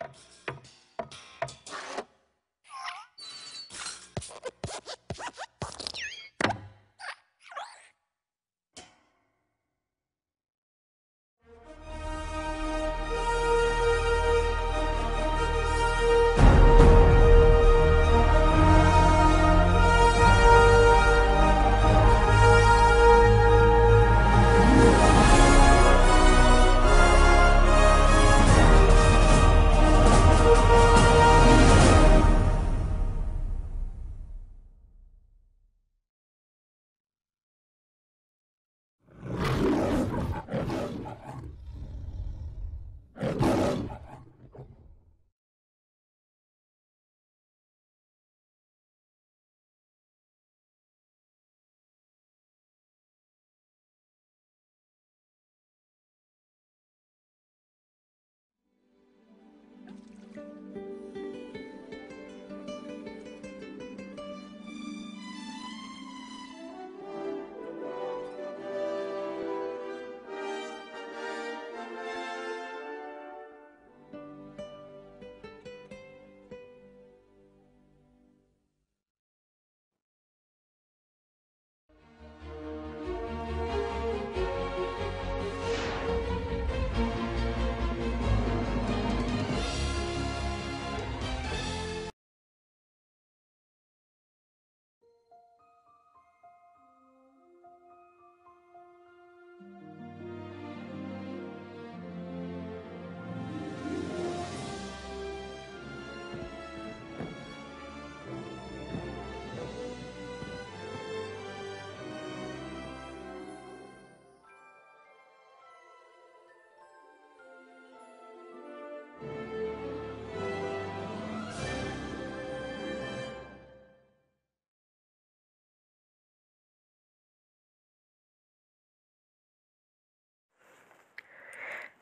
Thank you.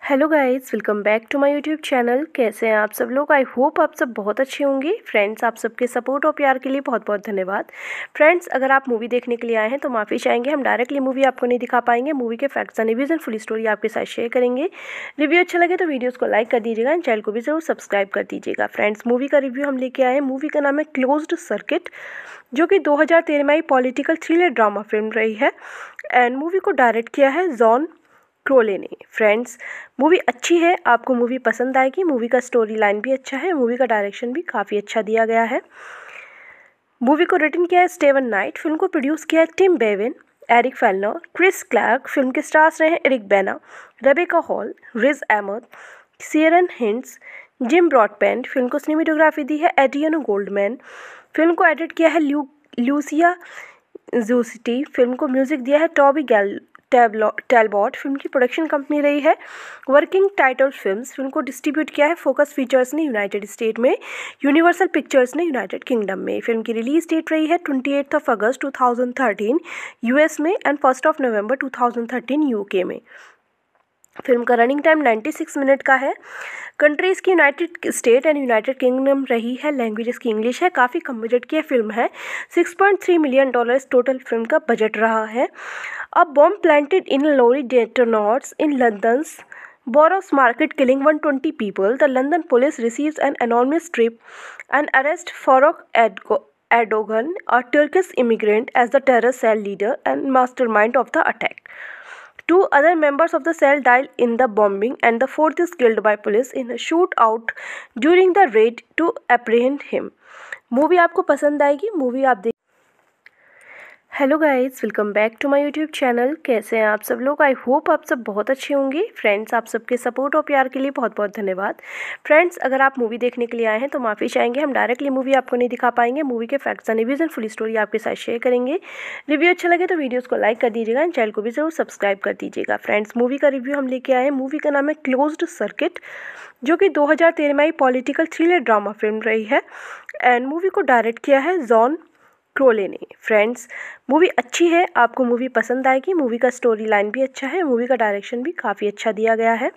Hello guys welcome back to my YouTube channel कैसे हैं आप सब लोग आई होप आप सब बहुत अच्छे होंगे फ्रेंड्स आप सबके सपोर्ट और प्यार के लिए बहुत बहुत धन्यवाद फ्रेंड्स अगर आप मूवी देखने के लिए आए हैं तो माफ़ी चाहेंगे हम डायरेक्टली मूवी आपको नहीं दिखा पाएंगे मूवी के facts and reviews and full story आपके साथ शेयर करेंगे रिव्यू अच्छा लगे तो वीडियोज़ को लाइक कर दीजिएगा एंड चैनल को भी ज़रूर सब्सक्राइब कर दीजिएगा फ्रेंड्स मूवी का रिव्यू हम लेके आए हैं मूवी का नाम है क्लोज्ड सर्किट जो कि दो में आई पॉलिटिकल थ्रिलर ड्रामा फिल्म रही है एंड मूवी को डायरेक्ट किया है जॉन क्रोले ने फ्रेंड्स मूवी अच्छी है आपको मूवी पसंद आएगी मूवी का स्टोरी लाइन भी अच्छा है मूवी का डायरेक्शन भी काफ़ी अच्छा दिया गया है मूवी को रिटर्न किया है स्टेवन नाइट फिल्म को प्रोड्यूस किया है Tim Bevan Eric Fellner Chris Clark film के स्टार्स रहे हैं Eric Bana Rebecca Hall ridge Ahmad Ciaran Hinds Jim Broadbent film को सिनेमेटोग्राफी दी है एडियनो गोल्डमैन फिल्म को एडिट किया है ल्यू लूसिया जूसिटी फिल्म को म्यूजिक दिया है टॉबी गैल टेलबॉट फिल्म की प्रोडक्शन कंपनी रही है वर्किंग टाइटल फिल्म फिल्म को डिस्ट्रीब्यूट किया है फोकस फीचर्स ने यूनाइटेड स्टेट में यूनिवर्सल पिक्चर्स ने यूनाइटेड किंगडम में फिल्म की रिलीज डेट रही है twenty of August two thousand में and first of November two thousand में फिल्म का running time ninety six minute का है कंट्रीज़ की United state and United kingdom रही है लैंग्वेज की इंग्लिश है काफ़ी कम बजट की फिल्म है six point three million dollars total film का बजट रहा है अब bomb planted in lorry detonates in London's borrows market killing one twenty people the London police receive an anonymous trip and arrest फॉरक एडोगन और Turkish immigrant as the terror cell leader and mastermind of the attack Two other members of the cell died in the bombing, and the fourth is killed by police in a shootout during the raid to apprehend him. Movie आपको पसंद आएगी movie आप देख hello guys welcome back to my YouTube channel कैसे हैं आप सब लोग आई होप आप सब बहुत अच्छे होंगे फ्रेंड्स आप सबके सपोर्ट और प्यार के लिए बहुत बहुत धन्यवाद फ्रेंड्स अगर आप मूवी देखने के लिए आए हैं तो माफ़ी चाहेंगे हम डायरेक्टली मूवी आपको नहीं दिखा पाएंगे मूवी के facts and reviews and full story आपके साथ शेयर करेंगे रिव्यू अच्छा लगे तो वीडियोज़ को लाइक कर दीजिएगा एंड चैनल को भी ज़रूर सब्सक्राइब कर दीजिएगा फ्रेंड्स मूवी का रिव्यू हम लेके आए हैं मूवी का नाम है क्लोज्ड सर्किट जो कि दो में आई पॉलिटिकल थ्रिलर ड्रामा फिल्म रही है एंड मूवी को डायरेक्ट किया है जॉन क्रोले ने फ्रेंड्स मूवी अच्छी है आपको मूवी पसंद आएगी मूवी का स्टोरी लाइन भी अच्छा है मूवी का डायरेक्शन भी काफ़ी अच्छा दिया गया है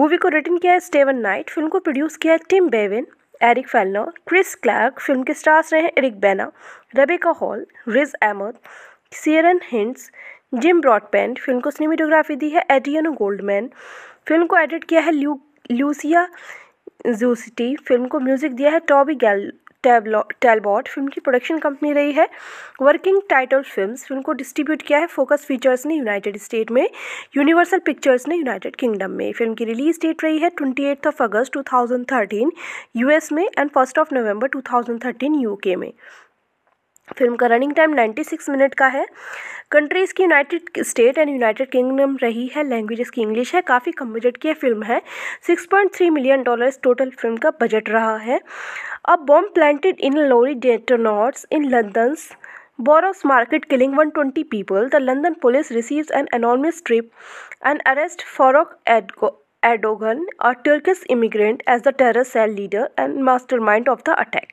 मूवी को रिटर्न किया है स्टेवन नाइट फिल्म को प्रोड्यूस किया है Tim Bevan Eric Fellner Chris Clark film के स्टार्स रहे हैं Eric Bana Rebecca Hall ridge Ahmad Ciaran Hinds Jim Broadbent film को सिनेमेटोग्राफी दी है एडियनो गोल्डमैन फिल्म को एडिट किया है ल्यू लूसिया जूसिटी फिल्म को म्यूजिक दिया है टॉबी गैल टैलबॉट फिल्म की प्रोडक्शन कंपनी रही है वर्किंग टाइटल फिल्म फिल्म को डिस्ट्रीब्यूट किया है फोकस फीचर्स ने यूनाइटेड स्टेट में यूनिवर्सल पिक्चर्स ने यूनाइटेड किंगडम में फिल्म की रिलीज डेट रही है twenty of August to US में and first of November to UK में फिल्म का running time ninety six minute का है कंट्रीज़ की United state and United kingdom रही है लैंग्वेज की इंग्लिश है काफ़ी कम बजट की फिल्म है six point three million dollars total film का बजट रहा है अब bomb planted in lorry detonates in London's borrows market killing one twenty people the London police receive an anonymous trip and arrest फॉरक एडोगन और Turkish immigrant as the terror cell leader and mastermind of the attack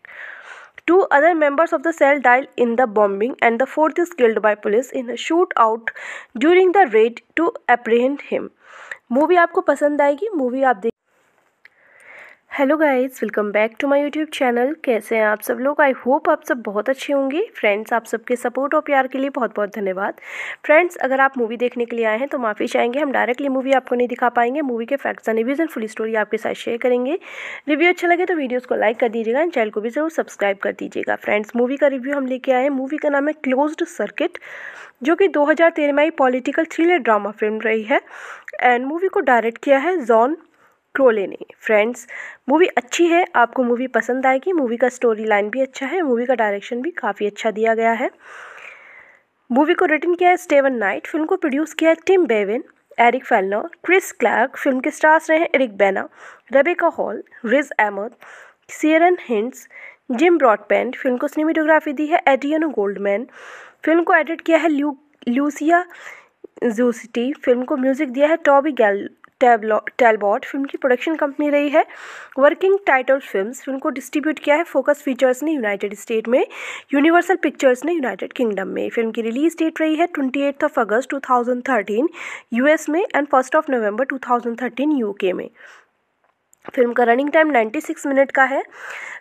Two other members of the cell died in the bombing, and the fourth is killed by police in a shootout during the raid to apprehend him. Movie आपको पसंद आएगी movie आप देख hello guys welcome back to my YouTube channel कैसे हैं आप सब लोग आई होप आप सब बहुत अच्छे होंगे फ्रेंड्स आप सबके सपोर्ट और प्यार के लिए बहुत बहुत धन्यवाद फ्रेंड्स अगर आप मूवी देखने के लिए आए हैं तो माफ़ी चाहेंगे हम डायरेक्टली मूवी आपको नहीं दिखा पाएंगे मूवी के facts and reviews and full story आपके साथ शेयर करेंगे रिव्यू अच्छा लगे तो वीडियोज़ को लाइक कर दीजिएगा एंड चैनल को भी ज़रूर सब्सक्राइब कर दीजिएगा फ्रेंड्स मूवी का रिव्यू हम लेके आए हैं मूवी का नाम है क्लोज्ड सर्किट जो कि दो में आई पॉलिटिकल थ्रिलर ड्रामा फिल्म रही है एंड मूवी को डायरेक्ट किया है जॉन क्रोले ने फ्रेंड्स मूवी अच्छी है आपको मूवी पसंद आएगी मूवी का स्टोरी लाइन भी अच्छा है मूवी का डायरेक्शन भी काफ़ी अच्छा दिया गया है मूवी को रिटर्न किया है स्टेवन नाइट फिल्म को प्रोड्यूस किया है Tim Bevan Eric Fellner Chris Clark film के स्टार्स रहे हैं Eric Bana Rebecca Hall ridge Ahmad Ciaran Hinds Jim Broadbent film को सिनेमेटोग्राफी दी है एडियनो गोल्डमैन फिल्म को एडिट किया है ल्यू लूसिया जूसिटी फिल्म को म्यूजिक दिया है टॉबी गैल टेलबॉट फिल्म की प्रोडक्शन कंपनी रही है वर्किंग टाइटल फिल्म फिल्म को डिस्ट्रीब्यूट किया है फोकस फीचर्स ने यूनाइटेड स्टेट में यूनिवर्सल पिक्चर्स ने यूनाइटेड किंगडम में फिल्म की रिलीज डेट रही है twenty of August two thousand में and first of November two thousand में फिल्म का running time ninety six minute का है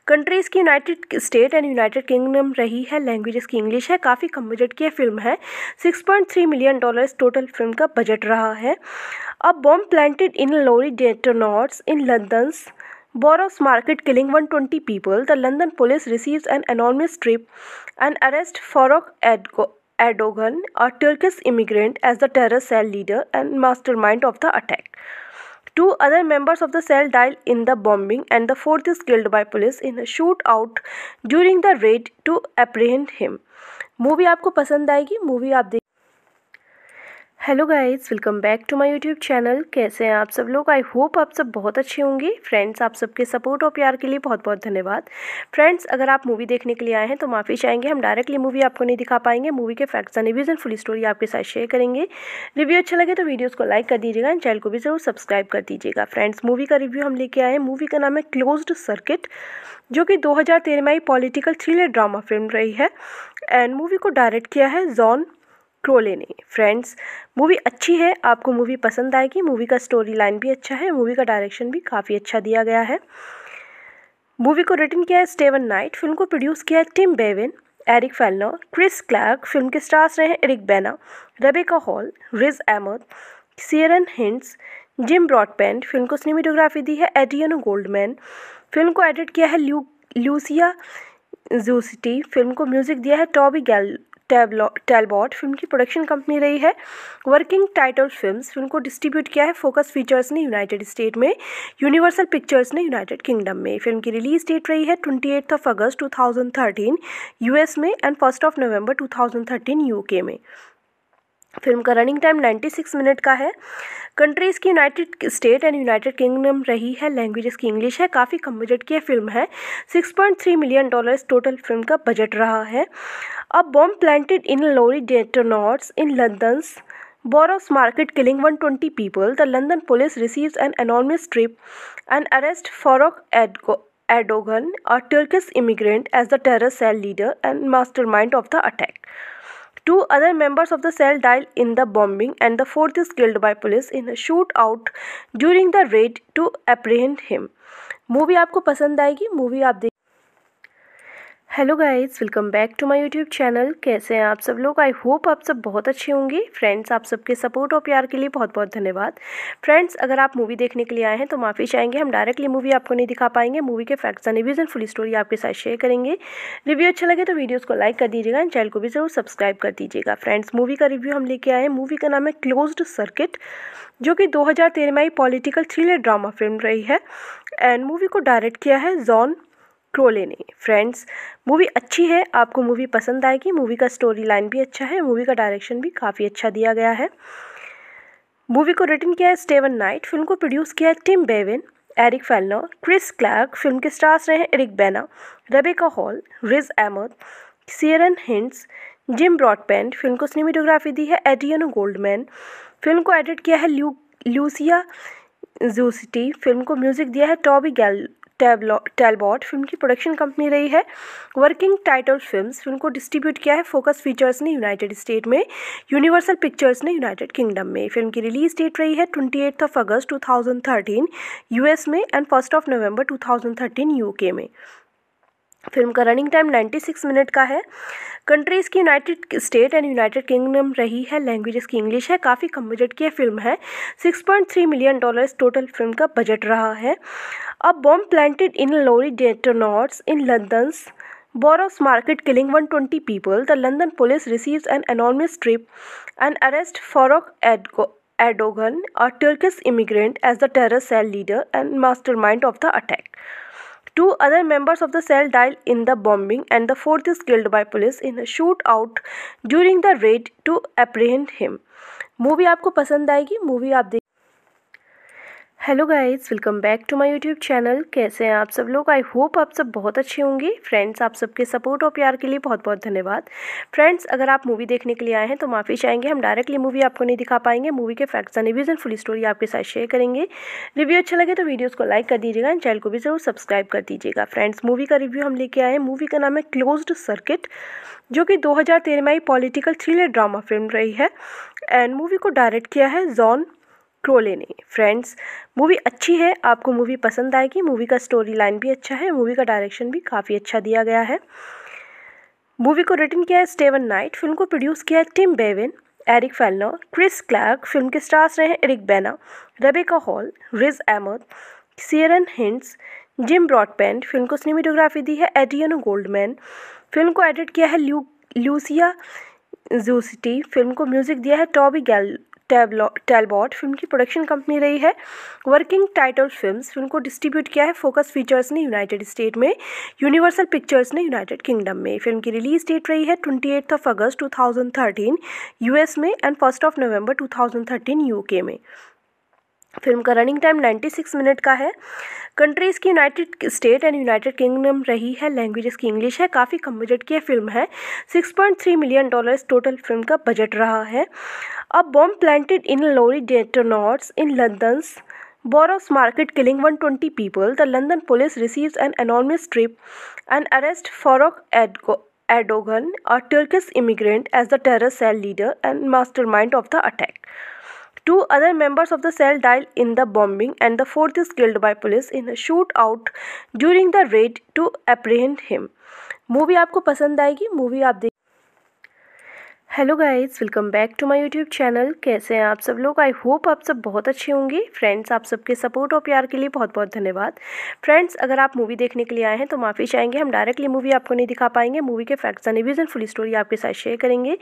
कंट्रीज़ की United state and United kingdom रही है लैंग्वेज की इंग्लिश है काफ़ी कम बजट की फिल्म है six point three million dollars total film का बजट रहा है अब bomb planted in lorry detonates in London's borrows market killing one twenty people the London police receive an anonymous trip and arrest फॉरक एडोगन और Turkish immigrant as the terror cell leader and mastermind of the attack Two other members of the cell died in the bombing, and the fourth is killed by police in a shootout during the raid to apprehend him. Movie आपको पसंद आएगी movie आप देख hello guys welcome back to my YouTube channel कैसे हैं आप सब लोग आई होप आप सब बहुत अच्छे होंगे फ्रेंड्स आप सबके सपोर्ट और प्यार के लिए बहुत बहुत धन्यवाद फ्रेंड्स अगर आप मूवी देखने के लिए आए हैं तो माफ़ी चाहेंगे हम डायरेक्टली मूवी आपको नहीं दिखा पाएंगे मूवी के facts and reviews and full story आपके साथ शेयर करेंगे रिव्यू अच्छा लगे तो वीडियोज़ को लाइक कर दीजिएगा एंड चैनल को भी ज़रूर सब्सक्राइब कर दीजिएगा फ्रेंड्स मूवी का रिव्यू हम लेके आए हैं मूवी का नाम है क्लोज्ड सर्किट जो कि दो में पॉलिटिकल थ्रिलर ड्रामा फिल्म रही है एंड मूवी को डायरेक्ट किया है जॉन क्रोले ने फ्रेंड्स मूवी अच्छी है आपको मूवी पसंद आएगी मूवी का स्टोरी लाइन भी अच्छा है मूवी का डायरेक्शन भी काफ़ी अच्छा दिया गया है मूवी को रिटर्न किया है स्टेवन नाइट फिल्म को प्रोड्यूस किया है Tim Bevan Eric Fellner Chris Clark film के स्टार्स रहे हैं Eric Bana Rebecca Hall ridge Ahmad Ciaran Hinds Jim Broadbent film को सिनेमेटोग्राफी दी है एडियनो गोल्डमैन फिल्म को एडिट किया है ल्यू लूसिया जूसिटी फिल्म को म्यूजिक दिया है टॉबी गैल टेलबॉट फिल्म की प्रोडक्शन कंपनी रही है वर्किंग टाइटल फिल्म फिल्म को डिस्ट्रीब्यूट किया है फोकस फीचर्स ने यूनाइटेड स्टेट में यूनिवर्सल पिक्चर्स ने यूनाइटेड किंगडम में फिल्म की रिलीज डेट रही है twenty of August two thousand में and first of November two thousand में फिल्म का running time ninety six minute का है कंट्रीज़ की United state and United kingdom रही है लैंग्वेज की इंग्लिश है काफ़ी कम बजट की फिल्म है six point three million dollars total film का बजट रहा है अब bomb planted in lorry detonates in London's borrows market killing one twenty people the London police receive an anonymous trip and arrest फॉरक एडोगन और Turkish immigrant as the terror cell leader and mastermind of the attack Two other members of the cell died in the bombing, and the fourth is killed by police in a shootout during the raid to apprehend him. Movie आपको पसंद आएगी movie आप देख hello guys welcome back to my YouTube channel कैसे हैं आप सब लोग आई होप आप सब बहुत अच्छे होंगे फ्रेंड्स आप सबके सपोर्ट और प्यार के लिए बहुत बहुत धन्यवाद फ्रेंड्स अगर आप मूवी देखने के लिए आए हैं तो माफ़ी चाहेंगे हम डायरेक्टली मूवी आपको नहीं दिखा पाएंगे मूवी के facts and reviews and full story आपके साथ शेयर करेंगे रिव्यू अच्छा लगे तो वीडियोज़ को लाइक कर दीजिएगा एंड चैनल को भी ज़रूर सब्सक्राइब कर दीजिएगा फ्रेंड्स मूवी का रिव्यू हम लेके आए हैं मूवी का नाम है क्लोज्ड सर्किट जो कि दो में आई पॉलिटिकल थ्रिलर ड्रामा फिल्म रही है एंड मूवी को डायरेक्ट किया है जॉन क्रोले ने फ्रेंड्स मूवी अच्छी है आपको मूवी पसंद आएगी मूवी का स्टोरी लाइन भी अच्छा है मूवी का डायरेक्शन भी काफ़ी अच्छा दिया गया है मूवी को रिटर्न किया है स्टेवन नाइट फिल्म को प्रोड्यूस किया है Tim Bevan Eric Fellner Chris Clark film के स्टार्स रहे हैं Eric Bana Rebecca Hall ridge Ahmad Ciaran Hinds Jim Broadbent film को सिनेमेटोग्राफी दी है एडियनो गोल्डमैन फिल्म को एडिट किया है ल्यू लूसिया जूसिटी फिल्म को म्यूजिक दिया है टॉबी गैल टेलबॉट फिल्म की प्रोडक्शन कंपनी रही है वर्किंग टाइटल फिल्म फिल्म को डिस्ट्रीब्यूट किया है फोकस फीचर्स ने यूनाइटेड स्टेट में यूनिवर्सल पिक्चर्स ने यूनाइटेड किंगडम में फिल्म की रिलीज डेट रही है twenty of August to US में and first of November two thousand में फिल्म का रनिंग टाइम 96 मिनट का है कंट्रीज़ की United state and United kingdom रही है लैंग्वेजेस की इंग्लिश है काफ़ी कम बजट की फिल्म है 6.3 मिलियन डॉलर्स टोटल फिल्म का बजट रहा है A bomb planted in a lorry detonates in London's Borough's market, killing 120 people. The London police receives an anonymous tip and arrest Faruk Erdogan, a Turkish immigrant, as the terror cell leader and mastermind of the attack. Two other members of the cell died in the bombing, and the fourth is killed by police in a shootout during the raid to apprehend him. Movie आपको पसंद आएगी movie आप देख hello guys welcome back to my YouTube channel कैसे हैं आप सब लोग आई होप आप सब बहुत अच्छे होंगे फ्रेंड्स आप सबके सपोर्ट और प्यार के लिए बहुत बहुत धन्यवाद फ्रेंड्स अगर आप मूवी देखने के लिए आए हैं तो माफ़ी चाहेंगे हम डायरेक्टली मूवी आपको नहीं दिखा पाएंगे मूवी के facts and reviews and full story आपके साथ शेयर करेंगे रिव्यू अच्छा लगे तो वीडियोज़ को लाइक कर दीजिएगा एंड चैनल को भी ज़रूर सब्सक्राइब कर दीजिएगा फ्रेंड्स मूवी का रिव्यू हम लेके आए हैं मूवी का नाम है क्लोज्ड सर्किट जो कि दो में आई पॉलिटिकल थ्रिलर ड्रामा फिल्म रही है एंड मूवी को डायरेक्ट किया है जॉन क्रोले ने फ्रेंड्स मूवी अच्छी है आपको मूवी पसंद आएगी मूवी का स्टोरी लाइन भी अच्छा है मूवी का डायरेक्शन भी काफ़ी अच्छा दिया गया है मूवी को रिटर्न किया है स्टेवन नाइट फिल्म को प्रोड्यूस किया है Tim Bevan Eric Fellner Chris Clark film के स्टार्स रहे हैं Eric Bana Rebecca Hall ridge Ahmad Ciaran Hinds Jim Broadbent film को सिनेमेटोग्राफी दी है एडियनो गोल्डमैन फिल्म को एडिट किया है ल्यू लूसिया जूसिटी फिल्म को म्यूजिक दिया है टॉबी गैल टेलबॉट फिल्म की प्रोडक्शन कंपनी रही है वर्किंग टाइटल फिल्म फिल्म को डिस्ट्रीब्यूट किया है फोकस फीचर्स ने यूनाइटेड स्टेट में यूनिवर्सल पिक्चर्स ने यूनाइटेड किंगडम में फिल्म की रिलीज डेट रही है twenty of August two thousand में and first of November two thousand में फिल्म का running time ninety six minute का है कंट्रीज़ की United state and United kingdom रही है लैंग्वेजेस की इंग्लिश है काफ़ी कम बजट की फिल्म है six point three million dollars total film का बजट रहा है अब bomb planted in lorry detonates in London's borrows market killing one twenty people the London police receive an enormous trip and arrest फॉरक एडोगन और Turkish immigrant as the terror cell leader and mastermind of the attack Two other members of the cell died in the bombing, and the fourth is killed by police in a shootout during the raid to apprehend him. Movie आपको पसंद आएगी movie आप देख hello guys welcome back to my YouTube channel कैसे हैं आप सब लोग आई होप आप सब बहुत अच्छे होंगे फ्रेंड्स आप सबके सपोर्ट और प्यार के लिए बहुत बहुत धन्यवाद फ्रेंड्स अगर आप मूवी देखने के लिए आए हैं तो माफ़ी चाहेंगे हम डायरेक्टली मूवी आपको नहीं दिखा पाएंगे मूवी के facts and reviews and full story आपके साथ शेयर करेंगे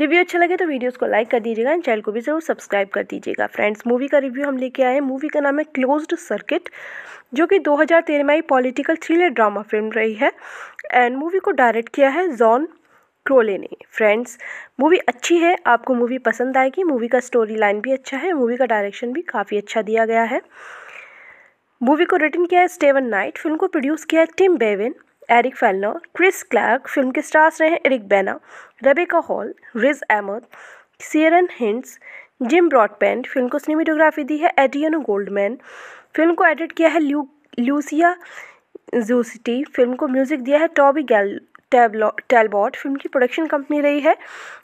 रिव्यू अच्छा लगे तो वीडियोज़ को लाइक कर दीजिएगा एंड चैनल को भी ज़रूर सब्सक्राइब कर दीजिएगा फ्रेंड्स मूवी का रिव्यू हम लेके आए हैं मूवी का नाम है क्लोज्ड सर्किट जो कि दो में आई पॉलिटिकल थ्रिलर ड्रामा फिल्म रही है एंड मूवी को डायरेक्ट किया है जॉन क्रोले ने फ्रेंड्स मूवी अच्छी है आपको मूवी पसंद आएगी मूवी का स्टोरी लाइन भी अच्छा है मूवी का डायरेक्शन भी काफ़ी अच्छा दिया गया है मूवी को रिटर्न किया है स्टेवन नाइट फिल्म को प्रोड्यूस किया है Tim Bevan Eric Fellner Chris Clark film के स्टार्स रहे हैं Eric Bana Rebecca Hall ridge Ahmad Ciaran Hinds Jim Broadbent film को सिनेमेटोग्राफी दी है एडियनो गोल्डमैन फिल्म को एडिट किया है ल्यू लूसिया जूसिटी फिल्म को म्यूजिक दिया है टॉबी गैल टैलबॉट फिल्म की प्रोडक्शन कंपनी रही है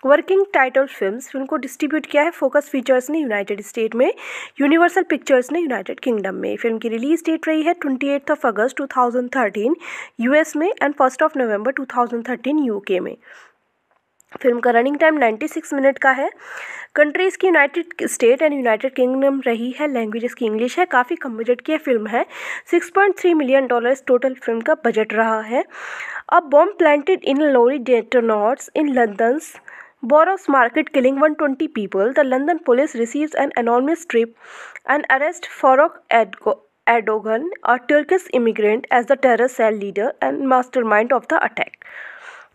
वर्किंग टाइटल फिल्म फिल्म को डिस्ट्रीब्यूट किया है फोकस फीचर्स ने यूनाइटेड स्टेट में यूनिवर्सल पिक्चर्स ने यूनाइटेड किंगडम में फिल्म की रिलीज डेट रही है twenty of August to US में and first of November to UK में फिल्म का running time ninety six minute का है कंट्रीज़ की United state and United kingdom रही है लैंग्वेज की इंग्लिश है काफ़ी कम बजट की फिल्म है six point three million dollars total film का बजट रहा है अब bomb planted in lorry detonates in London's borrows market killing one twenty people the London police receive an anonymous trip and arrest फॉरक एडोगन और Turkish immigrant as the terror cell leader and mastermind of the attack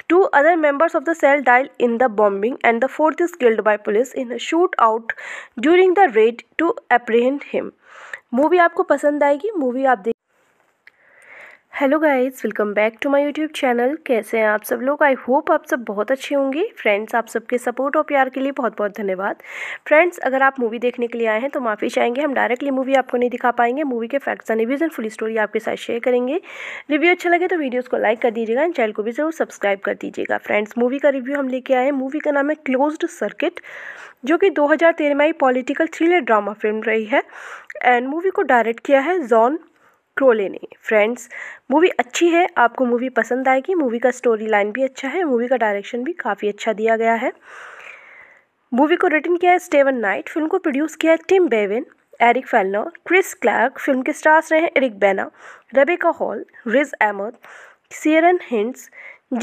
Two other members of the cell died in the bombing, and the fourth is killed by police in a shootout during the raid to apprehend him. Movie आपको पसंद आएगी movie आप देख hello guys welcome back to my YouTube channel कैसे हैं आप सब लोग आई होप आप सब बहुत अच्छे होंगे फ्रेंड्स आप सबके सपोर्ट और प्यार के लिए बहुत बहुत धन्यवाद फ्रेंड्स अगर आप मूवी देखने के लिए आए हैं तो माफ़ी चाहेंगे हम डायरेक्टली मूवी आपको नहीं दिखा पाएंगे मूवी के facts and reviews and full story आपके साथ शेयर करेंगे रिव्यू अच्छा लगे तो वीडियोज़ को लाइक कर दीजिएगा एंड चैनल को भी ज़रूर सब्सक्राइब कर दीजिएगा फ्रेंड्स मूवी का रिव्यू हम लेके आए हैं मूवी का नाम है क्लोज्ड सर्किट जो कि दो में आई पॉलिटिकल थ्रिलर ड्रामा फिल्म रही है एंड मूवी को डायरेक्ट किया है जॉन क्रोले ने फ्रेंड्स मूवी अच्छी है आपको मूवी पसंद आएगी मूवी का स्टोरी लाइन भी अच्छा है मूवी का डायरेक्शन भी काफ़ी अच्छा दिया गया है मूवी को रिटर्न किया है स्टेवन नाइट फिल्म को प्रोड्यूस किया है Tim Bevan Eric Fellner Chris Clark film के स्टार्स रहे हैं Eric Bana Rebecca Hall ridge Ahmad Ciaran Hinds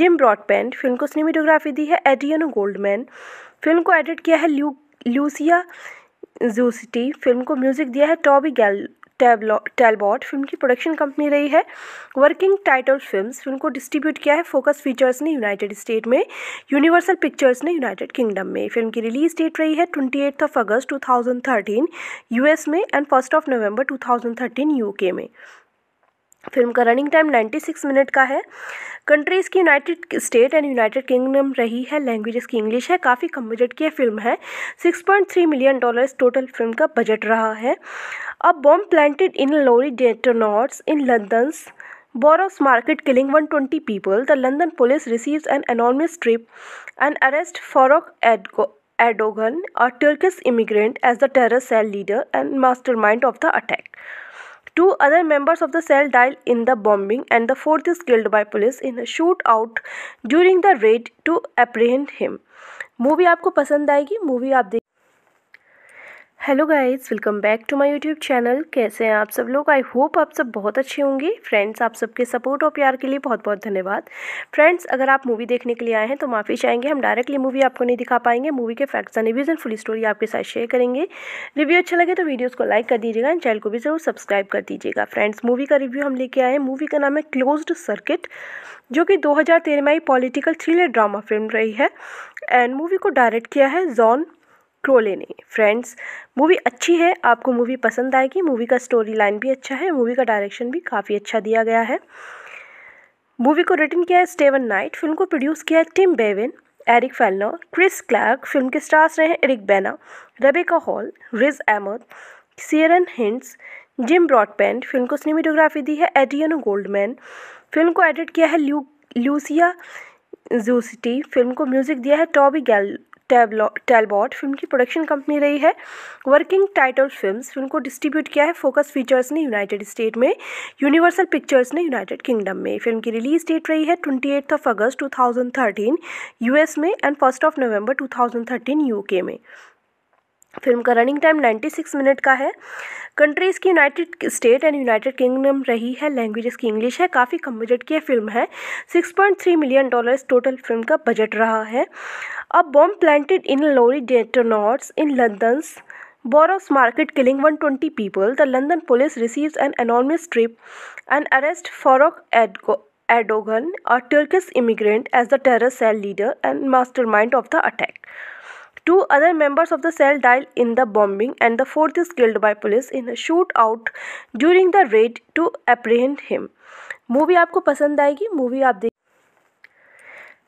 Jim Broadbent film को सिनेमेटोग्राफी दी है एडियनो गोल्डमैन फिल्म को एडिट किया है ल्यू लूसिया जूसिटी फिल्म को म्यूजिक दिया है टॉबी गैल टेलबॉट फिल्म की प्रोडक्शन कंपनी रही है वर्किंग टाइटल फिल्म फिल्म को डिस्ट्रीब्यूट किया है फोकस फीचर्स ने यूनाइटेड स्टेट में यूनिवर्सल पिक्चर्स ने यूनाइटेड किंगडम में फिल्म की रिलीज डेट रही है twenty of August two thousand में and first of November two thousand में फिल्म का running time ninety six minute का है कंट्रीज़ की United state and United kingdom रही है लैंग्वेज की इंग्लिश है काफ़ी कम बजट की फिल्म है six point three million dollars total film का बजट रहा है अब bomb planted in lorry detonates in London's borrows market killing one twenty people the London police receive an anonymous trip and arrest फॉरक एडोगन और Turkish immigrant as the terror cell leader and mastermind of the attack Two other members of the cell died in the bombing, and the fourth is killed by police in a shootout during the raid to apprehend him. Movie आपको पसंद आएगी movie आप देख hello guys welcome back to my YouTube channel कैसे हैं आप सब लोग आई होप आप सब बहुत अच्छे होंगे फ्रेंड्स आप सबके सपोर्ट और प्यार के लिए बहुत बहुत धन्यवाद फ्रेंड्स अगर आप मूवी देखने के लिए आए हैं तो माफ़ी चाहेंगे हम डायरेक्टली मूवी आपको नहीं दिखा पाएंगे मूवी के facts and reviews and full story आपके साथ शेयर करेंगे रिव्यू अच्छा लगे तो वीडियोज़ को लाइक कर दीजिएगा एंड चैनल को भी ज़रूर सब्सक्राइब कर दीजिएगा फ्रेंड्स मूवी का रिव्यू हम लेके आए हैं मूवी का नाम है क्लोज्ड सर्किट जो कि दो में आई पॉलिटिकल थ्रिलर ड्रामा फिल्म रही है एंड मूवी को डायरेक्ट किया है जॉन क्रोले ने फ्रेंड्स मूवी अच्छी है आपको मूवी पसंद आएगी मूवी का स्टोरी लाइन भी अच्छा है मूवी का डायरेक्शन भी काफ़ी अच्छा दिया गया है मूवी को रिटर्न किया है स्टेवन नाइट फिल्म को प्रोड्यूस किया है Tim Bevan Eric Fellner Chris Clark film के स्टार्स रहे हैं Eric Bana Rebecca Hall ridge Ahmad Ciaran Hinds Jim Broadbent film को सिनेमेटोग्राफी दी है एडियनो गोल्डमैन फिल्म को एडिट किया है ल्यू लूसिया जूसिटी फिल्म को म्यूजिक दिया है टॉबी गैल टेलबॉट फिल्म की प्रोडक्शन कंपनी रही है वर्किंग टाइटल फिल्म फिल्म को डिस्ट्रीब्यूट किया है फोकस फीचर्स ने यूनाइटेड स्टेट में यूनिवर्सल पिक्चर्स ने यूनाइटेड किंगडम में फिल्म की रिलीज डेट रही है twenty of August two thousand में and first of November two thousand में फिल्म का रनिंग टाइम 96 मिनट का है कंट्रीज़ की United state and United kingdom रही है लैंग्वेज की इंग्लिश है काफ़ी कम बजट की फिल्म है 6.3 मिलियन डॉलर्स टोटल फिल्म का बजट रहा है अब bomb planted in lorry detonates in London's borrows market killing one twenty people the London police receive an anonymous trip and arrest फॉरक एडोगन और Turkish immigrant as the terror cell leader and master of the attack Two other members of the cell died in the bombing, and the fourth is killed by police in a shootout during the raid to apprehend him. Movie आपको पसंद आएगी movie आप देख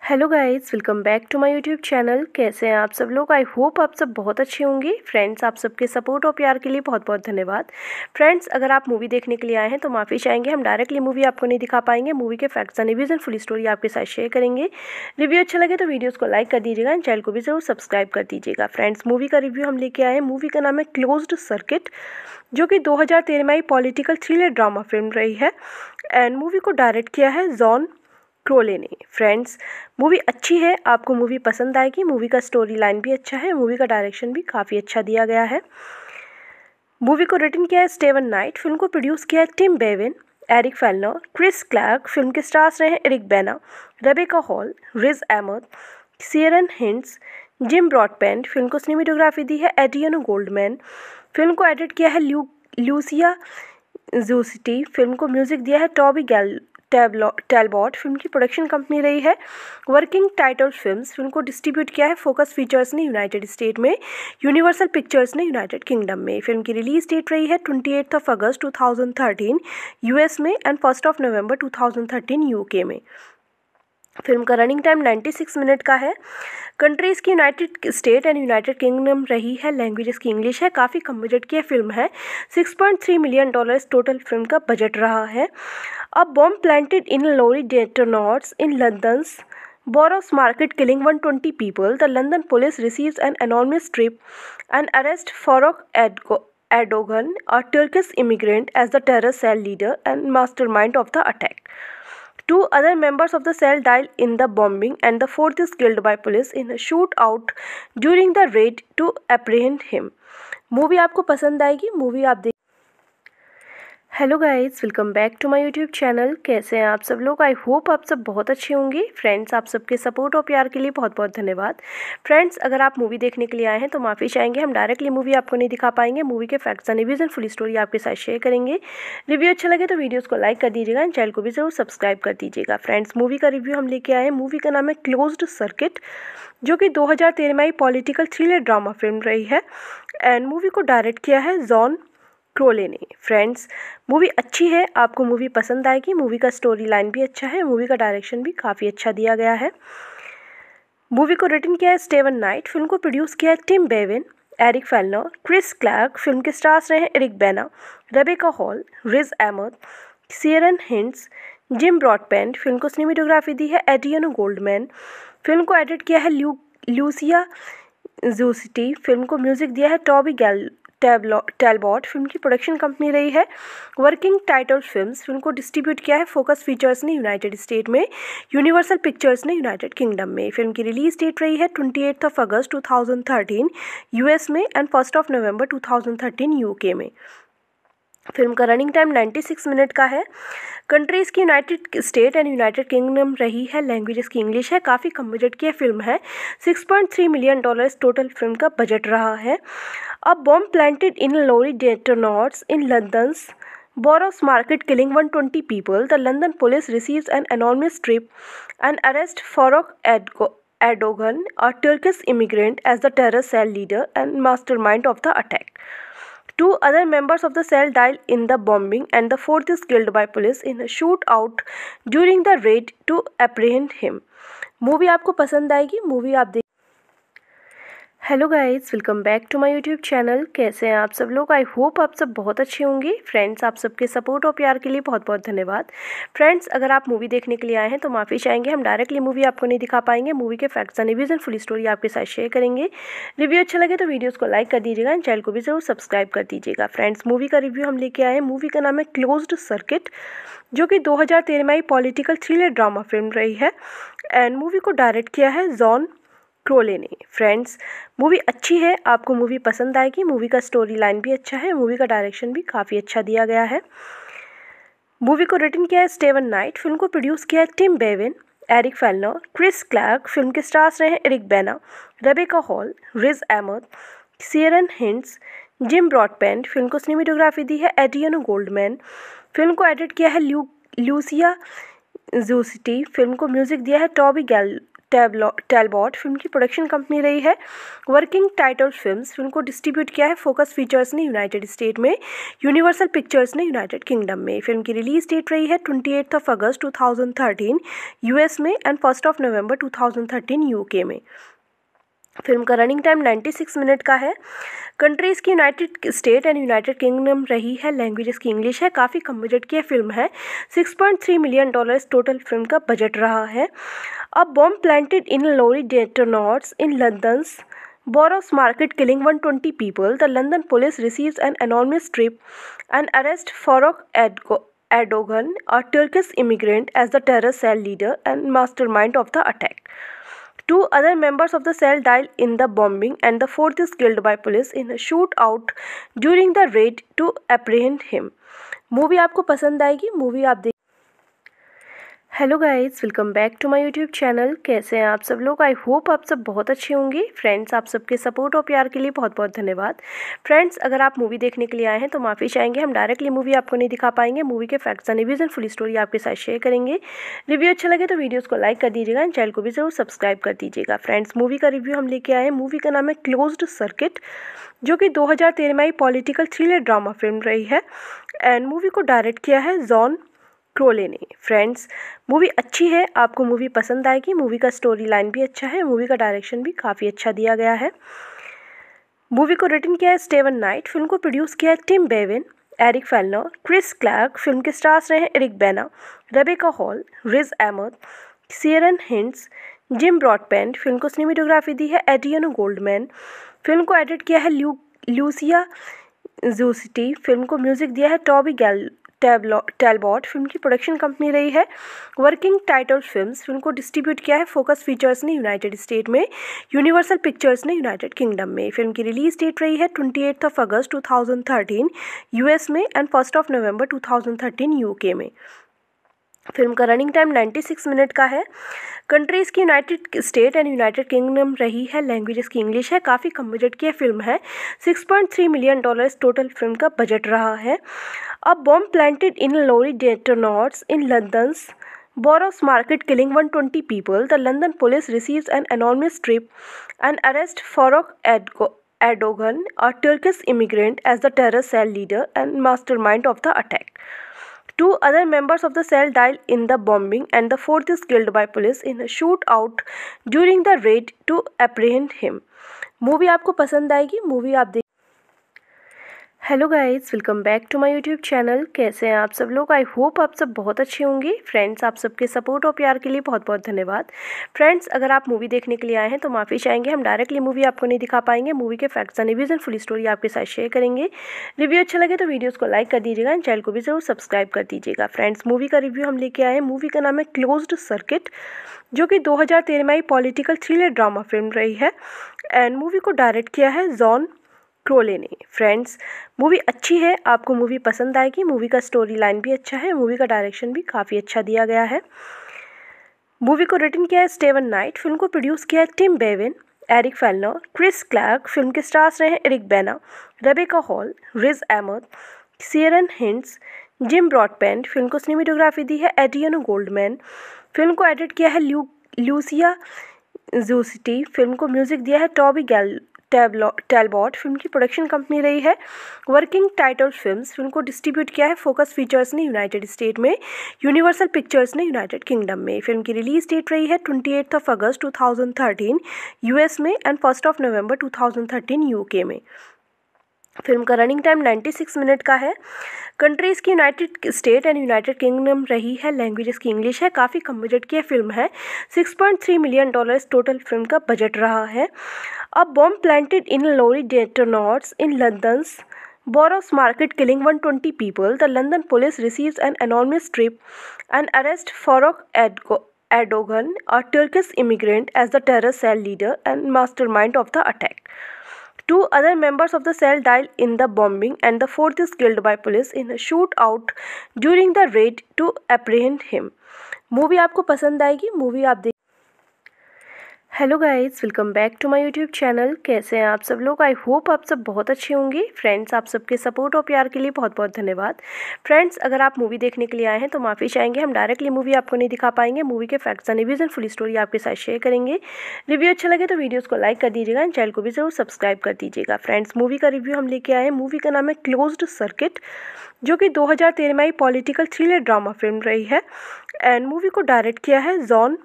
hello guys welcome back to my YouTube channel कैसे हैं आप सब लोग आई होप आप सब बहुत अच्छे होंगे फ्रेंड्स आप सबके सपोर्ट और प्यार के लिए बहुत बहुत धन्यवाद फ्रेंड्स अगर आप मूवी देखने के लिए आए हैं तो माफ़ी चाहेंगे हम डायरेक्टली मूवी आपको नहीं दिखा पाएंगे मूवी के facts and reviews and full story आपके साथ शेयर करेंगे रिव्यू अच्छा लगे तो वीडियोज़ को लाइक कर दीजिएगा एंड चैनल को भी ज़रूर सब्सक्राइब कर दीजिएगा फ्रेंड्स मूवी का रिव्यू हम लेके आए हैं मूवी का नाम है क्लोज्ड सर्किट जो कि दो में आई पॉलिटिकल थ्रिलर ड्रामा फिल्म रही है एंड मूवी को डायरेक्ट किया है जॉन क्रोले ने फ्रेंड्स मूवी अच्छी है आपको मूवी पसंद आएगी मूवी का स्टोरी लाइन भी अच्छा है मूवी का डायरेक्शन भी काफ़ी अच्छा दिया गया है मूवी को रिटर्न किया है स्टेवन नाइट फिल्म को प्रोड्यूस किया है Tim Bevan Eric Fellner Chris Clark film के स्टार्स रहे हैं Eric Bana Rebecca Hall ridge Ahmad Ciaran Hinds Jim Broadbent film को सिनेमेटोग्राफी दी है एडियनो गोल्डमैन फिल्म को एडिट किया है ल्यू लूसिया जूसिटी फिल्म को म्यूजिक दिया है टॉबी गैल टैलबॉट फिल्म की प्रोडक्शन कंपनी रही है वर्किंग टाइटल फिल्म फिल्म को डिस्ट्रीब्यूट किया है फोकस फीचर्स ने यूनाइटेड स्टेट में यूनिवर्सल पिक्चर्स ने यूनाइटेड किंगडम में फिल्म की रिलीज डेट रही है twenty of August to US में and first of November to UK में फिल्म का running time ninety six minute का है कंट्रीज़ की United state and United kingdom रही है लैंग्वेज की इंग्लिश है काफ़ी कम बजट की फिल्म है six point three million dollars total film का बजट रहा है अब bomb planted in lorry detonates in London's borrows market killing one twenty people the London police receive an anonymous trip and arrest फॉरक एडगो Erdogan और Turkish immigrant as the terror cell leader and mastermind of the attack Two other members of the cell died in the bombing, and the fourth is killed by police in a shootout during the raid to apprehend him. Movie आपको पसंद आएगी movie आप देख hello guys welcome back to my YouTube channel कैसे हैं आप सब लोग आई होप आप सब बहुत अच्छे होंगे फ्रेंड्स आप सबके सपोर्ट और प्यार के लिए बहुत बहुत धन्यवाद फ्रेंड्स अगर आप मूवी देखने के लिए आए हैं तो माफ़ी चाहेंगे हम डायरेक्टली मूवी आपको नहीं दिखा पाएंगे मूवी के facts and reviews and full story आपके साथ शेयर करेंगे रिव्यू अच्छा लगे तो वीडियोज़ को लाइक कर दीजिएगा एंड चैनल को भी ज़रूर सब्सक्राइब कर दीजिएगा फ्रेंड्स मूवी का रिव्यू हम लेके आए हैं मूवी का नाम है क्लोज्ड सर्किट जो कि दो में आई पॉलिटिकल थ्रिलर ड्रामा फिल्म रही है एंड मूवी को डायरेक्ट किया है जॉन क्रोले ने फ्रेंड्स मूवी अच्छी है आपको मूवी पसंद आएगी मूवी का स्टोरी लाइन भी अच्छा है मूवी का डायरेक्शन भी काफ़ी अच्छा दिया गया है मूवी को रिटर्न किया है स्टेवन नाइट फिल्म को प्रोड्यूस किया है Tim Bevan Eric Fellner Chris Clark film के स्टार्स रहे हैं Eric Bana Rebecca Hall ridge Ahmad Ciaran Hinds Jim Broadbent film को सिनेमेटोग्राफी दी है एडियनो गोल्डमैन फिल्म को एडिट किया है ल्यू लूसिया जूसिटी फिल्म को म्यूजिक दिया है टॉबी गैल टेलबॉट फिल्म की प्रोडक्शन कंपनी रही है वर्किंग टाइटल फिल्म फिल्म को डिस्ट्रीब्यूट किया है फोकस फीचर्स ने यूनाइटेड स्टेट में यूनिवर्सल पिक्चर्स ने यूनाइटेड किंगडम में फिल्म की रिलीज डेट रही है twenty of August to US में and first of November two thousand में फिल्म का running time ninety six minute का है कंट्रीज़ की United state and United kingdom रही है लैंग्वेज की इंग्लिश है काफ़ी कम बजट की फिल्म है six point three million dollars total film का बजट रहा है अब bomb planted in lorry detonates in London's borrows market killing one twenty people the London police receive an anonymous trip and arrest फॉरक एडोगन और Turkish immigrant as the terror cell leader and mastermind of the attack Two other members of the cell died in the bombing, and the fourth is killed by police in a shootout during the raid to apprehend him. Movie आपको पसंद आएगी movie आप देख hello guys welcome back to my YouTube channel कैसे हैं आप सब लोग आई होप आप सब बहुत अच्छे होंगे फ्रेंड्स आप सबके सपोर्ट और प्यार के लिए बहुत बहुत धन्यवाद फ्रेंड्स अगर आप मूवी देखने के लिए आए हैं तो माफ़ी चाहेंगे हम डायरेक्टली मूवी आपको नहीं दिखा पाएंगे मूवी के facts and reviews and full story आपके साथ शेयर करेंगे रिव्यू अच्छा लगे तो वीडियोज़ को लाइक कर दीजिएगा एंड चैनल को भी ज़रूर सब्सक्राइब कर दीजिएगा फ्रेंड्स मूवी का रिव्यू हम लेके आए हैं मूवी का नाम है क्लोज्ड सर्किट जो कि दो में पॉलिटिकल थ्रिलर ड्रामा फिल्म रही है एंड मूवी को डायरेक्ट किया है जॉन क्रोले ने फ्रेंड्स मूवी अच्छी है आपको मूवी पसंद आएगी मूवी का स्टोरी लाइन भी अच्छा है मूवी का डायरेक्शन भी काफ़ी अच्छा दिया गया है मूवी को रिटर्न किया है स्टेवन नाइट फिल्म को प्रोड्यूस किया है Tim Bevan Eric Fellner Chris Clark film के स्टार्स रहे हैं Eric Bana Rebecca Hall ridge Ahmad Ciaran Hinds Jim Broadbent film को सिनेमेटोग्राफी दी है एडियनो गोल्डमैन फिल्म को एडिट किया है ल्यू लूसिया जूसिटी फिल्म को म्यूजिक दिया है टॉबी गैल टेलबॉट फिल्म की प्रोडक्शन कंपनी रही है वर्किंग टाइटल फिल्म फिल्म को डिस्ट्रीब्यूट किया है फोकस फीचर्स ने यूनाइटेड स्टेट में यूनिवर्सल पिक्चर्स ने यूनाइटेड किंगडम में फिल्म की रिलीज डेट रही है twenty of August two thousand में and first of November two thousand में फिल्म का running time ninety six minute का है कंट्रीज़ की United state and United kingdom रही है लैंग्वेज की इंग्लिश है काफ़ी कम बजट की फिल्म है six point three million dollars total film का बजट रहा है अब bomb planted in lorry detonates in London's borrows market killing one twenty people the London police receive an anonymous trip and arrest फॉरक एडोगन और Turkish immigrant as the terror cell leader and mastermind of the attack Two other members of the cell died in the bombing, and the fourth is killed by police in a shootout during the raid to apprehend him. Movie आपको पसंद आएगी movie आप देख hello guys welcome back to my YouTube channel कैसे हैं आप सब लोग आई होप आप सब बहुत अच्छे होंगे फ्रेंड्स आप सबके सपोर्ट और प्यार के लिए बहुत बहुत धन्यवाद फ्रेंड्स अगर आप मूवी देखने के लिए आए हैं तो माफ़ी चाहेंगे हम डायरेक्टली मूवी आपको नहीं दिखा पाएंगे मूवी के facts and reviews and full story आपके साथ शेयर करेंगे रिव्यू अच्छा लगे तो वीडियोज़ को लाइक कर दीजिएगा एंड चैनल को भी ज़रूर सब्सक्राइब कर दीजिएगा फ्रेंड्स मूवी का रिव्यू हम लेके आए हैं मूवी का नाम है क्लोज्ड सर्किट जो कि दो में आई पॉलिटिकल थ्रिलर ड्रामा फिल्म रही है एंड मूवी को डायरेक्ट किया है जॉन क्रोले ने फ्रेंड्स मूवी अच्छी है आपको मूवी पसंद आएगी मूवी का स्टोरी लाइन भी अच्छा है मूवी का डायरेक्शन भी काफ़ी अच्छा दिया गया है मूवी को रिटर्न किया है स्टेवन नाइट फिल्म को प्रोड्यूस किया है Tim Bevan Eric Fellner Chris Clark film के स्टार्स रहे हैं Eric Bana Rebecca Hall ridge Ahmad Ciaran Hinds Jim Broadbent film को सिनेमेटोग्राफी दी है एडियनो गोल्डमैन फिल्म को एडिट किया है ल्यू लूसिया जूसिटी फिल्म को म्यूजिक दिया है टॉबी गैल टेलबॉट फिल्म की प्रोडक्शन कंपनी रही है वर्किंग टाइटल फिल्म फिल्म को डिस्ट्रीब्यूट किया है फोकस फीचर्स ने यूनाइटेड स्टेट में यूनिवर्सल पिक्चर्स ने यूनाइटेड किंगडम में फिल्म की रिलीज डेट रही है twenty of August two thousand में and first of November two thousand में फिल्म का running time ninety six minute का है कंट्रीज़ की United state and United kingdom रही है लैंग्वेज की इंग्लिश है काफ़ी कम बजट की फिल्म है six point three million dollars total film का बजट रहा है अब bomb planted in lorry detonates in London's borrows market killing one twenty people the London police receive an anonymous trip and arrest फॉरक एडोगन और Turkish immigrant as the terror cell leader and mastermind of the attack Two other members of the cell died in the bombing, and the fourth is killed by police in a shootout during the raid to apprehend him. Movie आपको पसंद आएगी movie आप देख hello guys welcome back to my YouTube channel कैसे हैं आप सब लोग आई होप आप सब बहुत अच्छे होंगे फ्रेंड्स आप सबके सपोर्ट और प्यार के लिए बहुत बहुत धन्यवाद फ्रेंड्स अगर आप मूवी देखने के लिए आए हैं तो माफ़ी चाहेंगे हम डायरेक्टली मूवी आपको नहीं दिखा पाएंगे मूवी के facts and reviews and full story आपके साथ शेयर करेंगे रिव्यू अच्छा लगे तो वीडियोज़ को लाइक कर दीजिएगा एंड चैनल को भी ज़रूर सब्सक्राइब कर दीजिएगा फ्रेंड्स मूवी का रिव्यू हम लेके आए हैं मूवी का नाम है क्लोज्ड सर्किट जो कि दो में आई पॉलिटिकल थ्रिलर ड्रामा फिल्म रही है एंड मूवी को डायरेक्ट किया है जॉन क्रोले ने फ्रेंड्स मूवी अच्छी है आपको मूवी पसंद आएगी मूवी का स्टोरी लाइन भी अच्छा है मूवी का डायरेक्शन भी काफ़ी अच्छा दिया गया है मूवी को रिटर्न किया है स्टेवन नाइट फिल्म को प्रोड्यूस किया है Tim Bevan Eric Fellner Chris Clark film के स्टार्स रहे हैं Eric Bana Rebecca Hall ridge Ahmad Ciaran Hinds Jim Broadbent film को सिनेमेटोग्राफी दी है एडियनो गोल्डमैन फिल्म को एडिट किया है ल्यू लूसिया जूसिटी फिल्म को म्यूजिक दिया है टॉबी गैल टेलबॉट फिल्म की प्रोडक्शन कंपनी रही है वर्किंग टाइटल फिल्म फिल्म को डिस्ट्रीब्यूट किया है फोकस फीचर्स ने यूनाइटेड स्टेट में यूनिवर्सल पिक्चर्स ने यूनाइटेड किंगडम में फिल्म की रिलीज डेट रही है twenty of August two thousand में and first of November two thousand में फिल्म का running time ninety six minute का है कंट्रीज़ की United state and United kingdom रही है लैंग्वेज की इंग्लिश है काफ़ी कम बजट की फिल्म है six point three million dollars total film का बजट रहा है अब bomb planted in lorry detonates in London's borrows market killing one twenty people the London police receive an anonymous trip and arrest फॉरक एडोगन और Turkish immigrant as the terror cell leader and mastermind of the attack Two other members of the cell died in the bombing, and the fourth is killed by police in a shootout during the raid to apprehend him. Movie आपको पसंद आएगी movie आप देख hello guys welcome back to my YouTube channel कैसे हैं आप सब लोग आई होप आप सब बहुत अच्छे होंगे फ्रेंड्स आप सबके सपोर्ट और प्यार के लिए बहुत बहुत धन्यवाद फ्रेंड्स अगर आप मूवी देखने के लिए आए हैं तो माफ़ी चाहेंगे हम डायरेक्टली मूवी आपको नहीं दिखा पाएंगे मूवी के facts and reviews and full story आपके साथ शेयर करेंगे रिव्यू अच्छा लगे तो वीडियोज़ को लाइक कर दीजिएगा एंड चैनल को भी ज़रूर सब्सक्राइब कर दीजिएगा फ्रेंड्स मूवी का रिव्यू हम लेके आए हैं मूवी का नाम है क्लोज्ड सर्किट जो कि दो में आई पॉलिटिकल थ्रिलर ड्रामा फिल्म रही है एंड मूवी को डायरेक्ट किया है जॉन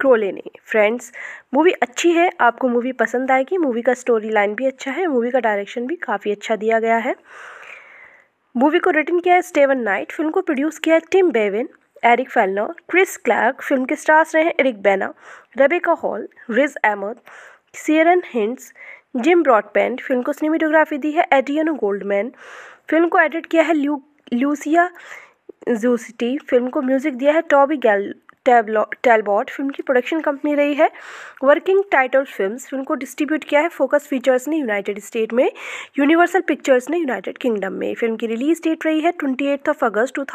ट्रोले ने फ्रेंड्स मूवी अच्छी है आपको मूवी पसंद आएगी मूवी का स्टोरी लाइन भी अच्छा है मूवी का डायरेक्शन भी काफ़ी अच्छा दिया गया है मूवी को रिटर्न किया है स्टेवन नाइट फिल्म को प्रोड्यूस किया है Tim Bevan Eric Fellner Chris Clark film के स्टार्स रहे हैं Eric Bana Rebecca Hall ridge Ahmad Ciaran Hinds Jim Broadbent film को सिनेमेटोग्राफी दी है एडियनो गोल्डमैन फिल्म को एडिट किया है ल्यू लूसिया जूसिटी फिल्म को म्यूजिक दिया है टॉबी गैल टैलबॉट फिल्म की प्रोडक्शन कंपनी रही है वर्किंग टाइटल फिल्म फिल्म को डिस्ट्रीब्यूट किया है फोकस फीचर्स ने यूनाइटेड स्टेट में यूनिवर्सल पिक्चर्स ने यूनाइटेड किंगडम में फिल्म की रिलीज डेट रही है twenty of August to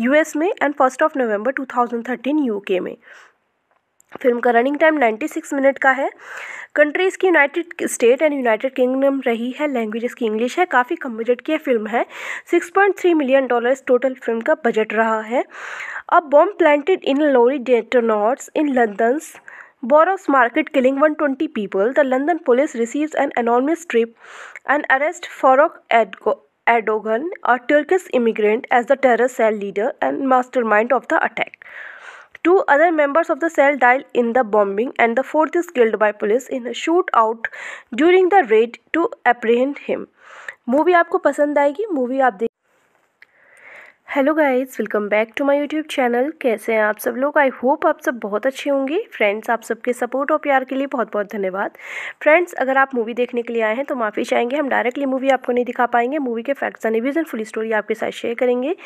US में and first of November to UK में फिल्म का running time ninety six minute का है कंट्रीज़ की United state and United kingdom रही है लैंग्वेज की इंग्लिश है काफ़ी कम बजट की फिल्म है six point three million dollars total film का बजट रहा है अब bomb planted in lorry detonates in London's borrows market killing one twenty people the London police receive an anonymous trip and arrest फॉरक एडगो Erdogan और Turkish immigrant as the terror cell leader and mastermind of the attack Two other members of the cell died in the bombing, and the fourth is killed by police in a shootout during the raid to apprehend him. Movie आपको पसंद आएगी movie आप देख hello guys welcome back to my YouTube channel कैसे हैं आप सब लोग आई होप आप सब बहुत अच्छे होंगे फ्रेंड्स आप सबके सपोर्ट और प्यार के लिए बहुत बहुत धन्यवाद फ्रेंड्स अगर आप मूवी देखने के लिए आए हैं तो माफ़ी चाहेंगे हम डायरेक्टली मूवी आपको नहीं दिखा पाएंगे मूवी के facts and reviews and full story आपके साथ शेयर करेंगे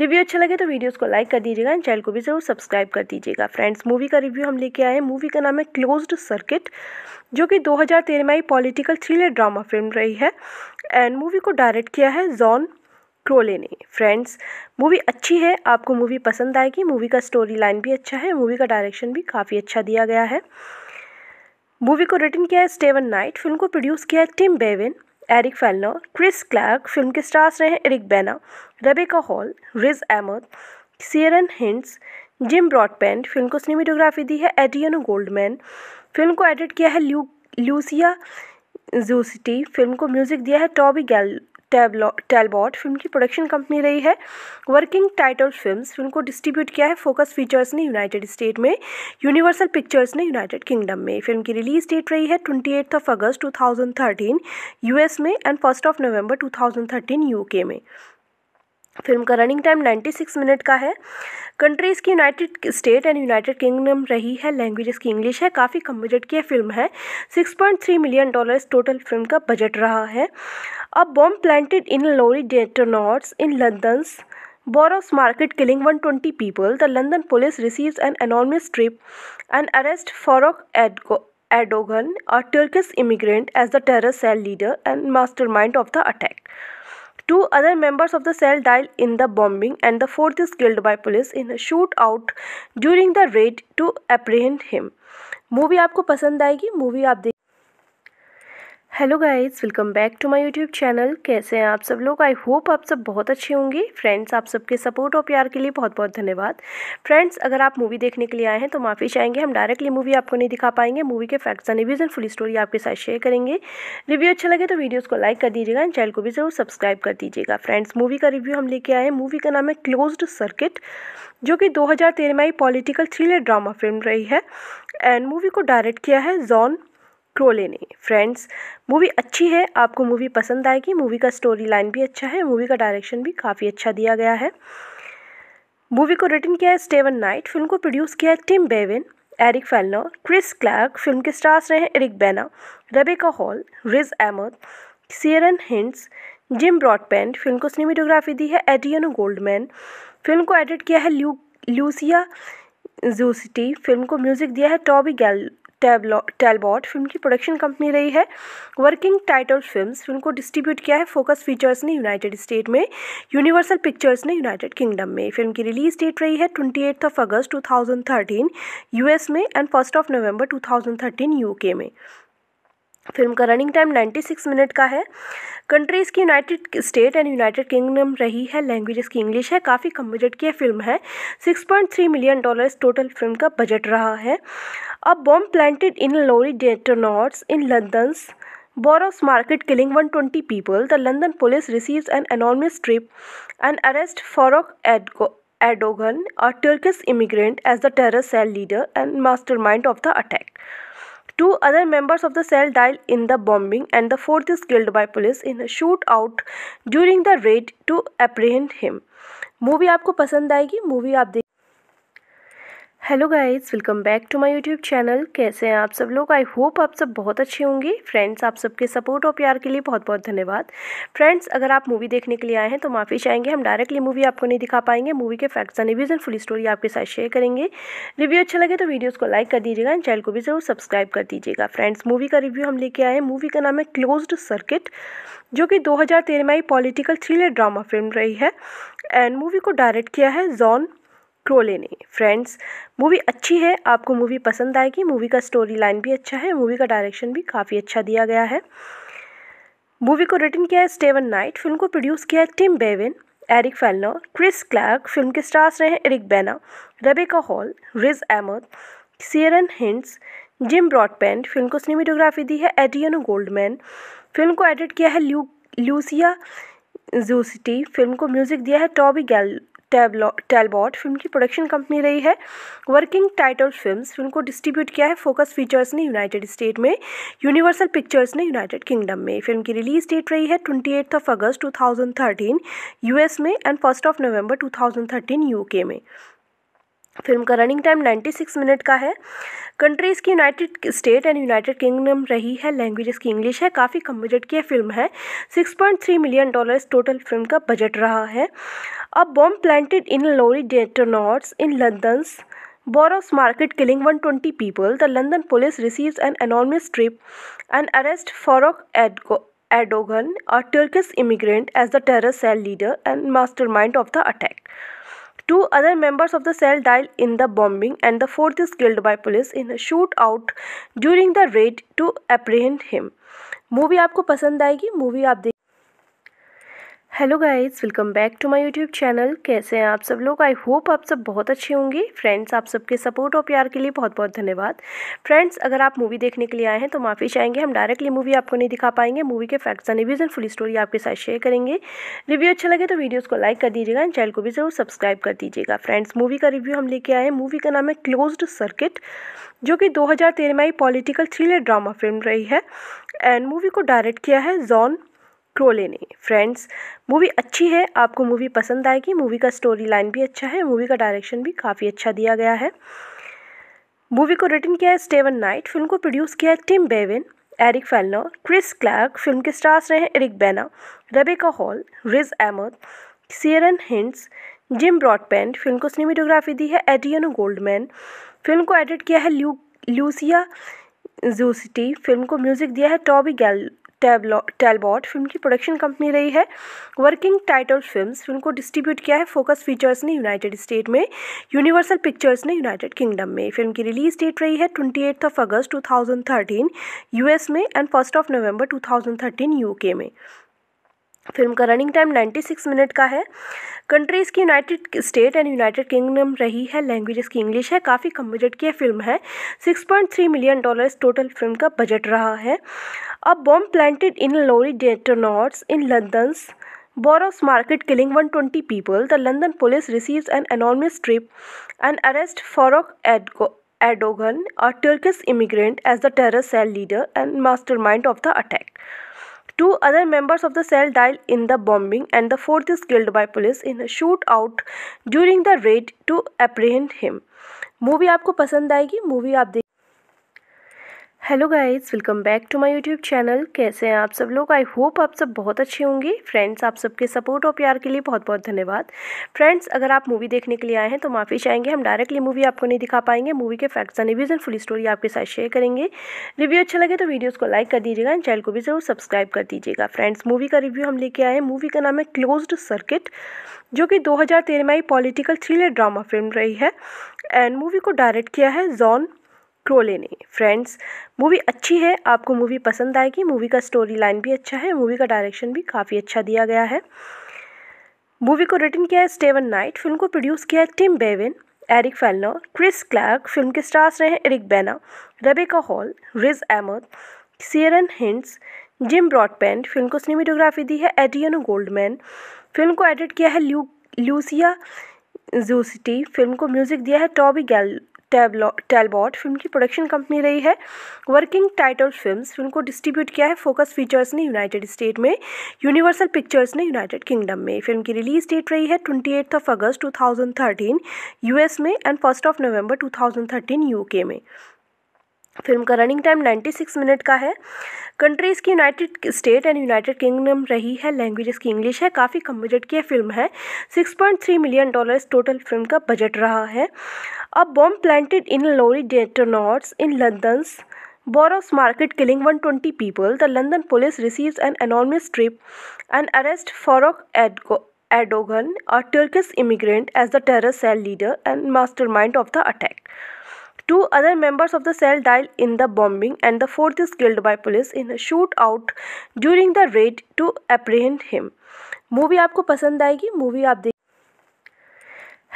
रिव्यू अच्छा लगे तो वीडियोज़ को लाइक कर दीजिएगा एंड चैनल को भी ज़रूर सब्सक्राइब कर दीजिएगा फ्रेंड्स मूवी का रिव्यू हम लेके आए हैं मूवी का नाम है क्लोज्ड सर्किट जो कि दो में आई पॉलिटिकल थ्रिलर ड्रामा फिल्म रही है एंड मूवी को डायरेक्ट किया है जॉन क्रोले ने फ्रेंड्स मूवी अच्छी है आपको मूवी पसंद आएगी मूवी का स्टोरी लाइन भी अच्छा है मूवी का डायरेक्शन भी काफ़ी अच्छा दिया गया है मूवी को रिटर्न किया है स्टेवन नाइट फिल्म को प्रोड्यूस किया है Tim Bevan Eric Fellner Chris Clark film के स्टार्स रहे हैं Eric Bana Rebecca Hall ridge Ahmad Ciaran Hinds Jim Broadbent film को सिनेमेटोग्राफी दी है एडियनो गोल्डमैन फिल्म को एडिट किया है ल्यू लूसिया जूसिटी फिल्म को म्यूजिक दिया है टॉबी गैल टेलबॉट फिल्म की प्रोडक्शन कंपनी रही है वर्किंग टाइटल फिल्म फिल्म को डिस्ट्रीब्यूट किया है फोकस फीचर्स ने यूनाइटेड स्टेट में यूनिवर्सल पिक्चर्स ने यूनाइटेड किंगडम में फिल्म की रिलीज डेट रही है twenty of August two thousand में and first of November two thousand में फिल्म का running time ninety six minute का है कंट्रीज़ की United state and United kingdom रही है लैंग्वेज की इंग्लिश है काफ़ी कम बजट की फिल्म है six point three million dollars total film का बजट रहा है अब bomb planted in lorry detonates in London's borrows market killing one twenty people the London police receive an anonymous trip and arrest फॉरक एडोगन और Turkish immigrant as the terror cell leader and mastermind of the attack Two other members of the cell died in the bombing, and the fourth is killed by police in a shootout during the raid to apprehend him. Movie आपको पसंद आएगी movie आप देख hello guys welcome back to my YouTube channel कैसे हैं आप सब लोग आई होप आप सब बहुत अच्छे होंगे फ्रेंड्स आप सबके सपोर्ट और प्यार के लिए बहुत बहुत धन्यवाद फ्रेंड्स अगर आप मूवी देखने के लिए आए हैं तो माफ़ी चाहेंगे हम डायरेक्टली मूवी आपको नहीं दिखा पाएंगे मूवी के facts and reviews and full story आपके साथ शेयर करेंगे रिव्यू अच्छा लगे तो वीडियोज़ को लाइक कर दीजिएगा एंड चैनल को भी ज़रूर सब्सक्राइब कर दीजिएगा फ्रेंड्स मूवी का रिव्यू हम लेके आए हैं मूवी का नाम है क्लोज्ड सर्किट जो कि दो में आई पॉलिटिकल थ्रिलर ड्रामा फिल्म रही है एंड मूवी को डायरेक्ट किया है जॉन क्रोले ने फ्रेंड्स मूवी अच्छी है आपको मूवी पसंद आएगी मूवी का स्टोरी लाइन भी अच्छा है मूवी का डायरेक्शन भी काफ़ी अच्छा दिया गया है मूवी को रिटर्न किया है स्टेवन नाइट फिल्म को प्रोड्यूस किया है Tim Bevan Eric Fellner Chris Clark film के स्टार्स रहे हैं Eric Bana Rebecca Hall ridge Ahmad Ciaran Hinds Jim Broadbent film को सिनेमेटोग्राफी दी है एडियनो गोल्डमैन फिल्म को एडिट किया है ल्यू लूसिया जूसिटी फिल्म को म्यूजिक दिया है टॉबी गैल टेलबॉट फिल्म की प्रोडक्शन कंपनी रही है वर्किंग टाइटल फिल्म फिल्म को डिस्ट्रीब्यूट किया है फोकस फीचर्स ने यूनाइटेड स्टेट में यूनिवर्सल पिक्चर्स ने यूनाइटेड किंगडम में फिल्म की रिलीज डेट रही है twenty of August two thousand में and first of November two thousand में फिल्म का running time ninety six minute का है कंट्रीज़ की United state and United kingdom रही है लैंग्वेज की इंग्लिश है काफ़ी कम बजट की फिल्म है six point three million dollars total film का बजट रहा है अब bomb planted in lorry detonates in London's borrows market killing one twenty people the London police receive an anonymous trip and arrest फॉरक एडोगन और Turkish immigrant as the terror cell leader and mastermind of the attack Two other members of the cell died in the bombing, and the fourth is killed by police in a shootout during the raid to apprehend him. Movie आपको पसंद आएगी movie आप देख hello guys welcome back to my YouTube channel कैसे हैं आप सब लोग आई होप आप सब बहुत अच्छे होंगे फ्रेंड्स आप सबके सपोर्ट और प्यार के लिए बहुत बहुत धन्यवाद फ्रेंड्स अगर आप मूवी देखने के लिए आए हैं तो माफ़ी चाहेंगे हम डायरेक्टली मूवी आपको नहीं दिखा पाएंगे मूवी के facts and reviews and full story आपके साथ शेयर करेंगे रिव्यू अच्छा लगे तो वीडियोज़ को लाइक कर दीजिएगा एंड चैनल को भी ज़रूर सब्सक्राइब कर दीजिएगा फ्रेंड्स मूवी का रिव्यू हम लेके आए हैं मूवी का नाम है क्लोज्ड सर्किट जो कि दो में आई पॉलिटिकल थ्रिलर ड्रामा फिल्म रही है एंड मूवी को डायरेक्ट किया है जॉन क्रोले ने फ्रेंड्स मूवी अच्छी है आपको मूवी पसंद आएगी मूवी का स्टोरी लाइन भी अच्छा है मूवी का डायरेक्शन भी काफ़ी अच्छा दिया गया है मूवी को रिटर्न किया है स्टेवन नाइट फिल्म को प्रोड्यूस किया है Tim Bevan Eric Fellner Chris Clark film के स्टार्स रहे हैं Eric Bana Rebecca Hall ridge Ahmad Ciaran Hinds Jim Broadbent film को सिनेमेटोग्राफी दी है एडियनो गोल्डमैन फिल्म को एडिट किया है ल्यू लूसिया जूसिटी फिल्म को म्यूजिक दिया है टॉबी गैल टैलबॉट फिल्म की प्रोडक्शन कंपनी रही है वर्किंग टाइटल फिल्म फिल्म को डिस्ट्रीब्यूट किया है फोकस फीचर्स ने यूनाइटेड स्टेट में यूनिवर्सल पिक्चर्स ने यूनाइटेड किंगडम में फिल्म की रिलीज डेट रही है twenty of August to US में and first of November to UK में फिल्म का रनिंग टाइम 96 मिनट का है कंट्रीज़ की United state and United kingdom रही है लैंग्वेज की इंग्लिश है काफ़ी कम बजट की फिल्म है 6.3 मिलियन डॉलर्स टोटल फिल्म का बजट रहा है अब bomb planted in lorry detonates in London's borrows market killing one twenty people the London police receive an anonymous trip and arrest फॉरक एडोगन और Turkish immigrant as the terror cell leader and mastermind of the attack Two other members of the cell died in the bombing, and the fourth is killed by police in a shootout during the raid to apprehend him. Movie आपको पसंद आएगी movie आप देख hello guys welcome back to my YouTube channel कैसे हैं आप सब लोग आई होप आप सब बहुत अच्छे होंगे फ्रेंड्स आप सबके सपोर्ट और प्यार के लिए बहुत बहुत धन्यवाद फ्रेंड्स अगर आप मूवी देखने के लिए आए हैं तो माफ़ी चाहेंगे हम डायरेक्टली मूवी आपको नहीं दिखा पाएंगे मूवी के facts and reviews and full story आपके साथ शेयर करेंगे रिव्यू अच्छा लगे तो वीडियोज़ को लाइक कर दीजिएगा एंड चैनल को भी ज़रूर सब्सक्राइब कर दीजिएगा फ्रेंड्स मूवी का रिव्यू हम लेके आए हैं मूवी का नाम है क्लोज्ड सर्किट जो कि दो में आई पॉलिटिकल थ्रिलर ड्रामा फिल्म रही है एंड मूवी को डायरेक्ट किया है जॉन क्रोले ने फ्रेंड्स मूवी अच्छी है आपको मूवी पसंद आएगी मूवी का स्टोरी लाइन भी अच्छा है मूवी का डायरेक्शन भी काफ़ी अच्छा दिया गया है मूवी को रिटर्न किया है स्टेवन नाइट फिल्म को प्रोड्यूस किया है Tim Bevan Eric Fellner Chris Clark film के स्टार्स रहे हैं Eric Bana Rebecca Hall ridge Ahmad Ciaran Hinds Jim Broadbent film को सिनेमेटोग्राफी दी है एडियनो गोल्डमैन फिल्म को एडिट किया है ल्यू लूसिया जूसिटी फिल्म को म्यूजिक दिया है टॉबी गैल टेलबॉट फिल्म की प्रोडक्शन कंपनी रही है वर्किंग टाइटल फिल्म फिल्म को डिस्ट्रीब्यूट किया है फोकस फीचर्स ने यूनाइटेड स्टेट में यूनिवर्सल पिक्चर्स ने यूनाइटेड किंगडम में फिल्म की रिलीज डेट रही है twenty of August two thousand में and first of November two thousand में फिल्म का running time ninety six minute का है कंट्रीज़ की United state and United kingdom रही है लैंग्वेज की इंग्लिश है काफ़ी कम बजट की फिल्म है six point three million dollars total film का बजट रहा है अब bomb planted in lorry detonates in London's borrows market killing one twenty people the London police receive an anonymous trip and arrest फॉरक एडोगन और Turkish immigrant as the terror cell leader and mastermind of the attack Two other members of the cell died in the bombing, and the fourth is killed by police in a shootout during the raid to apprehend him. Movie आपको पसंद आएगी movie आप देख hello guys welcome back to my YouTube channel कैसे हैं आप सब लोग आई होप आप सब बहुत अच्छे होंगे फ्रेंड्स आप सबके सपोर्ट और प्यार के लिए बहुत बहुत धन्यवाद फ्रेंड्स अगर आप मूवी देखने के लिए आए हैं तो माफ़ी चाहेंगे हम डायरेक्टली मूवी आपको नहीं दिखा पाएंगे मूवी के facts and reviews and full story आपके साथ शेयर करेंगे रिव्यू अच्छा लगे तो वीडियोज़ को लाइक कर दीजिएगा एंड चैनल को भी ज़रूर सब्सक्राइब कर दीजिएगा फ्रेंड्स मूवी का रिव्यू हम लेके आए हैं मूवी का नाम है क्लोज्ड सर्किट जो कि दो में आई पॉलिटिकल थ्रिलर ड्रामा फिल्म रही है एंड मूवी को डायरेक्ट किया है जॉन क्रोले ने फ्रेंड्स मूवी अच्छी है आपको मूवी पसंद आएगी मूवी का स्टोरी लाइन भी अच्छा है मूवी का डायरेक्शन भी काफ़ी अच्छा दिया गया है मूवी को रिटर्न किया है स्टेवन नाइट फिल्म को प्रोड्यूस किया है Tim Bevan Eric Fellner Chris Clark film के स्टार्स रहे हैं Eric Bana Rebecca Hall ridge Ahmad Ciaran Hinds Jim Broadbent film को सिनेमेटोग्राफी दी है एडियनो गोल्डमैन फिल्म को एडिट किया है ल्यू लूसिया जूसिटी फिल्म को म्यूजिक दिया है टॉबी गैल टेलबॉट फिल्म की प्रोडक्शन कंपनी रही है वर्किंग टाइटल फिल्म फिल्म को डिस्ट्रीब्यूट किया है फोकस फीचर्स ने यूनाइटेड स्टेट में यूनिवर्सल पिक्चर्स ने यूनाइटेड किंगडम में फिल्म की रिलीज डेट रही है twenty of August two thousand में and first of November two thousand में फिल्म का running time ninety six minute का है कंट्रीज़ की United state and United kingdom रही है लैंग्वेज की इंग्लिश है काफ़ी कम बजट की फिल्म है six point three million dollars total film का बजट रहा है अब bomb planted in lorry detonates in London's borrows market killing one twenty people the London police receive an anonymous trip and arrest फॉरक एडोगन और Turkish immigrant as the terror cell leader and mastermind of the attack Two other members of the cell died in the bombing, and the fourth is killed by police in a shootout during the raid to apprehend him. Movie आपको पसंद आएगी movie आप देख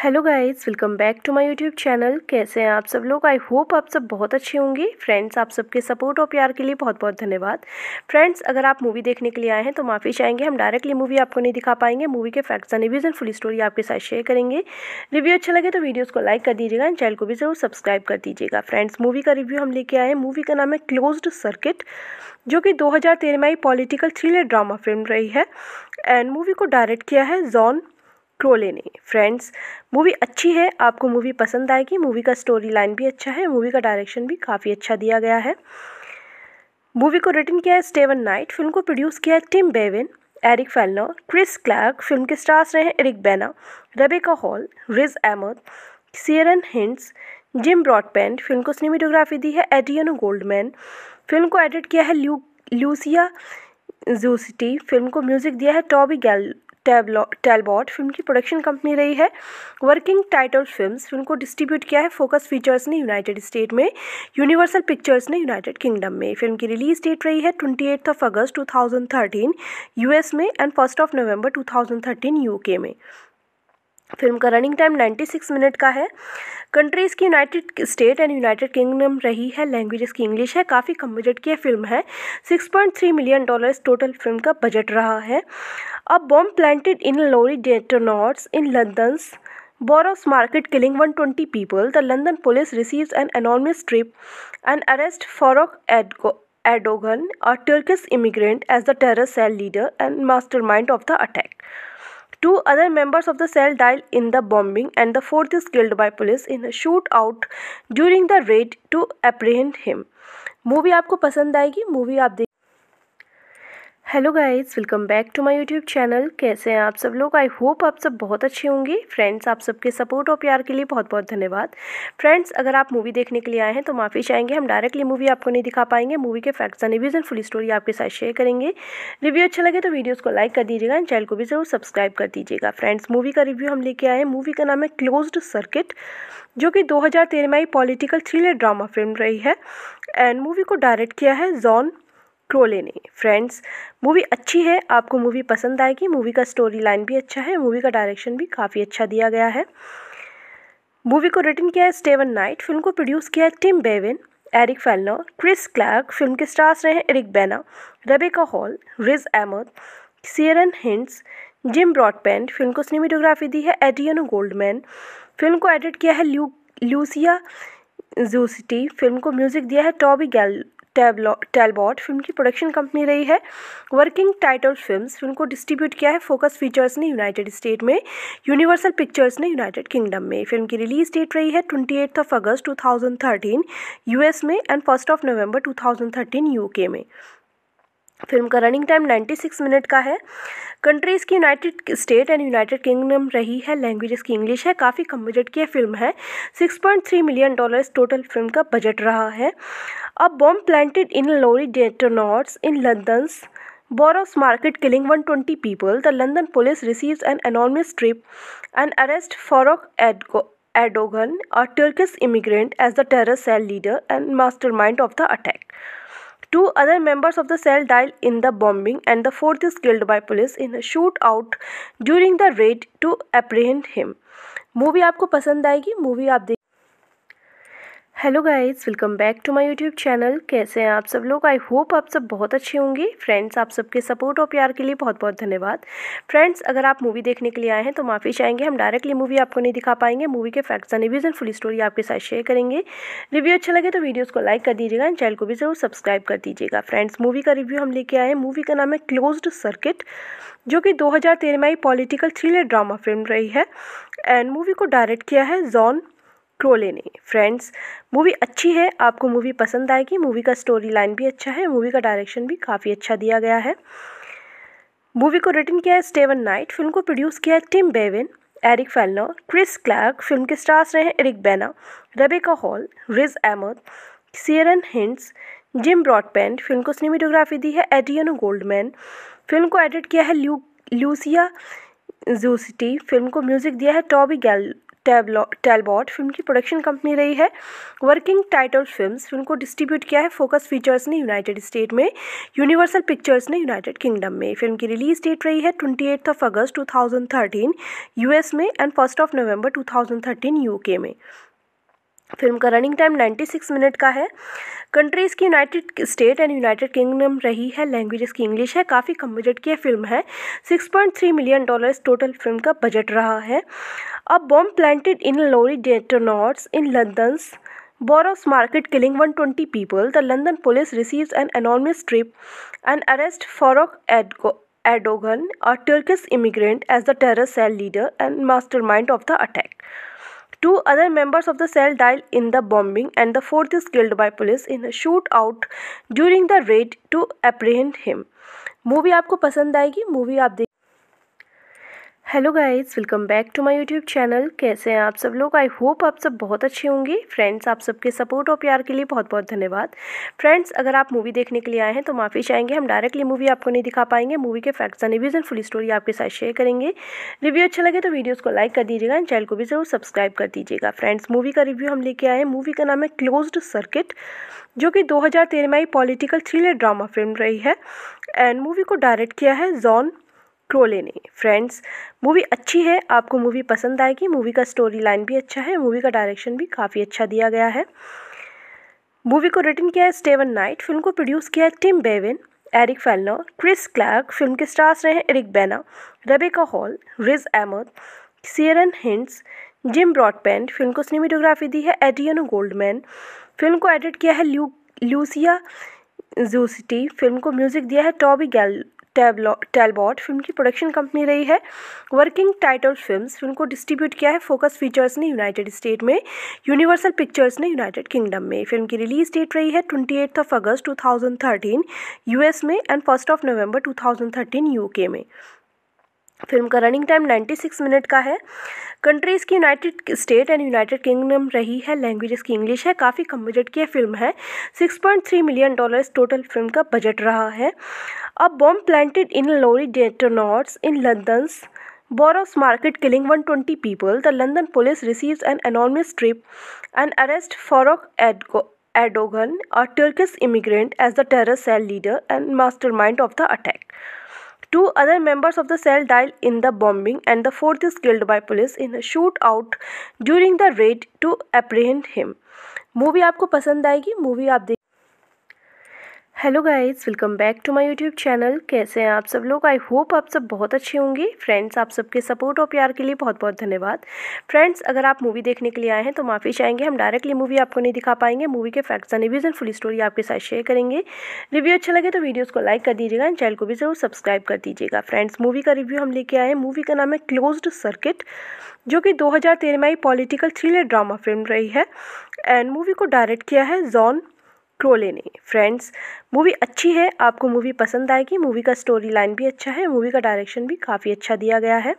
hello guys welcome back to my YouTube channel कैसे हैं आप सब लोग आई होप आप सब बहुत अच्छे होंगे फ्रेंड्स आप सबके सपोर्ट और प्यार के लिए बहुत बहुत धन्यवाद फ्रेंड्स अगर आप मूवी देखने के लिए आए हैं तो माफ़ी चाहेंगे हम डायरेक्टली मूवी आपको नहीं दिखा पाएंगे मूवी के facts and reviews and full story आपके साथ शेयर करेंगे रिव्यू अच्छा लगे तो वीडियोज़ को लाइक कर दीजिएगा एंड चैनल को भी ज़रूर सब्सक्राइब कर दीजिएगा फ्रेंड्स मूवी का रिव्यू हम लेके आए हैं मूवी का नाम है क्लोज्ड सर्किट जो कि दो में आई पॉलिटिकल थ्रिलर ड्रामा फिल्म रही है एंड मूवी को डायरेक्ट किया है जॉन क्रोले ने फ्रेंड्स मूवी अच्छी है आपको मूवी पसंद आएगी मूवी का स्टोरी लाइन भी अच्छा है मूवी का डायरेक्शन भी काफ़ी अच्छा दिया गया है मूवी को रिटर्न किया है स्टेवन नाइट फिल्म को प्रोड्यूस किया है Tim Bevan Eric Fellner Chris Clark film के स्टार्स रहे हैं Eric Bana Rebecca Hall ridge Ahmad Ciaran Hinds Jim Broadbent film को सिनेमेटोग्राफी दी है एडियनो गोल्डमैन फिल्म को एडिट किया है ल्यू लूसिया जूसिटी फिल्म को म्यूजिक दिया है टॉबी गैल टेलबॉट फिल्म की प्रोडक्शन कंपनी रही है वर्किंग टाइटल फिल्म फिल्म को डिस्ट्रीब्यूट किया है फोकस फीचर्स ने यूनाइटेड स्टेट में यूनिवर्सल पिक्चर्स ने यूनाइटेड किंगडम में फिल्म की रिलीज डेट रही है twenty of August to US में and first of November two thousand में फिल्म का रनिंग टाइम 96 मिनट का है कंट्रीज़ की United state and United kingdom रही है लैंग्वेजेस की इंग्लिश है काफ़ी कम बजट की फिल्म है 6.3 मिलियन डॉलर्स टोटल फिल्म का बजट रहा है A bomb planted in a lorry detonates in London's Borough's market, killing 120 people. The London police receives an anonymous tip and arrest Farok Erdogan, a Turkish immigrant, as the terror cell leader and mastermind of the attack. Two other members of the cell died in the bombing, and the fourth is killed by police in a shootout during the raid to apprehend him. Movie आपको पसंद आएगी movie आप देख hello guys welcome back to my YouTube channel कैसे हैं आप सब लोग आई होप आप सब बहुत अच्छे होंगे फ्रेंड्स आप सबके सपोर्ट और प्यार के लिए बहुत बहुत धन्यवाद फ्रेंड्स अगर आप मूवी देखने के लिए आए हैं तो माफ़ी चाहेंगे हम डायरेक्टली मूवी आपको नहीं दिखा पाएंगे मूवी के facts and reviews and full story आपके साथ शेयर करेंगे रिव्यू अच्छा लगे तो वीडियोज़ को लाइक कर दीजिएगा एंड चैनल को भी ज़रूर सब्सक्राइब कर दीजिएगा फ्रेंड्स मूवी का रिव्यू हम लेके आए हैं मूवी का नाम है क्लोज्ड सर्किट जो कि दो में आई पॉलिटिकल थ्रिलर ड्रामा फिल्म रही है एंड मूवी को डायरेक्ट किया है जॉन क्रोले ने फ्रेंड्स मूवी अच्छी है आपको मूवी पसंद आएगी मूवी का स्टोरी लाइन भी अच्छा है मूवी का डायरेक्शन भी काफ़ी अच्छा दिया गया है मूवी को रिटर्न किया है स्टेवन नाइट फिल्म को प्रोड्यूस किया है Tim Bevan Eric Fellner Chris Clark film के स्टार्स रहे हैं Eric Bana Rebecca Hall ridge Ahmad Ciaran Hinds Jim Broadbent film को सिनेमेटोग्राफी दी है एडियनो गोल्डमैन फिल्म को एडिट किया है ल्यू लूसिया जूसिटी फिल्म को म्यूजिक दिया है टॉबी गैल टेलबॉट फिल्म की प्रोडक्शन कंपनी रही है वर्किंग टाइटल फिल्म फिल्म को डिस्ट्रीब्यूट किया है फोकस फीचर्स ने यूनाइटेड स्टेट में यूनिवर्सल पिक्चर्स ने यूनाइटेड किंगडम में फिल्म की रिलीज डेट रही है twenty of August two thousand में and first of November two thousand में फिल्म का running time ninety six minute का है कंट्रीज़ की United state and United kingdom रही है लैंग्वेज की इंग्लिश है काफ़ी कम बजट की फिल्म है six point three million dollars total film का बजट रहा है अब bomb planted in lorry detonates in London's borrows market killing one twenty people the London police receive an enormous trip and arrest फॉरक एडोगन और Turkish immigrant as the terror cell leader and mastermind of the attack Two other members of the cell died in the bombing, and the fourth is killed by police in a shootout during the raid to apprehend him. Movie आपको पसंद आएगी movie आप देख hello guys welcome back to my YouTube channel कैसे हैं आप सब लोग आई होप आप सब बहुत अच्छे होंगे फ्रेंड्स आप सबके सपोर्ट और प्यार के लिए बहुत बहुत धन्यवाद फ्रेंड्स अगर आप मूवी देखने के लिए आए हैं तो माफ़ी चाहेंगे हम डायरेक्टली मूवी आपको नहीं दिखा पाएंगे मूवी के facts and reviews and full story आपके साथ शेयर करेंगे रिव्यू अच्छा लगे तो वीडियोज़ को लाइक कर दीजिएगा एंड चैनल को भी ज़रूर सब्सक्राइब कर दीजिएगा फ्रेंड्स मूवी का रिव्यू हम लेके आए हैं मूवी का नाम है क्लोज्ड सर्किट जो कि दो में आई पॉलिटिकल थ्रिलर ड्रामा फिल्म रही है एंड मूवी को डायरेक्ट किया है जॉन क्रोले ने फ्रेंड्स मूवी अच्छी है आपको मूवी पसंद आएगी मूवी का स्टोरी लाइन भी अच्छा है मूवी का डायरेक्शन भी काफ़ी अच्छा दिया गया है मूवी को रिटर्न किया है स्टेवन नाइट फिल्म को प्रोड्यूस किया है Tim Bevan Eric Fellner Chris Clark film के स्टार्स रहे हैं Eric Bana Rebecca Hall ridge Ahmad Ciaran Hinds Jim Broadbent film को सिनेमेटोग्राफी दी है एडियनो गोल्डमैन फिल्म को एडिट किया है ल्यू लूसिया जूसिटी फिल्म को म्यूजिक दिया है टॉबी गैल टेलबॉट फिल्म की प्रोडक्शन कंपनी रही है वर्किंग टाइटल फिल्म फिल्म को डिस्ट्रीब्यूट किया है फोकस फीचर्स ने यूनाइटेड स्टेट में यूनिवर्सल पिक्चर्स ने यूनाइटेड किंगडम में फिल्म की रिलीज डेट रही है twenty of August two thousand में and first of November two thousand में फिल्म का running time ninety six minute का है कंट्रीज़ की United state and United kingdom रही है लैंग्वेज की इंग्लिश है काफ़ी कम बजट की फिल्म है six point three million dollars total film का बजट रहा है अब bomb planted in lorry detonates in London's borrows market killing one twenty people the London police receive an anonymous trip and arrest फॉरक एडोगन और Turkish immigrant as the terror cell leader and mastermind of the attack Two other members of the cell died in the bombing, and the fourth is killed by police in a shootout during the raid to apprehend him. Movie आपको पसंद आएगी movie आप देख hello guys welcome back to my YouTube channel कैसे हैं आप सब लोग आई होप आप सब बहुत अच्छे होंगे फ्रेंड्स आप सबके सपोर्ट और प्यार के लिए बहुत बहुत धन्यवाद फ्रेंड्स अगर आप मूवी देखने के लिए आए हैं तो माफ़ी चाहेंगे हम डायरेक्टली मूवी आपको नहीं दिखा पाएंगे मूवी के facts and reviews and full story आपके साथ शेयर करेंगे रिव्यू अच्छा लगे तो वीडियोज़ को लाइक कर दीजिएगा एंड चैनल को भी ज़रूर सब्सक्राइब कर दीजिएगा फ्रेंड्स मूवी का रिव्यू हम लेके आए हैं मूवी का नाम है क्लोज्ड सर्किट जो कि दो में आई पॉलिटिकल थ्रिलर ड्रामा फिल्म रही है एंड मूवी को डायरेक्ट किया है जॉन क्रोले ने फ्रेंड्स मूवी अच्छी है आपको मूवी पसंद आएगी मूवी का स्टोरी लाइन भी अच्छा है मूवी का डायरेक्शन भी काफ़ी अच्छा दिया गया है मूवी को रिटर्न किया है स्टेवन नाइट फिल्म को प्रोड्यूस किया है Tim Bevan Eric Fellner Chris Clark film के स्टार्स रहे हैं Eric Bana Rebecca Hall ridge Ahmad Ciaran Hinds Jim Broadbent film को सिनेमेटोग्राफी दी है एडियनो गोल्डमैन फिल्म को एडिट किया है ल्यू लूसिया जूसिटी फिल्म को म्यूजिक दिया है टॉबी गैल टेलबॉट फिल्म की प्रोडक्शन कंपनी रही है वर्किंग टाइटल फिल्म फिल्म को डिस्ट्रीब्यूट किया है फोकस फीचर्स ने यूनाइटेड स्टेट में यूनिवर्सल पिक्चर्स ने यूनाइटेड किंगडम में फिल्म की रिलीज डेट रही है twenty of August two thousand में and first of November two thousand में फिल्म का running time ninety six minute का है कंट्रीज़ की United state and United kingdom रही है लैंग्वेज की इंग्लिश है काफ़ी कम बजट की फिल्म है six point three million dollars total film का बजट रहा है अब bomb planted in lorry detonates in London's borrows market killing one twenty people the London police receive an anonymous trip and arrest फॉरक एडोगन और Turkish immigrant as the terror cell leader and mastermind of the attack Two other members of the cell died in the bombing, and the fourth is killed by police in a shootout during the raid to apprehend him. Movie आपको पसंद आएगी movie आप देख hello guys welcome back to my YouTube channel कैसे हैं आप सब लोग आई होप आप सब बहुत अच्छे होंगे फ्रेंड्स आप सबके सपोर्ट और प्यार के लिए बहुत बहुत धन्यवाद फ्रेंड्स अगर आप मूवी देखने के लिए आए हैं तो माफ़ी चाहेंगे हम डायरेक्टली मूवी आपको नहीं दिखा पाएंगे मूवी के facts and reviews and full story आपके साथ शेयर करेंगे रिव्यू अच्छा लगे तो वीडियोज़ को लाइक कर दीजिएगा एंड चैनल को भी ज़रूर सब्सक्राइब कर दीजिएगा फ्रेंड्स मूवी का रिव्यू हम लेके आए हैं मूवी का नाम है क्लोज्ड सर्किट जो कि दो में आई पॉलिटिकल थ्रिलर ड्रामा फिल्म रही है एंड मूवी को डायरेक्ट किया है जॉन क्रोले ने फ्रेंड्स मूवी अच्छी है आपको मूवी पसंद आएगी मूवी का स्टोरी लाइन भी अच्छा है मूवी का डायरेक्शन भी काफ़ी अच्छा दिया गया है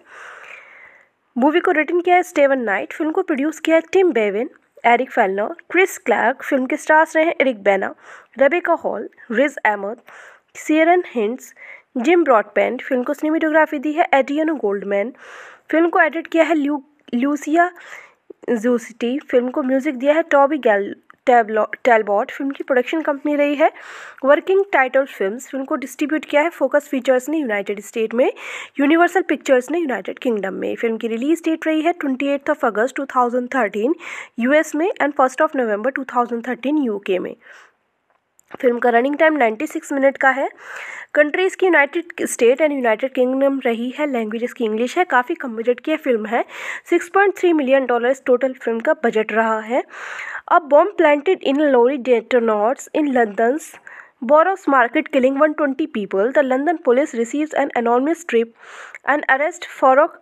मूवी को रिटर्न किया है स्टेवन नाइट फिल्म को प्रोड्यूस किया है Tim Bevan Eric Fellner Chris Clark film के स्टार्स रहे हैं Eric Bana Rebecca Hall ridge Ahmad Ciaran Hinds Jim Broadbent film को सिनेमेटोग्राफी दी है एडियनो गोल्डमैन फिल्म को एडिट किया है ल्यू लूसिया जूसिटी फिल्म को म्यूजिक दिया है टॉबी गैल टेलबॉट फिल्म की प्रोडक्शन कंपनी रही है वर्किंग टाइटल फिल्म फिल्म को डिस्ट्रीब्यूट किया है फोकस फीचर्स ने यूनाइटेड स्टेट में यूनिवर्सल पिक्चर्स ने यूनाइटेड किंगडम में फिल्म की रिलीज डेट रही है twenty of August two thousand में and first of November two thousand में फिल्म का running time ninety six minute का है कंट्रीज़ की United state and United kingdom रही है लैंग्वेज की इंग्लिश है काफ़ी कम बजट की फिल्म है six point three million dollars total film का बजट रहा है अब bomb planted in lorry detonates in London's borrows market killing one twenty people the London police receive an anonymous trip and arrest फॉरक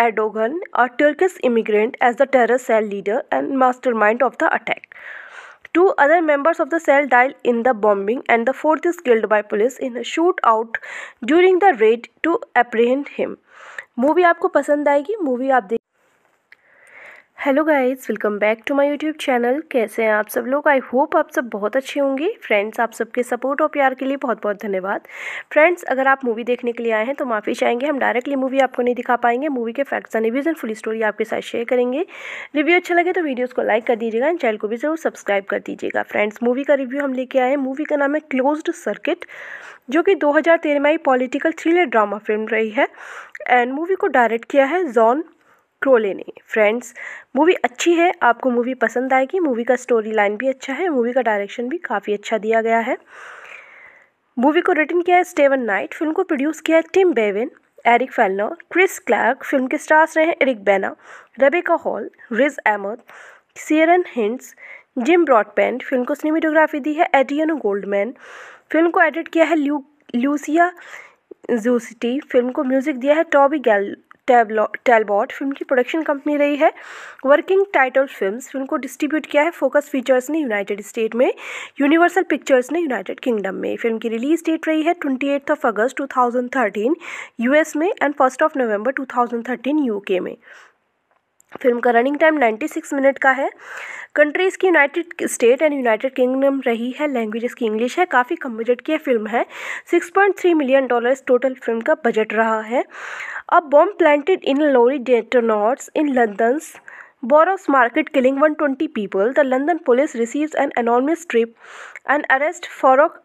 एडोगन और Turkish immigrant as the terror cell leader and mastermind of the attack Two other members of the cell died in the bombing, and the fourth is killed by police in a shootout during the raid to apprehend him. Movie आपको पसंद आएगी movie आप देख hello guys welcome back to my YouTube channel कैसे हैं आप सब लोग आई होप आप सब बहुत अच्छे होंगे फ्रेंड्स आप सबके सपोर्ट और प्यार के लिए बहुत बहुत धन्यवाद फ्रेंड्स अगर आप मूवी देखने के लिए आए हैं तो माफ़ी चाहेंगे हम डायरेक्टली मूवी आपको नहीं दिखा पाएंगे मूवी के facts and reviews and full story आपके साथ शेयर करेंगे रिव्यू अच्छा लगे तो वीडियोज़ को लाइक कर दीजिएगा एंड चैनल को भी ज़रूर सब्सक्राइब कर दीजिएगा फ्रेंड्स मूवी का रिव्यू हम लेके आए हैं मूवी का नाम है क्लोज्ड सर्किट जो कि दो में आई पॉलिटिकल थ्रिलर ड्रामा फिल्म रही है एंड मूवी को डायरेक्ट किया है जॉन क्रोले ने फ्रेंड्स मूवी अच्छी है आपको मूवी पसंद आएगी मूवी का स्टोरी लाइन भी अच्छा है मूवी का डायरेक्शन भी काफ़ी अच्छा दिया गया है मूवी को रिटर्न किया है स्टेवन नाइट फिल्म को प्रोड्यूस किया है Tim Bevan Eric Fellner Chris Clark film के स्टार्स रहे हैं Eric Bana Rebecca Hall ridge Ahmad Ciaran Hinds Jim Broadbent film को सिनेमेटोग्राफी दी है एडियनो गोल्डमैन फिल्म को एडिट किया है ल्यू लूसिया जूसिटी फिल्म को म्यूजिक दिया है टॉबी गैल टैलबॉट फिल्म की प्रोडक्शन कंपनी रही है वर्किंग टाइटल फिल्म फिल्म को डिस्ट्रीब्यूट किया है फोकस फीचर्स ने यूनाइटेड स्टेट में यूनिवर्सल पिक्चर्स ने यूनाइटेड किंगडम में फिल्म की रिलीज डेट रही है twenty of August to US में and first of November to UK में फिल्म का रनिंग टाइम 96 मिनट का है कंट्रीज़ की United state and United kingdom रही है लैंग्वेज की इंग्लिश है काफ़ी कम बजट की फिल्म है 6.3 मिलियन डॉलर्स टोटल फिल्म का बजट रहा है अब bomb planted in lorry detonates in London's borrows market killing one twenty people the London police receive an enormous trip and arrest फॉरक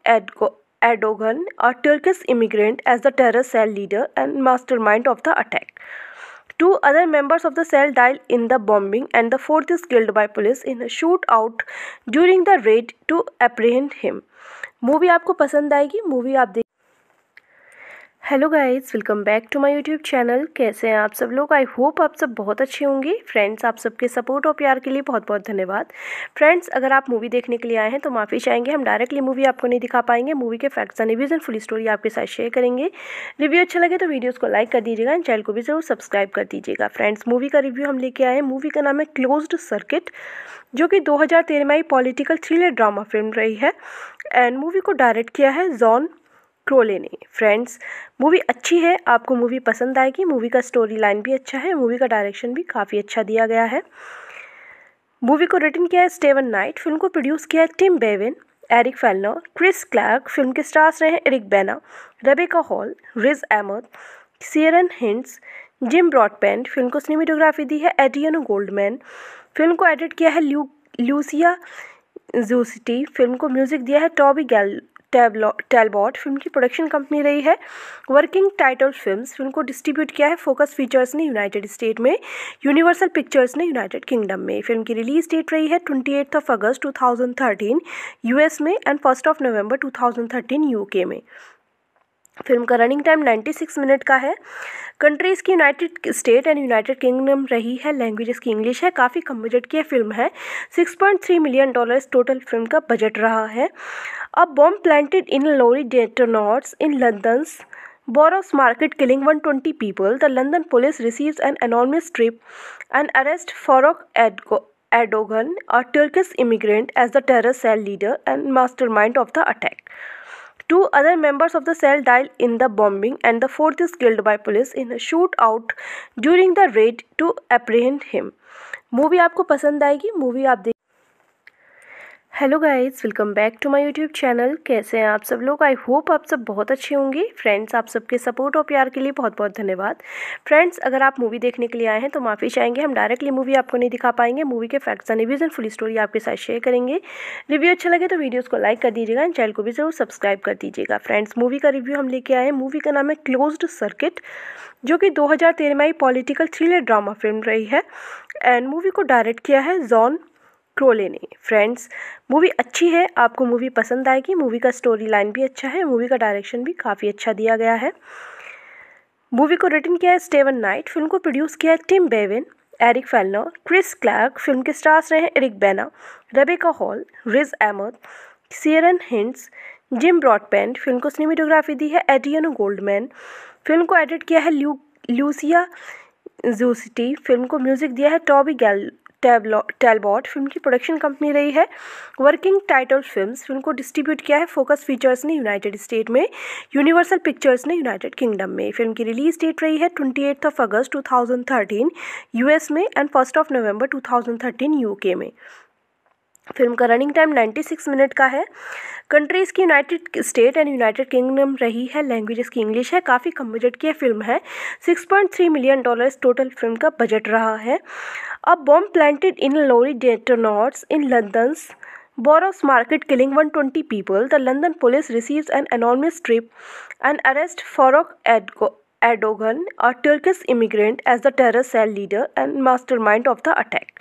एडोगन और Turkish immigrant as the terror cell leader and master of the attack Two other members of the cell died in the bombing, and the fourth is killed by police in a shootout during the raid to apprehend him. Movie आपको पसंद आएगी movie आप देख hello guys welcome back to my YouTube channel कैसे हैं आप सब लोग आई होप आप सब बहुत अच्छे होंगे फ्रेंड्स आप सबके सपोर्ट और प्यार के लिए बहुत बहुत धन्यवाद फ्रेंड्स अगर आप मूवी देखने के लिए आए हैं तो माफ़ी चाहेंगे हम डायरेक्टली मूवी आपको नहीं दिखा पाएंगे मूवी के facts and reviews and full story आपके साथ शेयर करेंगे रिव्यू अच्छा लगे तो वीडियोज़ को लाइक कर दीजिएगा एंड चैनल को भी ज़रूर सब्सक्राइब कर दीजिएगा फ्रेंड्स मूवी का रिव्यू हम लेके आए हैं मूवी का नाम है क्लोज्ड सर्किट जो कि दो में आई पॉलिटिकल थ्रिलर ड्रामा फिल्म रही है एंड मूवी को डायरेक्ट किया है जॉन क्रोले ने फ्रेंड्स मूवी अच्छी है आपको मूवी पसंद आएगी मूवी का स्टोरी लाइन भी अच्छा है मूवी का डायरेक्शन भी काफ़ी अच्छा दिया गया है मूवी को रिटर्न किया है स्टेवन नाइट फिल्म को प्रोड्यूस किया है Tim Bevan Eric Fellner Chris Clark film के स्टार्स रहे हैं Eric Bana Rebecca Hall ridge Ahmad Ciaran Hinds Jim Broadbent film को सिनेमेटोग्राफी दी है एडियनो गोल्डमैन फिल्म को एडिट किया है ल्यू लूसिया जूसिटी फिल्म को म्यूजिक दिया है टॉबी गैल टेलबॉट फिल्म की प्रोडक्शन कंपनी रही है वर्किंग टाइटल फिल्म फिल्म को डिस्ट्रीब्यूट किया है फोकस फीचर्स ने यूनाइटेड स्टेट में यूनिवर्सल पिक्चर्स ने यूनाइटेड किंगडम में फिल्म की रिलीज डेट रही है twenty of August two thousand में and first of November two thousand में फिल्म का running time ninety six minute का है कंट्रीज़ की United state and United kingdom रही है लैंग्वेज की इंग्लिश है काफ़ी कम बजट की फिल्म है six point three million dollars total film का बजट रहा है अब bomb planted in lorry detonates in London's borrows market killing one twenty people the London police receive an anonymous trip and arrest फॉरक एडोगन और Turkish immigrant as the terror cell leader and mastermind of the attack Two other members of the cell died in the bombing, and the fourth is killed by police in a shootout during the raid to apprehend him. Movie आपको पसंद आएगी movie आप देख hello guys welcome back to my YouTube channel कैसे हैं आप सब लोग आई होप आप सब बहुत अच्छे होंगे फ्रेंड्स आप सबके सपोर्ट और प्यार के लिए बहुत बहुत धन्यवाद फ्रेंड्स अगर आप मूवी देखने के लिए आए हैं तो माफ़ी चाहेंगे हम डायरेक्टली मूवी आपको नहीं दिखा पाएंगे मूवी के facts and reviews and full story आपके साथ शेयर करेंगे रिव्यू अच्छा लगे तो वीडियोज़ को लाइक कर दीजिएगा एंड चैनल को भी ज़रूर सब्सक्राइब कर दीजिएगा फ्रेंड्स मूवी का रिव्यू हम लेके आए हैं मूवी का नाम है क्लोज्ड सर्किट जो कि दो में आई पॉलिटिकल थ्रिलर ड्रामा फिल्म रही है एंड मूवी को डायरेक्ट किया है जॉन क्रोले ने फ्रेंड्स मूवी अच्छी है आपको मूवी पसंद आएगी मूवी का स्टोरी लाइन भी अच्छा है मूवी का डायरेक्शन भी काफ़ी अच्छा दिया गया है मूवी को रिटर्न किया है स्टेवन नाइट फिल्म को प्रोड्यूस किया है Tim Bevan Eric Fellner Chris Clark film के स्टार्स रहे हैं Eric Bana Rebecca Hall ridge Ahmad Ciaran Hinds Jim Broadbent film को सिनेमेटोग्राफी दी है एडियनो गोल्डमैन फिल्म को एडिट किया है ल्यू लूसिया जूसिटी फिल्म को म्यूजिक दिया है टॉबी गैल टेलबॉट फिल्म की प्रोडक्शन कंपनी रही है वर्किंग टाइटल फिल्म फिल्म को डिस्ट्रीब्यूट किया है फोकस फीचर्स ने यूनाइटेड स्टेट में यूनिवर्सल पिक्चर्स ने यूनाइटेड किंगडम में फिल्म की रिलीज डेट रही है twenty of August two thousand में and first of November two thousand में फिल्म का running time ninety six minute का है कंट्रीज़ की United state and United kingdom रही है लैंग्वेज की इंग्लिश है काफ़ी कम बजट की फिल्म है six point three million dollars total film का बजट रहा है अब bomb planted in lorry detonates in London's borrows market killing one twenty people the London police receive an anonymous trip and arrest फॉरक एडोगन और Turkish immigrant as the terror cell leader and mastermind of the attack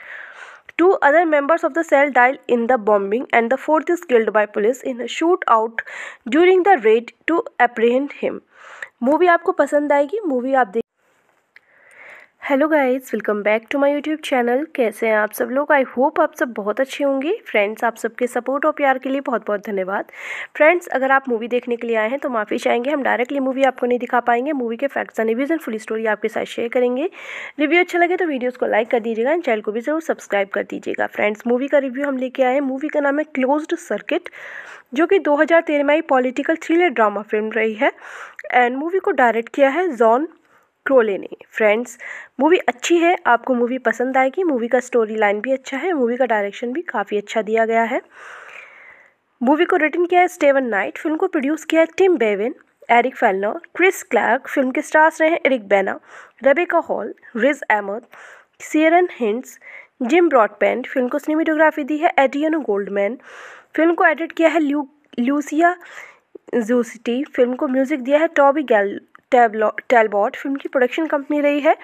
Two other members of the cell died in the bombing, and the fourth is killed by police in a shootout during the raid to apprehend him. Movie आपको पसंद आएगी movie आप देख hello guys welcome back to my YouTube channel कैसे हैं आप सब लोग आई होप आप सब बहुत अच्छे होंगे फ्रेंड्स आप सबके सपोर्ट और प्यार के लिए बहुत बहुत धन्यवाद फ्रेंड्स अगर आप मूवी देखने के लिए आए हैं तो माफ़ी चाहेंगे हम डायरेक्टली मूवी आपको नहीं दिखा पाएंगे मूवी के facts and reviews and full story आपके साथ शेयर करेंगे रिव्यू अच्छा लगे तो वीडियोज़ को लाइक कर दीजिएगा एंड चैनल को भी ज़रूर सब्सक्राइब कर दीजिएगा फ्रेंड्स मूवी का रिव्यू हम लेके आए हैं मूवी का नाम है क्लोज्ड सर्किट जो कि दो में आई पॉलिटिकल थ्रिलर ड्रामा फिल्म रही है एंड मूवी को डायरेक्ट किया है जॉन क्रोले ने फ्रेंड्स मूवी अच्छी है आपको मूवी पसंद आएगी मूवी का स्टोरी लाइन भी अच्छा है मूवी का डायरेक्शन भी काफ़ी अच्छा दिया गया है मूवी को रिटर्न किया है स्टेवन नाइट फिल्म को प्रोड्यूस किया है Tim Bevan Eric Fellner Chris Clark film के स्टार्स रहे हैं Eric Bana Rebecca Hall ridge Ahmad Ciaran Hinds Jim Broadbent film को सिनेमेटोग्राफी दी है एडियनो गोल्डमैन फिल्म को एडिट किया है ल्यू लूसिया जूसिटी फिल्म को म्यूजिक दिया है टॉबी गैल टेलबॉट फिल्म की प्रोडक्शन कंपनी रही है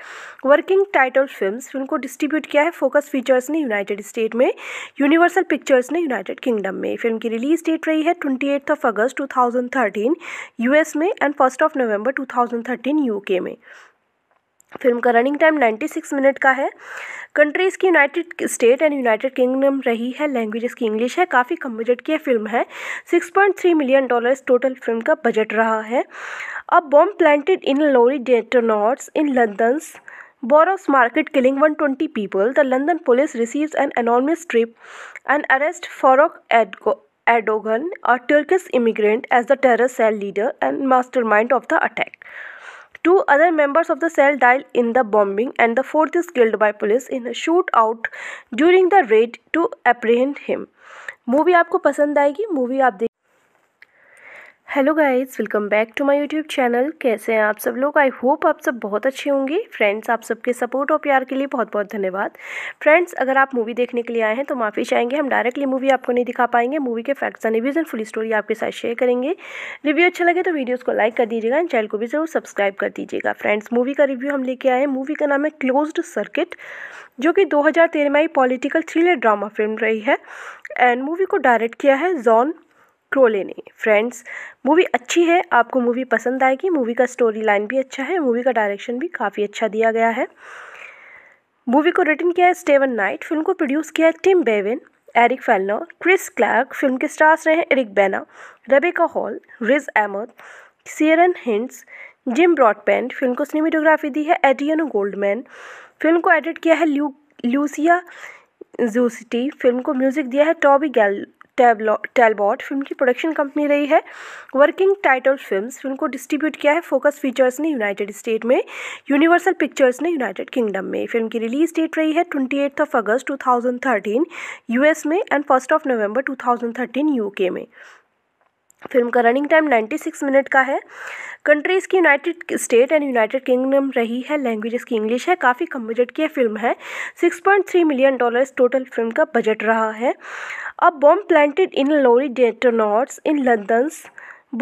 वर्किंग टाइटल फिल्म फिल्म को डिस्ट्रीब्यूट किया है फोकस फीचर्स ने यूनाइटेड स्टेट में यूनिवर्सल पिक्चर्स ने यूनाइटेड किंगडम में फिल्म की रिलीज डेट रही है twenty of August to US में and first of November two thousand में फिल्म का रनिंग टाइम 96 मिनट का है कंट्रीज़ की United state and United kingdom रही है लैंग्वेजेस की इंग्लिश है काफ़ी कम बजट की फिल्म है 6.3 मिलियन डॉलर्स टोटल फिल्म का बजट रहा है A bomb planted in a lorry detonates in London's Borough's market, killing 120 people. The London police receives an anonymous tip and arrest Farok Erdogan, a Turkish immigrant, as the terror cell leader and mastermind of the attack. Two other members of the cell died in the bombing, and the fourth is killed by police in a shootout during the raid to apprehend him. Movie आपको पसंद आएगी movie आप देख hello guys welcome back to my YouTube channel कैसे हैं आप सब लोग आई होप आप सब बहुत अच्छे होंगे फ्रेंड्स आप सबके सपोर्ट और प्यार के लिए बहुत बहुत धन्यवाद फ्रेंड्स अगर आप मूवी देखने के लिए आए हैं तो माफ़ी चाहेंगे हम डायरेक्टली मूवी आपको नहीं दिखा पाएंगे मूवी के facts and reviews and full story आपके साथ शेयर करेंगे रिव्यू अच्छा लगे तो वीडियोज़ को लाइक कर दीजिएगा एंड चैनल को भी ज़रूर सब्सक्राइब कर दीजिएगा फ्रेंड्स मूवी का रिव्यू हम लेके आए हैं मूवी का नाम है क्लोज्ड सर्किट जो कि दो में आई पॉलिटिकल थ्रिलर ड्रामा फिल्म रही है एंड मूवी को डायरेक्ट किया है जॉन क्रोले ने फ्रेंड्स मूवी अच्छी है आपको मूवी पसंद आएगी मूवी का स्टोरी लाइन भी अच्छा है मूवी का डायरेक्शन भी काफ़ी अच्छा दिया गया है मूवी को रिटर्न किया है स्टेवन नाइट फिल्म को प्रोड्यूस किया है Tim Bevan Eric Fellner Chris Clark film के स्टार्स रहे हैं Eric Bana Rebecca Hall ridge Ahmad Ciaran Hinds Jim Broadbent film को सिनेमेटोग्राफी दी है एडियनो गोल्डमैन फिल्म को एडिट किया है ल्यू लूसिया जूसिटी फिल्म को म्यूजिक दिया है टॉबी गैल टेलबॉट फिल्म की प्रोडक्शन कंपनी रही है वर्किंग टाइटल फिल्म फिल्म को डिस्ट्रीब्यूट किया है फोकस फीचर्स ने यूनाइटेड स्टेट में यूनिवर्सल पिक्चर्स ने यूनाइटेड किंगडम में फिल्म की रिलीज डेट रही है twenty of August two thousand में and first of November two thousand में फिल्म का running time ninety six minute का है कंट्रीज़ की United state and United kingdom रही है लैंग्वेज की इंग्लिश है काफ़ी कम बजट की फिल्म है six point three million dollars total film का बजट रहा है अब bomb planted in lorry detonates in London's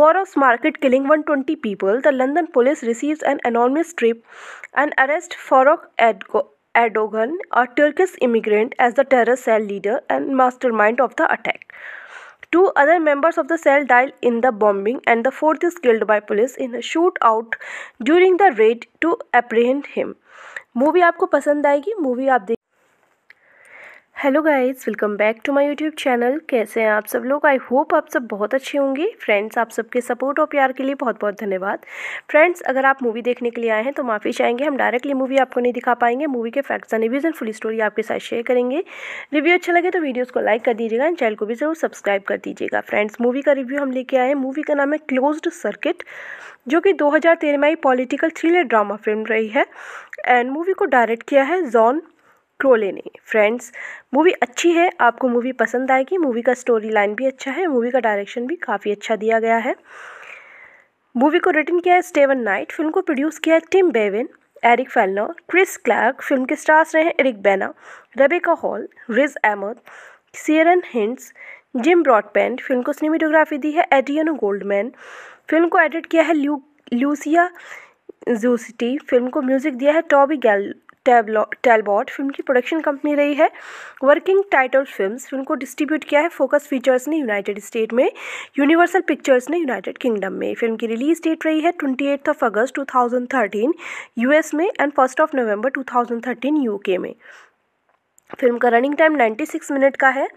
borrows market killing one twenty people the London police receive an anonymous trip and arrest फॉरक एडोगन और Turkish immigrant as the terror cell leader and mastermind of the attack Two other members of the cell died in the bombing, and the fourth is killed by police in a shootout during the raid to apprehend him. Movie आपको पसंद आएगी movie आप देख hello guys welcome back to my YouTube channel कैसे हैं आप सब लोग आई होप आप सब बहुत अच्छे होंगे फ्रेंड्स आप सबके सपोर्ट और प्यार के लिए बहुत बहुत धन्यवाद फ्रेंड्स अगर आप मूवी देखने के लिए आए हैं तो माफ़ी चाहेंगे हम डायरेक्टली मूवी आपको नहीं दिखा पाएंगे मूवी के facts and reviews and full story आपके साथ शेयर करेंगे रिव्यू अच्छा लगे तो वीडियोज़ को लाइक कर दीजिएगा एंड चैनल को भी ज़रूर सब्सक्राइब कर दीजिएगा फ्रेंड्स मूवी का रिव्यू हम लेके आए हैं मूवी का नाम है क्लोज्ड सर्किट जो कि दो में आई पॉलिटिकल थ्रिलर ड्रामा फिल्म रही है एंड मूवी को डायरेक्ट किया है जॉन क्रोले ने फ्रेंड्स मूवी अच्छी है आपको मूवी पसंद आएगी मूवी का स्टोरी लाइन भी अच्छा है मूवी का डायरेक्शन भी काफ़ी अच्छा दिया गया है मूवी को रिटर्न किया है स्टेवन नाइट फिल्म को प्रोड्यूस किया है Tim Bevan Eric Fellner Chris Clark film के स्टार्स रहे हैं Eric Bana Rebecca Hall ridge Ahmad Ciaran Hinds Jim Broadbent film को सिनेमेटोग्राफी दी है एडियनो गोल्डमैन फिल्म को एडिट किया है ल्यू लूसिया जूसिटी फिल्म को म्यूजिक दिया है टॉबी गैल टेलबॉट फिल्म की प्रोडक्शन कंपनी रही है वर्किंग टाइटल फिल्म फिल्म को डिस्ट्रीब्यूट किया है फोकस फीचर्स ने यूनाइटेड स्टेट में यूनिवर्सल पिक्चर्स ने यूनाइटेड किंगडम में फिल्म की रिलीज डेट रही है twenty of August two thousand में and first of November two thousand में फिल्म का running time ninety six minute का है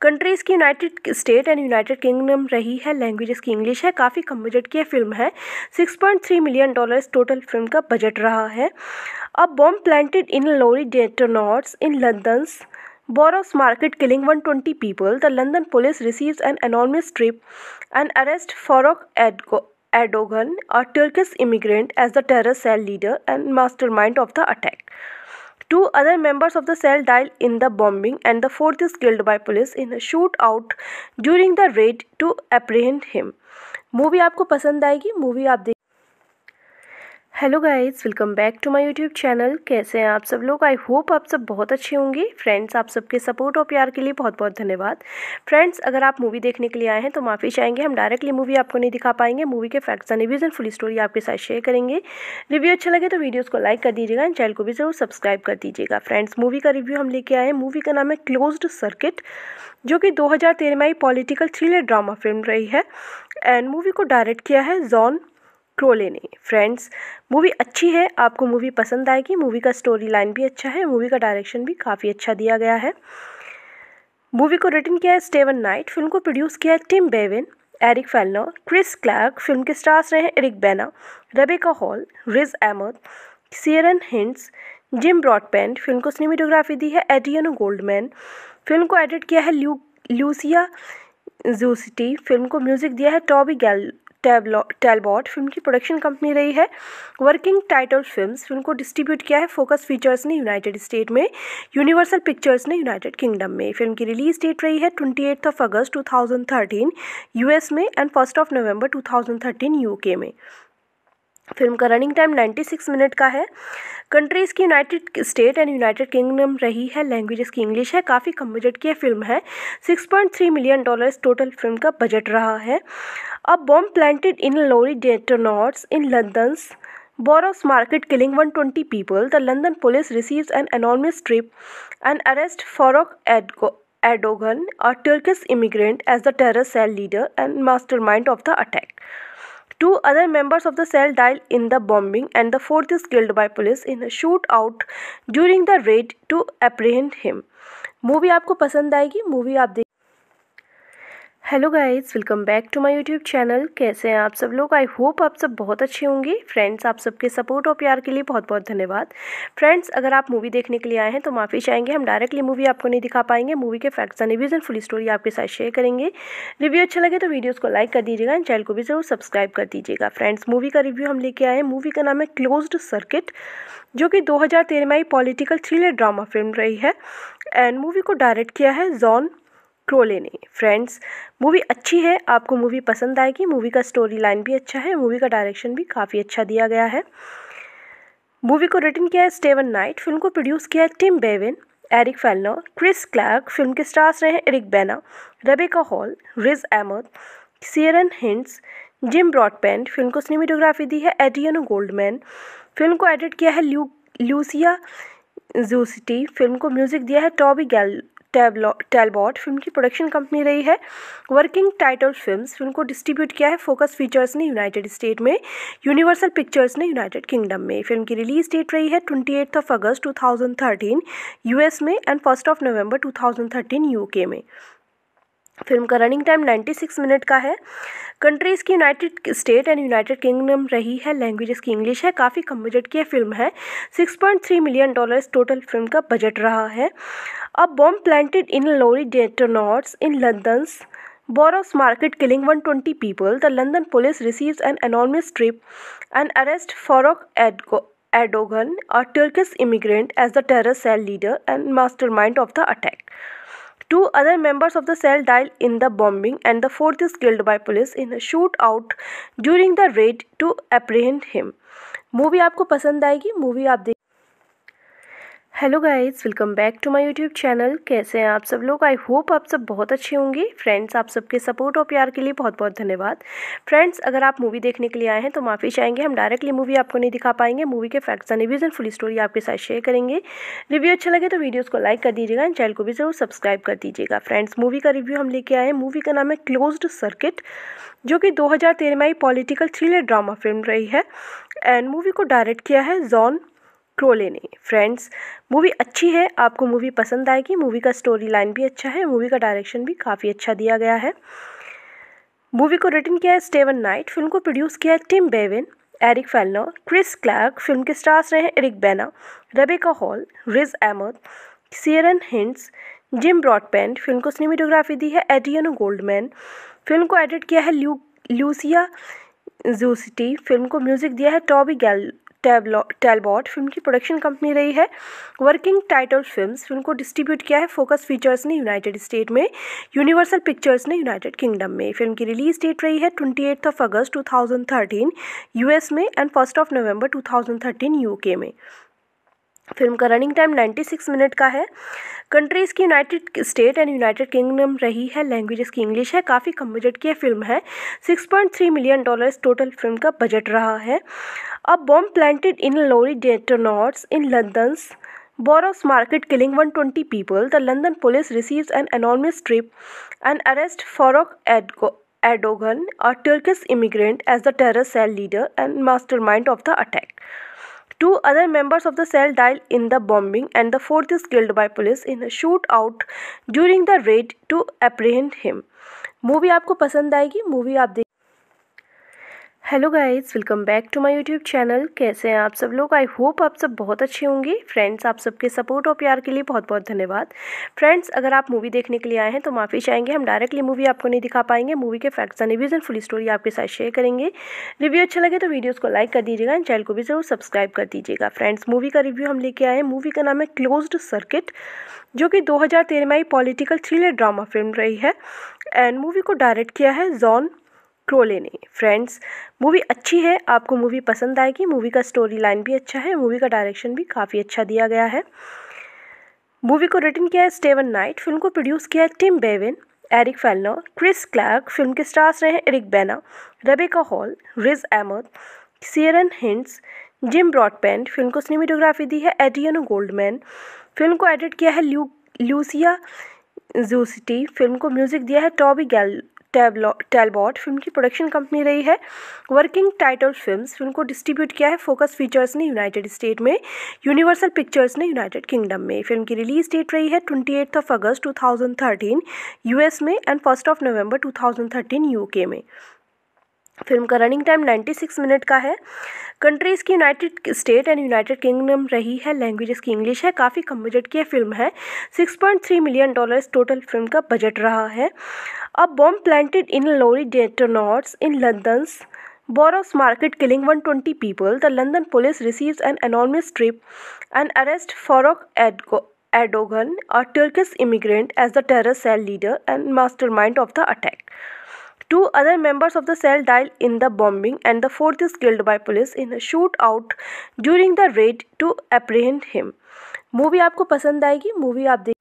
कंट्रीज़ की United state and United kingdom रही है लैंग्वेज की इंग्लिश है काफ़ी कम बजट की फिल्म है six point three million dollars total film का बजट रहा है अब bomb planted in lorry detonates in London's borrows market killing one twenty people the London police receive an anonymous trip and arrest फॉरक एडगो Erdogan और Turkish immigrant as the terror cell leader and mastermind of the attack Two other members of the cell died in the bombing, and the fourth is killed by police in a shootout during the raid to apprehend him. Movie आपको पसंद आएगी movie आप देख hello guys welcome back to my YouTube channel कैसे हैं आप सब लोग आई होप आप सब बहुत अच्छे होंगे फ्रेंड्स आप सबके सपोर्ट और प्यार के लिए बहुत बहुत धन्यवाद फ्रेंड्स अगर आप मूवी देखने के लिए आए हैं तो माफ़ी चाहेंगे हम डायरेक्टली मूवी आपको नहीं दिखा पाएंगे मूवी के facts and reviews and full story आपके साथ शेयर करेंगे रिव्यू अच्छा लगे तो वीडियोज़ को लाइक कर दीजिएगा एंड चैनल को भी ज़रूर सब्सक्राइब कर दीजिएगा फ्रेंड्स मूवी का रिव्यू हम लेके आए हैं मूवी का नाम है क्लोज्ड सर्किट जो कि दो में आई पॉलिटिकल थ्रिलर ड्रामा फिल्म रही है एंड मूवी को डायरेक्ट किया है जॉन ट्रोले ने फ्रेंड्स मूवी अच्छी है आपको मूवी पसंद आएगी मूवी का स्टोरी लाइन भी अच्छा है मूवी का डायरेक्शन भी काफ़ी अच्छा दिया गया है मूवी को रिटर्न किया है स्टेवन नाइट फिल्म को प्रोड्यूस किया है Tim Bevan Eric Fellner Chris Clark film के स्टार्स रहे हैं Eric Bana Rebecca Hall ridge Ahmad Ciaran Hinds Jim Broadbent film को सिनेमेटोग्राफी दी है एडियनो गोल्डमैन फिल्म को एडिट किया है ल्यू लूसिया जूसिटी फिल्म को म्यूजिक दिया है टॉबी गैल टेलबॉट फिल्म की प्रोडक्शन कंपनी रही है वर्किंग टाइटल फिल्म फिल्म को डिस्ट्रीब्यूट किया है फोकस फीचर्स ने यूनाइटेड स्टेट में यूनिवर्सल पिक्चर्स ने यूनाइटेड किंगडम में फिल्म की रिलीज डेट रही है twenty of August two thousand में and first of November two thousand में फिल्म का running time ninety six minute का है कंट्रीज़ की United state and United kingdom रही है लैंग्वेज की इंग्लिश है काफ़ी कम बजट की फिल्म है six point three million dollars total film का बजट रहा है अब bomb planted in lorry detonates in London's borrows market killing one twenty people the London police receive an anonymous trip and arrest फॉरक एडोगन और Turkish immigrant as the terror cell leader and mastermind of the attack Two other members of the cell died in the bombing, and the fourth is killed by police in a shootout during the raid to apprehend him. Movie आपको पसंद आएगी movie आप देख hello guys welcome back to my YouTube channel कैसे हैं आप सब लोग आई होप आप सब बहुत अच्छे होंगे फ्रेंड्स आप सबके सपोर्ट और प्यार के लिए बहुत बहुत धन्यवाद फ्रेंड्स अगर आप मूवी देखने के लिए आए हैं तो माफ़ी चाहेंगे हम डायरेक्टली मूवी आपको नहीं दिखा पाएंगे मूवी के facts and reviews and full story आपके साथ शेयर करेंगे रिव्यू अच्छा लगे तो वीडियोज़ को लाइक कर दीजिएगा एंड चैनल को भी ज़रूर सब्सक्राइब कर दीजिएगा फ्रेंड्स मूवी का रिव्यू हम लेके आए हैं मूवी का नाम है क्लोज्ड सर्किट जो कि दो में आई पॉलिटिकल थ्रिलर ड्रामा फिल्म रही है एंड मूवी को डायरेक्ट किया है जॉन क्रोले ने फ्रेंड्स मूवी अच्छी है आपको मूवी पसंद आएगी मूवी का स्टोरी लाइन भी अच्छा है मूवी का डायरेक्शन भी काफ़ी अच्छा दिया गया है मूवी को रिटर्न किया है स्टेवन नाइट फिल्म को प्रोड्यूस किया है Tim Bevan Eric Fellner Chris Clark film के स्टार्स रहे हैं Eric Bana Rebecca Hall ridge Ahmad Ciaran Hinds Jim Broadbent film को सिनेमेटोग्राफी दी है एडियनो गोल्डमैन फिल्म को एडिट किया है ल्यू लूसिया जूसिटी फिल्म को म्यूजिक दिया है टॉबी गैल टेलबॉट फिल्म की प्रोडक्शन कंपनी रही है वर्किंग टाइटल फिल्म फिल्म को डिस्ट्रीब्यूट किया है फोकस फीचर्स ने यूनाइटेड स्टेट में यूनिवर्सल पिक्चर्स ने यूनाइटेड किंगडम में फिल्म की रिलीज डेट रही है twenty of August two thousand में and first of November two thousand में फिल्म का running time ninety six minute का है कंट्रीज़ की United state and United kingdom रही है लैंग्वेज की इंग्लिश है काफ़ी कम बजट की फिल्म है six point three million dollars total film का बजट रहा है अब bomb planted in lorry detonates in London's borrows market killing one twenty people the London police receive an anonymous trip and arrest फॉरक एडोगन और Turkish immigrant as the terror cell leader and mastermind of the attack Two other members of the cell died in the bombing, and the fourth is killed by police in a shootout during the raid to apprehend him. Movie आपको पसंद आएगी movie आप देख hello guys welcome back to my YouTube channel कैसे हैं आप सब लोग आई होप आप सब बहुत अच्छे होंगे फ्रेंड्स आप सबके सपोर्ट और प्यार के लिए बहुत बहुत धन्यवाद फ्रेंड्स अगर आप मूवी देखने के लिए आए हैं तो माफ़ी चाहेंगे हम डायरेक्टली मूवी आपको नहीं दिखा पाएंगे मूवी के facts and reviews and full story आपके साथ शेयर करेंगे रिव्यू अच्छा लगे तो वीडियोज़ को लाइक कर दीजिएगा एंड चैनल को भी ज़रूर सब्सक्राइब कर दीजिएगा फ्रेंड्स मूवी का रिव्यू हम लेके आए हैं मूवी का नाम है क्लोज्ड सर्किट जो कि दो में आई पॉलिटिकल थ्रिलर ड्रामा फिल्म रही है एंड मूवी को डायरेक्ट किया है जॉन क्रोले ने फ्रेंड्स मूवी अच्छी है आपको मूवी पसंद आएगी मूवी का स्टोरी लाइन भी अच्छा है मूवी का डायरेक्शन भी काफ़ी अच्छा दिया गया है मूवी को रिटर्न किया है स्टेवन नाइट फिल्म को प्रोड्यूस किया है Tim Bevan Eric Fellner Chris Clark film के स्टार्स रहे हैं Eric Bana Rebecca Hall ridge Ahmad Ciaran Hinds Jim Broadbent film को सिनेमेटोग्राफी दी है एडियनो गोल्डमैन फिल्म को एडिट किया है ल्यू लूसिया जूसिटी फिल्म को म्यूजिक दिया है टॉबी गैल टैलबॉट फिल्म की प्रोडक्शन कंपनी रही है वर्किंग टाइटल फिल्म फिल्म को डिस्ट्रीब्यूट किया है फोकस फीचर्स ने यूनाइटेड स्टेट में यूनिवर्सल पिक्चर्स ने यूनाइटेड किंगडम में फिल्म की रिलीज डेट रही है twenty of August to US में and first of November to UK में फिल्म का running time ninety six minute का है कंट्रीज़ की United state and United kingdom रही है लैंग्वेज की इंग्लिश है काफ़ी कम बजट की फिल्म है six point three million dollars total film का बजट रहा है अब bomb planted in lorry detonates in London's borrows market killing one twenty people the London police receive an anonymous trip and arrest फॉरक एडोगन और Turkish immigrant as the terror cell leader and mastermind of the attack Two other members of the cell died in the bombing, and the fourth is killed by police in a shootout during the raid to apprehend him. Movie आपको पसंद आएगी movie आप देख hello guys welcome back to my YouTube channel कैसे हैं आप सब लोग आई होप आप सब बहुत अच्छे होंगे फ्रेंड्स आप सबके सपोर्ट और प्यार के लिए बहुत बहुत धन्यवाद फ्रेंड्स अगर आप मूवी देखने के लिए आए हैं तो माफ़ी चाहेंगे हम डायरेक्टली मूवी आपको नहीं दिखा पाएंगे मूवी के facts and reviews and full story आपके साथ शेयर करेंगे रिव्यू अच्छा लगे तो वीडियोज़ को लाइक कर दीजिएगा एंड चैनल को भी ज़रूर सब्सक्राइब कर दीजिएगा फ्रेंड्स मूवी का रिव्यू हम लेके आए हैं मूवी का नाम है क्लोज्ड सर्किट जो कि दो में आई पॉलिटिकल थ्रिलर ड्रामा फिल्म रही है एंड मूवी को डायरेक्ट किया है जॉन क्रोले ने फ्रेंड्स मूवी अच्छी है आपको मूवी पसंद आएगी मूवी का स्टोरी लाइन भी अच्छा है मूवी का डायरेक्शन भी काफ़ी अच्छा दिया गया है मूवी को रिटर्न किया है स्टेवन नाइट फिल्म को प्रोड्यूस किया है Tim Bevan Eric Fellner Chris Clark film के स्टार्स रहे हैं Eric Bana Rebecca Hall ridge Ahmad Ciaran Hinds Jim Broadbent film को सिनेमेटोग्राफी दी है एडियनो गोल्डमैन फिल्म को एडिट किया है ल्यू लूसिया जूसिटी फिल्म को म्यूजिक दिया है टॉबी गैल टेलबॉट फिल्म की प्रोडक्शन कंपनी रही है वर्किंग टाइटल फिल्म फिल्म को डिस्ट्रीब्यूट किया है फोकस फीचर्स ने यूनाइटेड स्टेट में यूनिवर्सल पिक्चर्स ने यूनाइटेड किंगडम में फिल्म की रिलीज डेट रही है twenty of August two thousand में and first of November two thousand में फिल्म का running time ninety six minute का है कंट्रीज़ की United state and United kingdom रही है लैंग्वेज की इंग्लिश है काफ़ी कम बजट की फिल्म है six point three million dollars total film का बजट रहा है अब bomb planted in lorry detonates in London's borrows market killing one twenty people the London police receive an anonymous trip and arrest फॉरक एडोगन और Turkish immigrant as the terror cell leader and mastermind of the attack Two other members of the cell died in the bombing, and the fourth is killed by police in a shootout during the raid to apprehend him. Movie आपको पसंद आएगी movie आप देख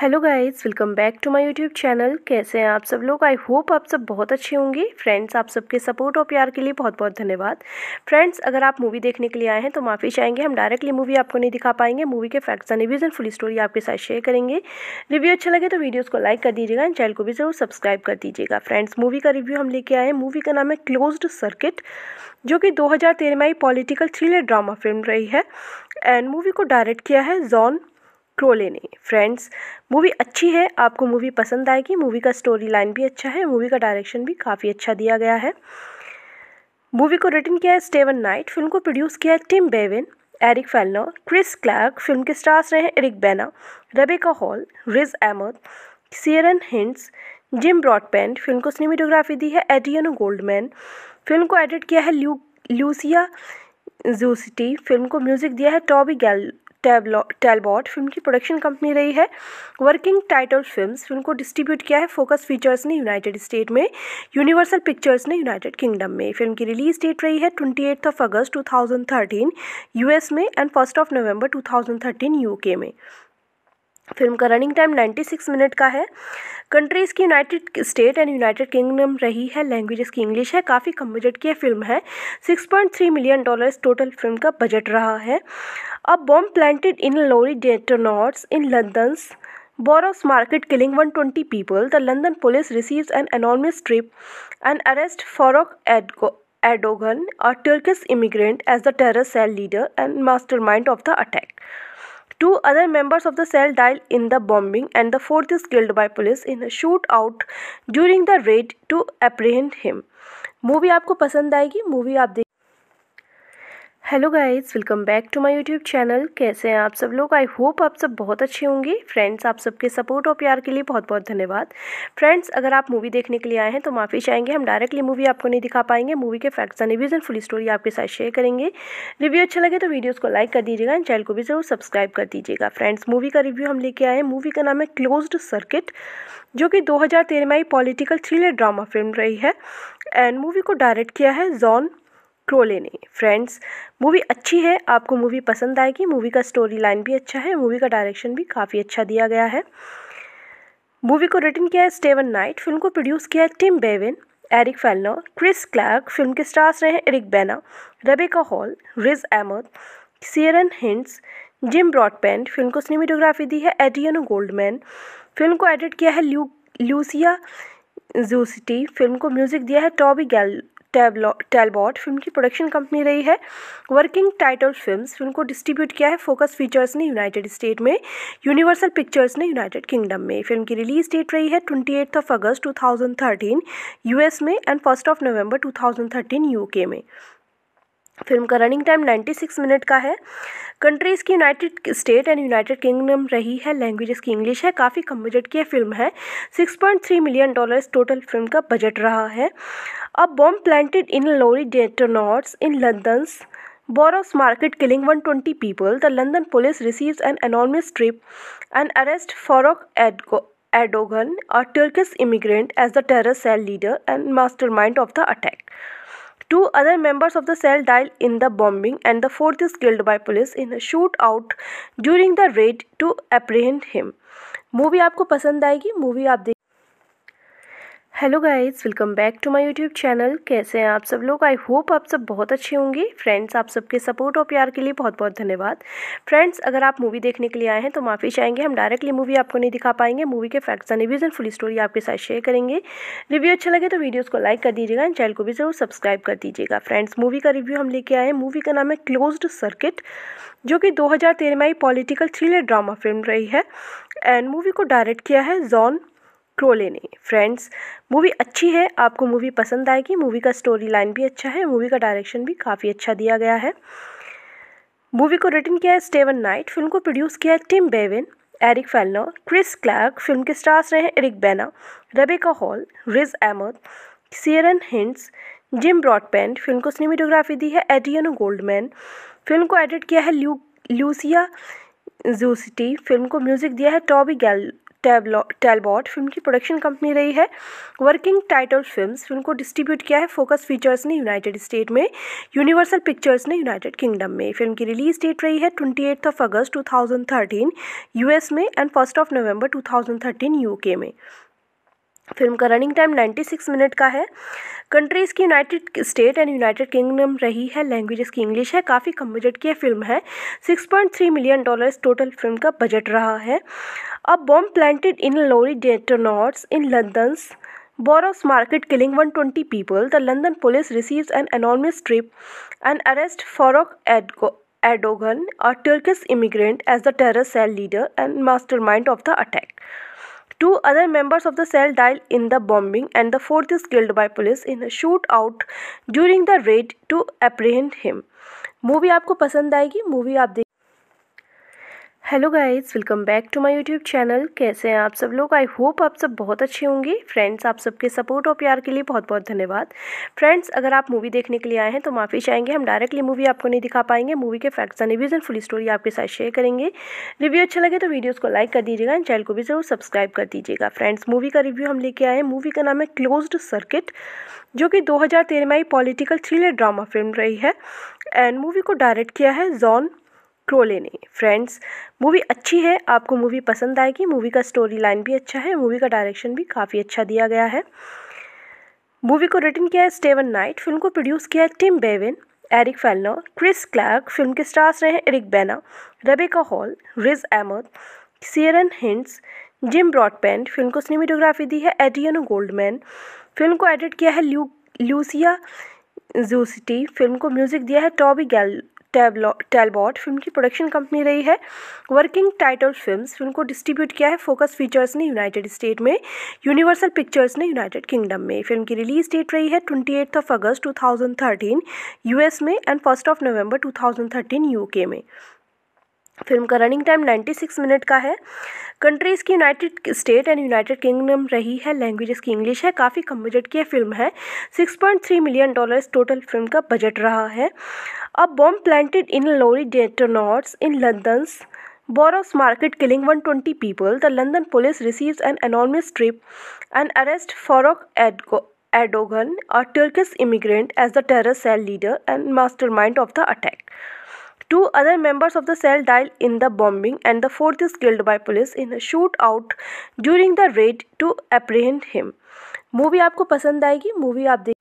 hello guys welcome back to my YouTube channel कैसे हैं आप सब लोग आई होप आप सब बहुत अच्छे होंगे फ्रेंड्स आप सबके सपोर्ट और प्यार के लिए बहुत बहुत धन्यवाद फ्रेंड्स अगर आप मूवी देखने के लिए आए हैं तो माफ़ी चाहेंगे हम डायरेक्टली मूवी आपको नहीं दिखा पाएंगे मूवी के facts and reviews and full story आपके साथ शेयर करेंगे रिव्यू अच्छा लगे तो वीडियोज़ को लाइक कर दीजिएगा एंड चैनल को भी ज़रूर सब्सक्राइब कर दीजिएगा फ्रेंड्स मूवी का रिव्यू हम लेके आए हैं मूवी का नाम है क्लोज्ड सर्किट जो कि दो में आई पॉलिटिकल थ्रिलर ड्रामा फिल्म रही है एंड मूवी को डायरेक्ट किया है जॉन क्रोले ने फ्रेंड्स मूवी अच्छी है आपको मूवी पसंद आएगी मूवी का स्टोरी लाइन भी अच्छा है मूवी का डायरेक्शन भी काफ़ी अच्छा दिया गया है मूवी को रिटर्न किया है स्टेवन नाइट फिल्म को प्रोड्यूस किया है Tim Bevan Eric Fellner Chris Clark film के स्टार्स रहे हैं Eric Bana Rebecca Hall ridge Ahmad Ciaran Hinds Jim Broadbent film को सिनेमेटोग्राफी दी है एडियनो गोल्डमैन फिल्म को एडिट किया है ल्यू लूसिया जूसिटी फिल्म को म्यूजिक दिया है टॉबी गैल टेलबॉट फिल्म की प्रोडक्शन कंपनी रही है वर्किंग टाइटल फिल्म फिल्म को डिस्ट्रीब्यूट किया है फोकस फीचर्स ने यूनाइटेड स्टेट में यूनिवर्सल पिक्चर्स ने यूनाइटेड किंगडम में फिल्म की रिलीज डेट रही है twenty of August two thousand में and first of November two thousand में फिल्म का running time ninety six minute का है कंट्रीज़ की United state and United kingdom रही है लैंग्वेज की इंग्लिश है काफ़ी कम बजट की फिल्म है six point three million dollars total film का बजट रहा है अब bomb planted in lorry detonates in London's borrows market killing one twenty people the London police receive an anonymous trip and arrest फॉरक एडोगन और Turkish immigrant as the terror cell leader and mastermind of the attack Two other members of the cell died in the bombing, and the fourth is killed by police in a shootout during the raid to apprehend him. Movie आपको पसंद आएगी movie आप देख hello guys welcome back to my YouTube channel कैसे हैं आप सब लोग आई होप आप सब बहुत अच्छे होंगे फ्रेंड्स आप सबके सपोर्ट और प्यार के लिए बहुत बहुत धन्यवाद फ्रेंड्स अगर आप मूवी देखने के लिए आए हैं तो माफ़ी चाहेंगे हम डायरेक्टली मूवी आपको नहीं दिखा पाएंगे मूवी के facts and reviews and full story आपके साथ शेयर करेंगे रिव्यू अच्छा लगे तो वीडियोज़ को लाइक कर दीजिएगा एंड चैनल को भी ज़रूर सब्सक्राइब कर दीजिएगा फ्रेंड्स मूवी का रिव्यू हम लेके आए हैं मूवी का नाम है क्लोज्ड सर्किट जो कि दो में आई पॉलिटिकल थ्रिलर ड्रामा फिल्म रही है एंड मूवी को डायरेक्ट किया है जॉन क्रोले ने फ्रेंड्स मूवी अच्छी है आपको मूवी पसंद आएगी मूवी का स्टोरी लाइन भी अच्छा है मूवी का डायरेक्शन भी काफ़ी अच्छा दिया गया है मूवी को रिटर्न किया है स्टेवन नाइट फिल्म को प्रोड्यूस किया है Tim Bevan Eric Fellner Chris Clark film के स्टार्स रहे हैं Eric Bana Rebecca Hall ridge Ahmad Ciaran Hinds Jim Broadbent film को सिनेमेटोग्राफी दी है एडियनो गोल्डमैन फिल्म को एडिट किया है ल्यू लूसिया जूसिटी फिल्म को म्यूजिक दिया है टॉबी गैल टेलबॉट फिल्म की प्रोडक्शन कंपनी रही है वर्किंग टाइटल फिल्म फिल्म को डिस्ट्रीब्यूट किया है फोकस फीचर्स ने यूनाइटेड स्टेट में यूनिवर्सल पिक्चर्स ने यूनाइटेड किंगडम में फिल्म की रिलीज डेट रही है twenty of August to US में and first of November two thousand में फिल्म का रनिंग टाइम 96 मिनट का है कंट्रीज़ की United state and United kingdom रही है लैंग्वेजेस की इंग्लिश है काफ़ी कम बजट की फिल्म है 6.3 मिलियन डॉलर्स टोटल फिल्म का बजट रहा है A bomb planted in a lorry detonates in London's Borough's market, killing 120 people. The London police receives an anonymous tip and arrest Farok Erdogan, a Turkish immigrant, as the terror cell leader and mastermind of the attack. Two other members of the cell died in the bombing, and the fourth is killed by police in a shootout during the raid to apprehend him. Movie आपको पसंद आएगी movie आप देख hello guys welcome back to my YouTube channel कैसे हैं आप सब लोग आई होप आप सब बहुत अच्छे होंगे फ्रेंड्स आप सबके सपोर्ट और प्यार के लिए बहुत बहुत धन्यवाद फ्रेंड्स अगर आप मूवी देखने के लिए आए हैं तो माफ़ी चाहेंगे हम डायरेक्टली मूवी आपको नहीं दिखा पाएंगे मूवी के facts and reviews and full story आपके साथ शेयर करेंगे रिव्यू अच्छा लगे तो वीडियोज़ को लाइक कर दीजिएगा एंड चैनल को भी ज़रूर सब्सक्राइब कर दीजिएगा फ्रेंड्स मूवी का रिव्यू हम लेके आए हैं मूवी का नाम है क्लोज्ड सर्किट जो कि दो में आई पॉलिटिकल थ्रिलर ड्रामा फिल्म रही है एंड मूवी को डायरेक्ट किया है जॉन क्रोले ने फ्रेंड्स मूवी अच्छी है आपको मूवी पसंद आएगी मूवी का स्टोरी लाइन भी अच्छा है मूवी का डायरेक्शन भी काफ़ी अच्छा दिया गया है मूवी को रिटर्न किया है स्टेवन नाइट फिल्म को प्रोड्यूस किया है Tim Bevan Eric Fellner Chris Clark film के स्टार्स रहे हैं Eric Bana Rebecca Hall ridge Ahmad Ciaran Hinds Jim Broadbent film को सिनेमेटोग्राफी दी है एडियनो गोल्डमैन फिल्म को एडिट किया है ल्यू लूसिया जूसिटी फिल्म को म्यूजिक दिया है टॉबी गैल टेलबॉट फिल्म की प्रोडक्शन कंपनी रही है वर्किंग टाइटल फिल्म फिल्म को डिस्ट्रीब्यूट किया है फोकस फीचर्स ने यूनाइटेड स्टेट में यूनिवर्सल पिक्चर्स ने यूनाइटेड किंगडम में फिल्म की रिलीज डेट रही है twenty of August two thousand में and first of November two thousand में फिल्म का रनिंग टाइम 96 मिनट का है कंट्रीज़ की United state and United kingdom रही है लैंग्वेज की इंग्लिश है काफ़ी कम बजट की फिल्म है 6.3 मिलियन डॉलर्स टोटल फिल्म का बजट रहा है अब bomb planted in lorry detonates in London's borrows market killing one twenty people the London police receive an anonymous trip and arrest फॉरक एडोगन और Turkish immigrant as the terror cell leader and master of the attack Two other members of the cell died in the bombing, and the fourth is killed by police in a shootout during the raid to apprehend him. Movie आपको पसंद आएगी movie आप देख hello guys welcome back to my YouTube channel कैसे हैं आप सब लोग आई होप आप सब बहुत अच्छे होंगे फ्रेंड्स आप सबके सपोर्ट और प्यार के लिए बहुत बहुत धन्यवाद फ्रेंड्स अगर आप मूवी देखने के लिए आए हैं तो माफ़ी चाहेंगे हम डायरेक्टली मूवी आपको नहीं दिखा पाएंगे मूवी के facts and reviews and full story आपके साथ शेयर करेंगे रिव्यू अच्छा लगे तो वीडियोज़ को लाइक कर दीजिएगा एंड चैनल को भी ज़रूर सब्सक्राइब कर दीजिएगा फ्रेंड्स मूवी का रिव्यू हम लेके आए हैं मूवी का नाम है क्लोज्ड सर्किट जो कि दो में आई पॉलिटिकल थ्रिलर ड्रामा फिल्म रही है एंड मूवी को डायरेक्ट किया है जॉन क्रोले ने फ्रेंड्स मूवी अच्छी है आपको मूवी पसंद आएगी मूवी का स्टोरी लाइन भी अच्छा है मूवी का डायरेक्शन भी काफ़ी अच्छा दिया गया है मूवी को रिटर्न किया है स्टेवन नाइट फिल्म को प्रोड्यूस किया है Tim Bevan Eric Fellner Chris Clark film के स्टार्स रहे हैं Eric Bana Rebecca Hall ridge Ahmad Ciaran Hinds Jim Broadbent film को सिनेमेटोग्राफी दी है एडियनो गोल्डमैन फिल्म को एडिट किया है ल्यू लूसिया जूसिटी फिल्म को म्यूजिक दिया है टॉबी गैल टैलबॉट फिल्म की प्रोडक्शन कंपनी रही है वर्किंग टाइटल फिल्म फिल्म को डिस्ट्रीब्यूट किया है फोकस फीचर्स ने यूनाइटेड स्टेट में यूनिवर्सल पिक्चर्स ने यूनाइटेड किंगडम में फिल्म की रिलीज डेट रही है twenty of August to US में and first of November to UK में फिल्म का running time ninety six minute का है कंट्रीज़ की United state and United kingdom रही है लैंग्वेज की इंग्लिश है काफ़ी कम बजट की फिल्म है six point three million dollars total film का बजट रहा है अब bomb planted in lorry detonates in London's borrows market killing one twenty people the London police receive an enormous trip and arrest फॉरक एडोगन और Turkish immigrant as the terror cell leader and mastermind of the attack Two other members of the cell died in the bombing, and the fourth is killed by police in a shootout during the raid to apprehend him. Movie आपको पसंद आएगी movie आप देख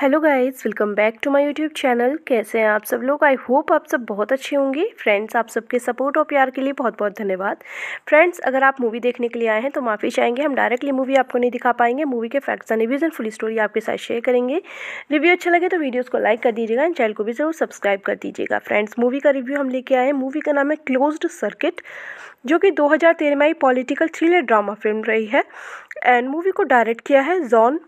hello guys welcome back to my YouTube channel कैसे हैं आप सब लोग आई होप आप सब बहुत अच्छे होंगे फ्रेंड्स आप सबके सपोर्ट और प्यार के लिए बहुत बहुत धन्यवाद फ्रेंड्स अगर आप मूवी देखने के लिए आए हैं तो माफ़ी चाहेंगे हम डायरेक्टली मूवी आपको नहीं दिखा पाएंगे मूवी के facts and reviews and full story आपके साथ शेयर करेंगे रिव्यू अच्छा लगे तो वीडियोज़ को लाइक कर दीजिएगा एंड चैनल को भी ज़रूर सब्सक्राइब कर दीजिएगा फ्रेंड्स मूवी का रिव्यू हम लेके आए हैं मूवी का नाम है क्लोज्ड सर्किट जो कि दो में आई पॉलिटिकल थ्रिलर ड्रामा फिल्म रही है एंड मूवी को डायरेक्ट किया है जॉन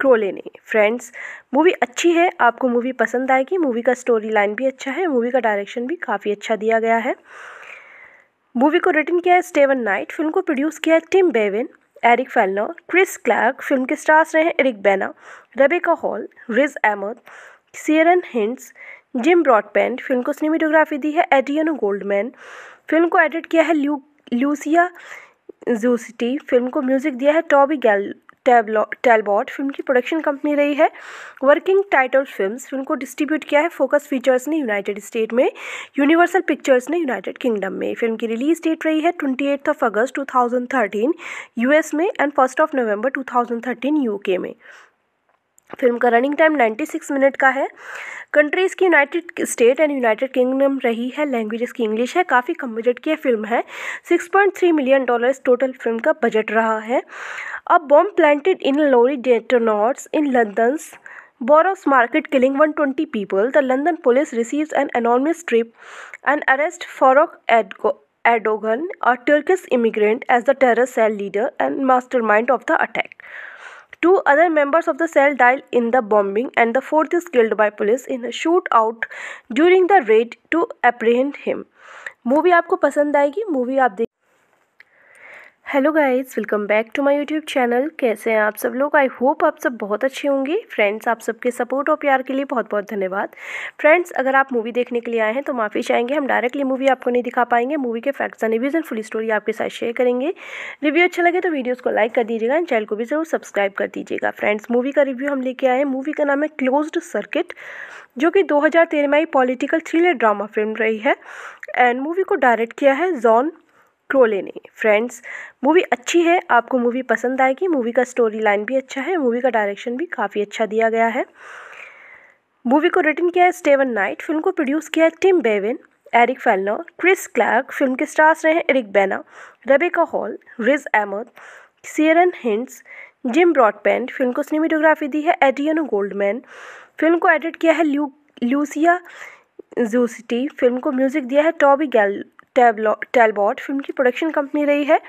क्रोले ने फ्रेंड्स मूवी अच्छी है आपको मूवी पसंद आएगी मूवी का स्टोरी लाइन भी अच्छा है मूवी का डायरेक्शन भी काफ़ी अच्छा दिया गया है मूवी को रिटर्न किया है स्टेवन नाइट फिल्म को प्रोड्यूस किया है Tim Bevan Eric Fellner Chris Clark film के स्टार्स रहे हैं Eric Bana Rebecca Hall ridge Ahmad Ciaran Hinds Jim Broadbent film को सिनेमेटोग्राफी दी है एडियनो गोल्डमैन फिल्म को एडिट किया है ल्यू लूसिया जूसिटी फिल्म को म्यूजिक दिया है टॉबी गैल टेलबॉट फिल्म की प्रोडक्शन कंपनी रही है वर्किंग टाइटल फिल्म फिल्म को डिस्ट्रीब्यूट किया है फोकस फीचर्स ने यूनाइटेड स्टेट में यूनिवर्सल पिक्चर्स ने यूनाइटेड किंगडम में फिल्म की रिलीज डेट रही है twenty of August two thousand में and first of November two thousand में फिल्म का running time ninety six minute का है कंट्रीज़ की United state and United kingdom रही है लैंग्वेजेस की इंग्लिश है काफ़ी कम बजट की फिल्म है six point three million dollars total film का बजट रहा है अब bomb planted in lorry detonates in London's borrows market killing one twenty people the London police receive an anonymous trip and arrest फॉरक एडोगन और Turkish immigrant as the terror cell leader and mastermind of the attack Two other members of the cell died in the bombing, and the fourth is killed by police in a shootout during the raid to apprehend him. Movie आपको पसंद आएगी movie आप देख hello guys welcome back to my YouTube channel कैसे हैं आप सब लोग आई होप आप सब बहुत अच्छे होंगे फ्रेंड्स आप सबके सपोर्ट और प्यार के लिए बहुत बहुत धन्यवाद फ्रेंड्स अगर आप मूवी देखने के लिए आए हैं तो माफ़ी चाहेंगे हम डायरेक्टली मूवी आपको नहीं दिखा पाएंगे मूवी के facts and reviews and full story आपके साथ शेयर करेंगे रिव्यू अच्छा लगे तो वीडियोज़ को लाइक कर दीजिएगा एंड चैनल को भी ज़रूर सब्सक्राइब कर दीजिएगा फ्रेंड्स मूवी का रिव्यू हम लेके आए हैं मूवी का नाम है क्लोज्ड सर्किट जो कि दो में आई पॉलिटिकल थ्रिलर ड्रामा फिल्म रही है एंड मूवी को डायरेक्ट किया है जॉन क्रोले ने फ्रेंड्स मूवी अच्छी है आपको मूवी पसंद आएगी मूवी का स्टोरी लाइन भी अच्छा है मूवी का डायरेक्शन भी काफ़ी अच्छा दिया गया है मूवी को रिटर्न किया है स्टेवन नाइट फिल्म को प्रोड्यूस किया है Tim Bevan Eric Fellner Chris Clark film के स्टार्स रहे हैं Eric Bana Rebecca Hall ridge Ahmad Ciaran Hinds Jim Broadbent film को सिनेमेटोग्राफी दी है एडियनो गोल्डमैन फिल्म को एडिट किया है ल्यू लूसिया जूसिटी फिल्म को म्यूजिक दिया है टॉबी गैल टेलबॉट फिल्म की प्रोडक्शन कंपनी रही है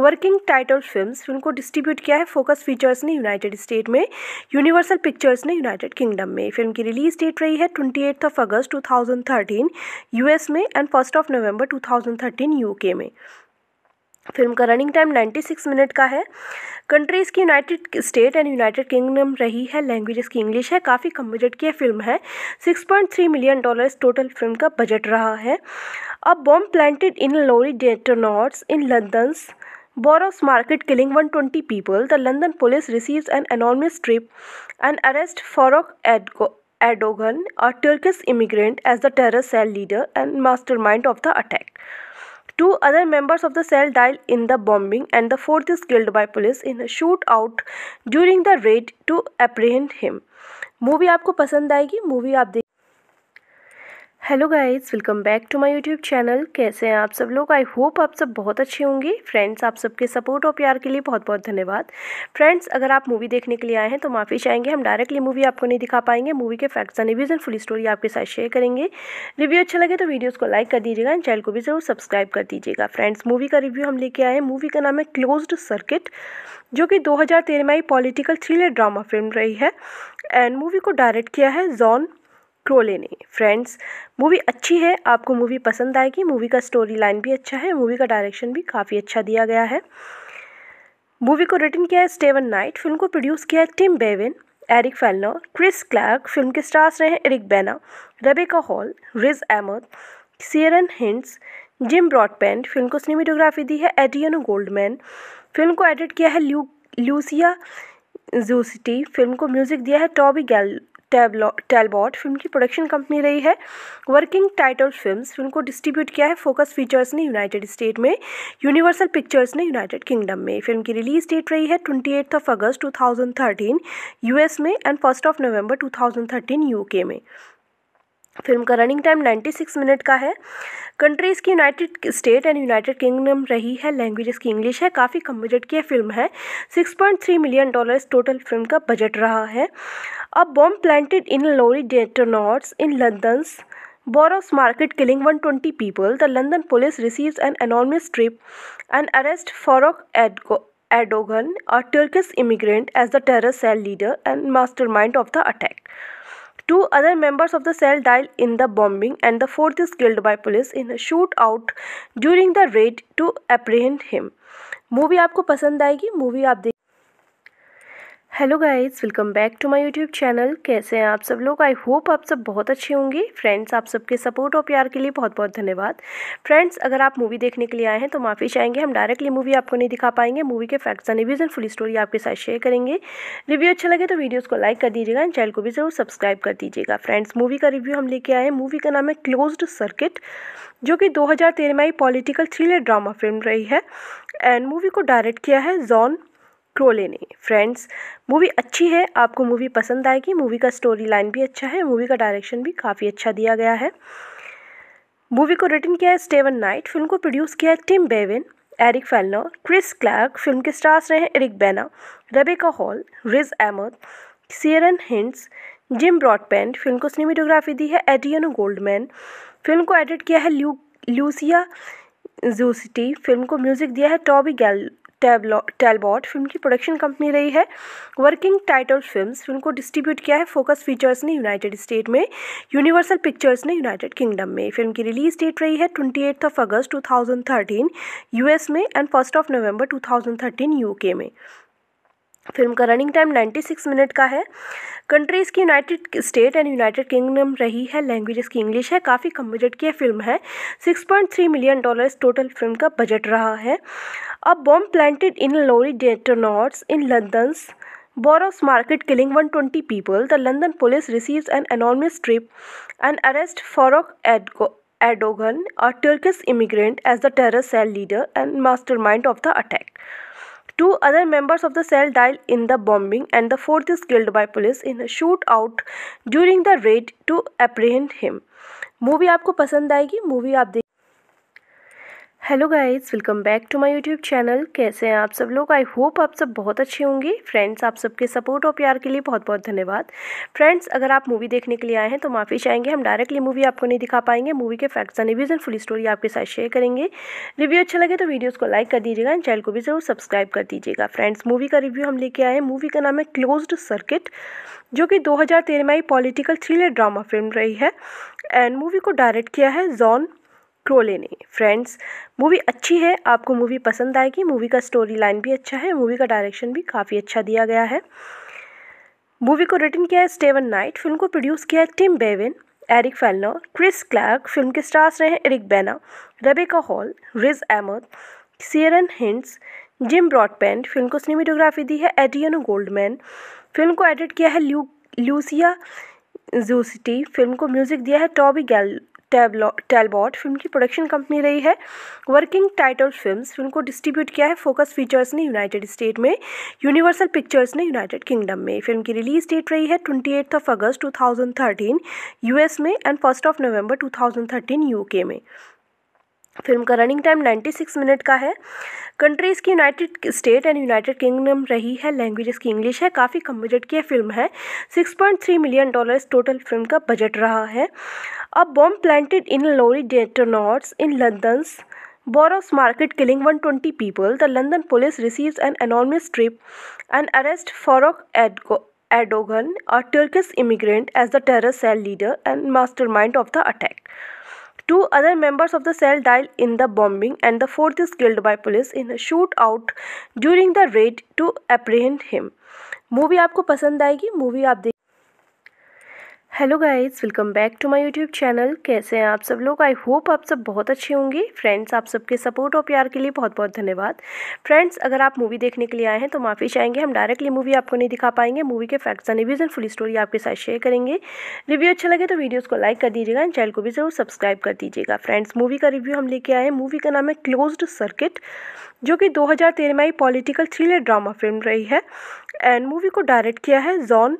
वर्किंग टाइटल फिल्म फिल्म को डिस्ट्रीब्यूट किया है फोकस फीचर्स ने यूनाइटेड स्टेट में यूनिवर्सल पिक्चर्स ने यूनाइटेड किंगडम में फिल्म की रिलीज डेट रही है twenty of August two thousand में and first of November two thousand में फिल्म का running time ninety six minute का है कंट्रीज़ की United state and United kingdom रही है लैंग्वेज की इंग्लिश है काफ़ी कम बजट की फिल्म है six point three million dollars total film का बजट रहा है अब bomb planted in lorry detonates in London's borrows market killing one twenty people the London police receive an anonymous trip and arrest फॉरक एडोगन और Turkish immigrant as the terror cell leader and mastermind of the attack Two other members of the cell died in the bombing, and the fourth is killed by police in a shootout during the raid to apprehend him. Movie आपको पसंद आएगी movie आप देख hello guys welcome back to my YouTube channel कैसे हैं आप सब लोग आई होप आप सब बहुत अच्छे होंगे फ्रेंड्स आप सबके सपोर्ट और प्यार के लिए बहुत बहुत धन्यवाद फ्रेंड्स अगर आप मूवी देखने के लिए आए हैं तो माफ़ी चाहेंगे हम डायरेक्टली मूवी आपको नहीं दिखा पाएंगे मूवी के facts and reviews and full story आपके साथ शेयर करेंगे रिव्यू अच्छा लगे तो वीडियोज़ को लाइक कर दीजिएगा एंड चैनल को भी ज़रूर सब्सक्राइब कर दीजिएगा फ्रेंड्स मूवी का रिव्यू हम लेके आए हैं मूवी का नाम है क्लोज्ड सर्किट जो कि दो में आई पॉलिटिकल थ्रिलर ड्रामा फिल्म रही है एंड मूवी को डायरेक्ट किया है जॉन क्रोले ने फ्रेंड्स मूवी अच्छी है आपको मूवी पसंद आएगी मूवी का स्टोरी लाइन भी अच्छा है मूवी का डायरेक्शन भी काफ़ी अच्छा दिया गया है मूवी को रिटर्न किया है स्टेवन नाइट फिल्म को प्रोड्यूस किया है Tim Bevan Eric Fellner Chris Clark film के स्टार्स रहे हैं Eric Bana Rebecca Hall ridge Ahmad Ciaran Hinds Jim Broadbent film को सिनेमेटोग्राफी दी है एडियनो गोल्डमैन फिल्म को एडिट किया है ल्यू लूसिया जूसिटी फिल्म को म्यूजिक दिया है टॉबी गैल टैलबॉट फिल्म की प्रोडक्शन कंपनी रही है वर्किंग टाइटल फिल्म फिल्म को डिस्ट्रीब्यूट किया है फोकस फीचर्स ने यूनाइटेड स्टेट में यूनिवर्सल पिक्चर्स ने यूनाइटेड किंगडम में फिल्म की रिलीज डेट रही है twenty of August to US में and first of November to UK में फिल्म का running time ninety six minute का है कंट्रीज़ की United state and United kingdom रही है लैंग्वेज की इंग्लिश है काफ़ी कम बजट की फिल्म है six point three million dollars total film का बजट रहा है अब bomb planted in lorry detonates in London's borrows market killing one twenty people the London police receive an anonymous trip and arrest फॉरक एडगो Erdogan और Turkish immigrant as the terror cell leader and mastermind of the attack Two other members of the cell died in the bombing, and the fourth is killed by police in a shootout during the raid to apprehend him. Movie आपको पसंद आएगी movie आप देख hello guys welcome back to my YouTube channel कैसे हैं आप सब लोग आई होप आप सब बहुत अच्छे होंगे फ्रेंड्स आप सबके सपोर्ट और प्यार के लिए बहुत बहुत धन्यवाद फ्रेंड्स अगर आप मूवी देखने के लिए आए हैं तो माफ़ी चाहेंगे हम डायरेक्टली मूवी आपको नहीं दिखा पाएंगे मूवी के facts and reviews and full story आपके साथ शेयर करेंगे रिव्यू अच्छा लगे तो वीडियोज़ को लाइक कर दीजिएगा एंड चैनल को भी ज़रूर सब्सक्राइब कर दीजिएगा फ्रेंड्स मूवी का रिव्यू हम लेके आए हैं मूवी का नाम है क्लोज्ड सर्किट जो कि दो में आई पॉलिटिकल थ्रिलर ड्रामा फिल्म रही है एंड मूवी को डायरेक्ट किया है जॉन क्रोले ने फ्रेंड्स मूवी अच्छी है आपको मूवी पसंद आएगी मूवी का स्टोरी लाइन भी अच्छा है मूवी का डायरेक्शन भी काफ़ी अच्छा दिया गया है मूवी को रिटर्न किया है स्टेवन नाइट फिल्म को प्रोड्यूस किया है Tim Bevan Eric Fellner Chris Clark film के स्टार्स रहे हैं Eric Bana Rebecca Hall ridge Ahmad Ciaran Hinds Jim Broadbent film को सिनेमेटोग्राफी दी है एडियनो गोल्डमैन फिल्म को एडिट किया है ल्यू लूसिया जूसिटी फिल्म को म्यूजिक दिया है टॉबी गैल टेलबॉट फिल्म की प्रोडक्शन कंपनी रही है वर्किंग टाइटल फिल्म फिल्म को डिस्ट्रीब्यूट किया है फोकस फीचर्स ने यूनाइटेड स्टेट में यूनिवर्सल पिक्चर्स ने यूनाइटेड किंगडम में फिल्म की रिलीज डेट रही है twenty of August two thousand में and first of November two thousand में फिल्म का रनिंग टाइम 96 मिनट का है कंट्रीज़ की United state and United kingdom रही है लैंग्वेज की इंग्लिश है काफ़ी कम बजट की फिल्म है 6.3 मिलियन डॉलर्स टोटल फिल्म का बजट रहा है अब bomb planted in lorry detonates in London's borrows market killing one twenty people the London police receive an anonymous trip and arrest फॉरक एडोगन और Turkish immigrant as the terror cell leader and mastermind of the attack Two other members of the cell died in the bombing, and the fourth is killed by police in a shootout during the raid to apprehend him. Movie आपको पसंद आएगी movie आप देख hello guys welcome back to my YouTube channel कैसे हैं आप सब लोग आई होप आप सब बहुत अच्छे होंगे फ्रेंड्स आप सबके सपोर्ट और प्यार के लिए बहुत बहुत धन्यवाद फ्रेंड्स अगर आप मूवी देखने के लिए आए हैं तो माफ़ी चाहेंगे हम डायरेक्टली मूवी आपको नहीं दिखा पाएंगे मूवी के facts and reviews and full story आपके साथ शेयर करेंगे रिव्यू अच्छा लगे तो वीडियोज़ को लाइक कर दीजिएगा एंड चैनल को भी ज़रूर सब्सक्राइब कर दीजिएगा फ्रेंड्स मूवी का रिव्यू हम लेके आए हैं मूवी का नाम है क्लोज्ड सर्किट जो कि दो में पॉलिटिकल थ्रिलर ड्रामा फिल्म रही है एंड मूवी को डायरेक्ट किया है जॉन क्रोले ने फ्रेंड्स मूवी अच्छी है आपको मूवी पसंद आएगी मूवी का स्टोरी लाइन भी अच्छा है मूवी का डायरेक्शन भी काफ़ी अच्छा दिया गया है मूवी को रिटर्न किया है स्टेवन नाइट फिल्म को प्रोड्यूस किया है Tim Bevan Eric Fellner Chris Clark film के स्टार्स रहे हैं Eric Bana Rebecca Hall ridge Ahmad Ciaran Hinds Jim Broadbent film को सिनेमेटोग्राफी दी है एडियनो गोल्डमैन फिल्म को एडिट किया है ल्यू लूसिया जूसिटी फिल्म को म्यूजिक दिया है टॉबी गैल टेलबॉट फिल्म की प्रोडक्शन कंपनी रही है वर्किंग टाइटल फिल्म फिल्म को डिस्ट्रीब्यूट किया है फोकस फीचर्स ने यूनाइटेड स्टेट में यूनिवर्सल पिक्चर्स ने यूनाइटेड किंगडम में फिल्म की रिलीज डेट रही है twenty of August two thousand में and first of November two thousand में फिल्म का running time ninety six minute का है कंट्रीज़ की United state and United kingdom रही है लैंग्वेजेस की इंग्लिश है काफ़ी कम बजट की फिल्म है six point three million dollars total film का बजट रहा है अब bomb planted in lorry detonates in London's borrows market killing one twenty people the London police receive an enormous trip and arrest फॉरक एडोगन और Turkish immigrant as the terror cell leader and mastermind of the attack Two other members of the cell died in the bombing, and the fourth is killed by police in a shootout during the raid to apprehend him. Movie आपको पसंद आएगी movie आप देख hello guys welcome back to my YouTube channel कैसे हैं आप सब लोग आई होप आप सब बहुत अच्छे होंगे फ्रेंड्स आप सबके सपोर्ट और प्यार के लिए बहुत बहुत धन्यवाद फ्रेंड्स अगर आप मूवी देखने के लिए आए हैं तो माफ़ी चाहेंगे हम डायरेक्टली मूवी आपको नहीं दिखा पाएंगे मूवी के facts and reviews and full story आपके साथ शेयर करेंगे रिव्यू अच्छा लगे तो वीडियोज़ को लाइक कर दीजिएगा एंड चैनल को भी ज़रूर सब्सक्राइब कर दीजिएगा फ्रेंड्स मूवी का रिव्यू हम लेके आए हैं मूवी का नाम है क्लोज्ड सर्किट जो कि दो में आई पॉलिटिकल थ्रिलर ड्रामा फिल्म रही है एंड मूवी को डायरेक्ट किया है जॉन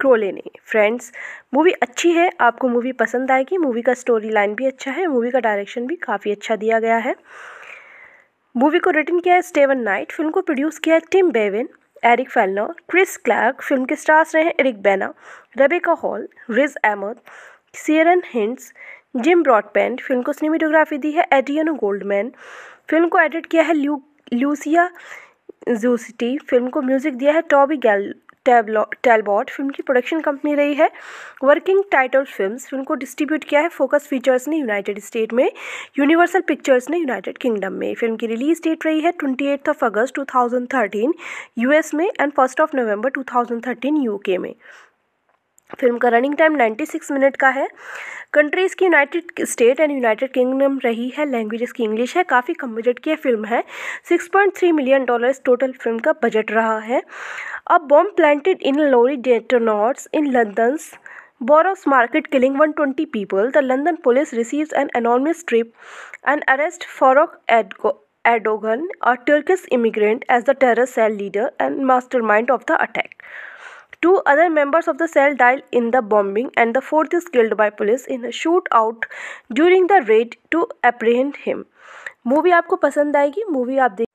क्रोले ने फ्रेंड्स मूवी अच्छी है आपको मूवी पसंद आएगी मूवी का स्टोरी लाइन भी अच्छा है मूवी का डायरेक्शन भी काफ़ी अच्छा दिया गया है मूवी को रिटर्न किया है स्टेवन नाइट फिल्म को प्रोड्यूस किया है Tim Bevan Eric Fellner Chris Clark film के स्टार्स रहे हैं Eric Bana Rebecca Hall ridge Ahmad Ciaran Hinds Jim Broadbent film को सिनेमेटोग्राफी दी है एडियनो गोल्डमैन फिल्म को एडिट किया है ल्यू लूसिया जूसिटी फिल्म को म्यूजिक दिया है टॉबी गैल टेलबॉट फिल्म की प्रोडक्शन कंपनी रही है वर्किंग टाइटल फिल्म फिल्म को डिस्ट्रीब्यूट किया है फोकस फीचर्स ने यूनाइटेड स्टेट में यूनिवर्सल पिक्चर्स ने यूनाइटेड किंगडम में फिल्म की रिलीज डेट रही है twenty of August to US में and first of November two thousand में फिल्म का रनिंग टाइम 96 मिनट का है कंट्रीज़ की United state and United kingdom रही है लैंग्वेजेस की इंग्लिश है काफ़ी कम बजट की फिल्म है 6.3 मिलियन डॉलर्स टोटल फिल्म का बजट रहा है A bomb planted in a lorry detonates in London's Borough's market, killing 120 people. The London police receives an anonymous tip and arrest Farok Erdogan, a Turkish immigrant, as the terror cell leader and mastermind of the attack. Two other members of the cell died in the bombing, and the fourth is killed by police in a shootout during the raid to apprehend him. Movie आपको पसंद आएगी movie आप देख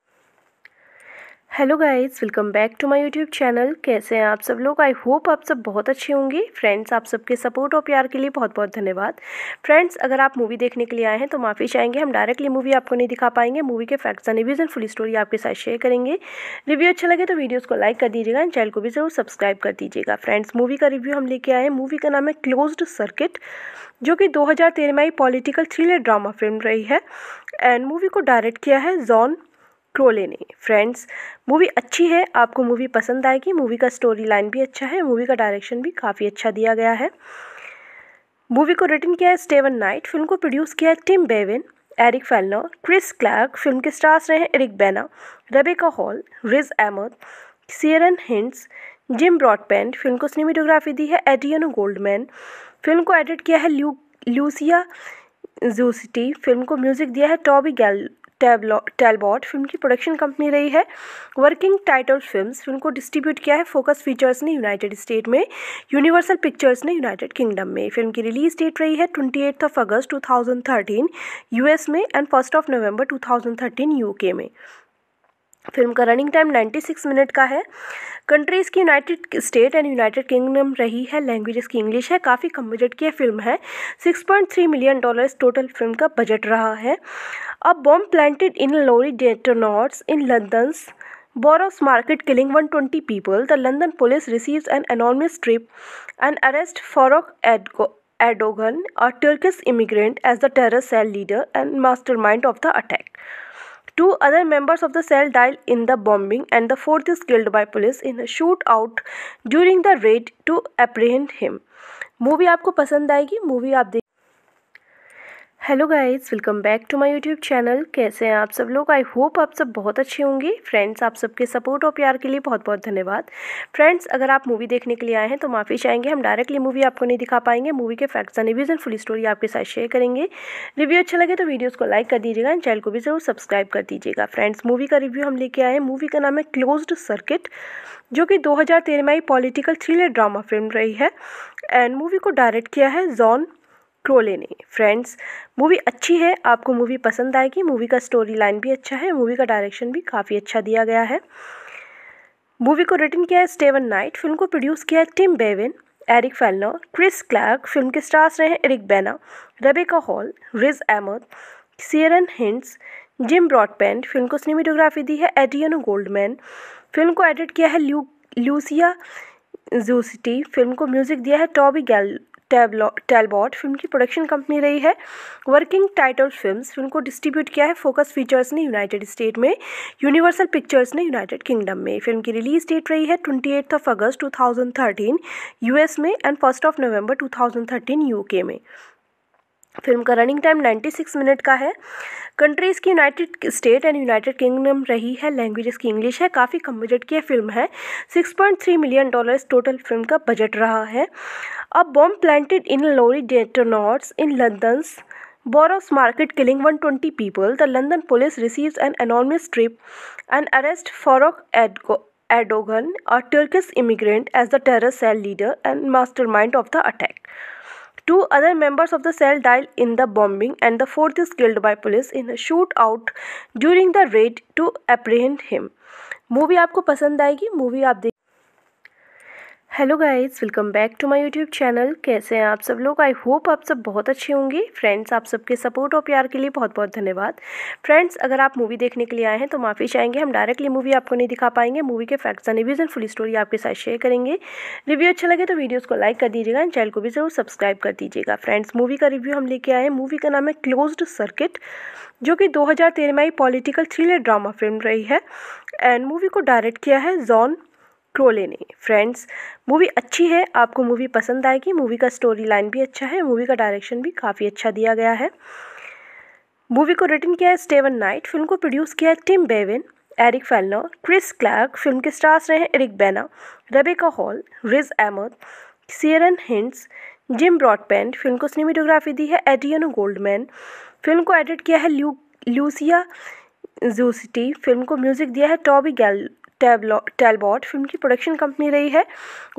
hello guys welcome back to my YouTube channel कैसे हैं आप सब लोग आई होप आप सब बहुत अच्छे होंगे फ्रेंड्स आप सबके सपोर्ट और प्यार के लिए बहुत बहुत धन्यवाद फ्रेंड्स अगर आप मूवी देखने के लिए आए हैं तो माफ़ी चाहेंगे हम डायरेक्टली मूवी आपको नहीं दिखा पाएंगे मूवी के facts and reviews and full story आपके साथ शेयर करेंगे रिव्यू अच्छा लगे तो वीडियोज़ को लाइक कर दीजिएगा एंड चैनल को भी ज़रूर सब्सक्राइब कर दीजिएगा फ्रेंड्स मूवी का रिव्यू हम लेके आए हैं मूवी का नाम है क्लोज्ड सर्किट जो कि दो में आई पॉलिटिकल थ्रिलर ड्रामा फिल्म रही है एंड मूवी को डायरेक्ट किया है जॉन क्रोले ने फ्रेंड्स मूवी अच्छी है आपको मूवी पसंद आएगी मूवी का स्टोरी लाइन भी अच्छा है मूवी का डायरेक्शन भी काफ़ी अच्छा दिया गया है मूवी को रिटर्न किया है स्टेवन नाइट फिल्म को प्रोड्यूस किया है Tim Bevan Eric Fellner Chris Clark film के स्टार्स रहे हैं Eric Bana Rebecca Hall ridge Ahmad Ciaran Hinds Jim Broadbent film को सिनेमेटोग्राफी दी है एडियनो गोल्डमैन फिल्म को एडिट किया है ल्यू लूसिया जूसिटी फिल्म को म्यूजिक दिया है टॉबी गैल टेलबॉट फिल्म की प्रोडक्शन कंपनी रही है वर्किंग टाइटल फिल्म फिल्म को डिस्ट्रीब्यूट किया है फोकस फीचर्स ने यूनाइटेड स्टेट में यूनिवर्सल पिक्चर्स ने यूनाइटेड किंगडम में फिल्म की रिलीज डेट रही है twenty of August two thousand में and first of November two thousand में फिल्म का running time ninety six minute का है कंट्रीज़ की United state and United kingdom रही है लैंग्वेज की इंग्लिश है काफ़ी कम बजट की फिल्म है six point three million dollars total film का बजट रहा है अब bomb planted in lorry detonates in London's borrows market killing one twenty people the London police receive an anonymous trip and arrest फॉरक एडोगन और Turkish immigrant as the terror cell leader and mastermind of the attack Two other members of the cell died in the bombing, and the fourth is killed by police in a shootout during the raid to apprehend him. Movie आपको पसंद आएगी movie आप देख hello guys welcome back to my YouTube channel कैसे हैं आप सब लोग आई होप आप सब बहुत अच्छे होंगे फ्रेंड्स आप सबके सपोर्ट और प्यार के लिए बहुत बहुत धन्यवाद फ्रेंड्स अगर आप मूवी देखने के लिए आए हैं तो माफ़ी चाहेंगे हम डायरेक्टली मूवी आपको नहीं दिखा पाएंगे मूवी के facts and reviews and full story आपके साथ शेयर करेंगे रिव्यू अच्छा लगे तो वीडियोज़ को लाइक कर दीजिएगा एंड चैनल को भी ज़रूर सब्सक्राइब कर दीजिएगा फ्रेंड्स मूवी का रिव्यू हम लेके आए हैं मूवी का नाम है क्लोज्ड सर्किट जो कि दो में पॉलिटिकल थ्रिलर ड्रामा फिल्म रही है एंड मूवी को डायरेक्ट किया है जॉन क्रोले ने फ्रेंड्स मूवी अच्छी है आपको मूवी पसंद आएगी मूवी का स्टोरी लाइन भी अच्छा है मूवी का डायरेक्शन भी काफ़ी अच्छा दिया गया है मूवी को रिटर्न किया है स्टेवन नाइट फिल्म को प्रोड्यूस किया है Tim Bevan Eric Fellner Chris Clark film के स्टार्स रहे हैं Eric Bana Rebecca Hall ridge Ahmad Ciaran Hinds Jim Broadbent film को सिनेमेटोग्राफी दी है एडियनो गोल्डमैन फिल्म को एडिट किया है ल्यू लूसिया जूसिटी फिल्म को म्यूजिक दिया है टॉबी गैल टैलबॉट फिल्म की प्रोडक्शन कंपनी रही है वर्किंग टाइटल फिल्म फिल्म को डिस्ट्रीब्यूट किया है फोकस फीचर्स ने यूनाइटेड स्टेट में यूनिवर्सल पिक्चर्स ने यूनाइटेड किंगडम में फिल्म की रिलीज डेट रही है twenty of August to US में and first of November to UK में फिल्म का running time ninety six minute का है कंट्रीज़ की United state and United kingdom रही है लैंग्वेज की इंग्लिश है काफ़ी कम बजट की फिल्म है six point three million dollars total film का बजट रहा है अब bomb planted in lorry detonates in London's borrows market killing one twenty people the London police receive an anonymous trip and arrest फॉरक एडोगन और Turkish immigrant as the terror cell leader and mastermind of the attack Two other members of the cell died in the bombing, and the fourth is killed by police in a shootout during the raid to apprehend him. Movie आपको पसंद आएगी movie आप देख hello guys welcome back to my YouTube channel कैसे हैं आप सब लोग आई होप आप सब बहुत अच्छे होंगे फ्रेंड्स आप सबके सपोर्ट और प्यार के लिए बहुत बहुत धन्यवाद फ्रेंड्स अगर आप मूवी देखने के लिए आए हैं तो माफ़ी चाहेंगे हम डायरेक्टली मूवी आपको नहीं दिखा पाएंगे मूवी के facts and reviews and full story आपके साथ शेयर करेंगे रिव्यू अच्छा लगे तो वीडियोज़ को लाइक कर दीजिएगा एंड चैनल को भी ज़रूर सब्सक्राइब कर दीजिएगा फ्रेंड्स मूवी का रिव्यू हम लेके आए हैं मूवी का नाम है क्लोज्ड सर्किट जो कि दो में आई पॉलिटिकल थ्रिलर ड्रामा फिल्म रही है एंड मूवी को डायरेक्ट किया है जॉन क्रोले ने फ्रेंड्स मूवी अच्छी है आपको मूवी पसंद आएगी मूवी का स्टोरी लाइन भी अच्छा है मूवी का डायरेक्शन भी काफ़ी अच्छा दिया गया है मूवी को रिटर्न किया है स्टेवन नाइट फिल्म को प्रोड्यूस किया है Tim Bevan Eric Fellner Chris Clark film के स्टार्स रहे हैं Eric Bana Rebecca Hall ridge Ahmad Ciaran Hinds Jim Broadbent film को सिनेमेटोग्राफी दी है एडियनो गोल्डमैन फिल्म को एडिट किया है ल्यू लूसिया जूसिटी फिल्म को म्यूजिक दिया है टॉबी गैल टेलबॉट फिल्म की प्रोडक्शन कंपनी रही है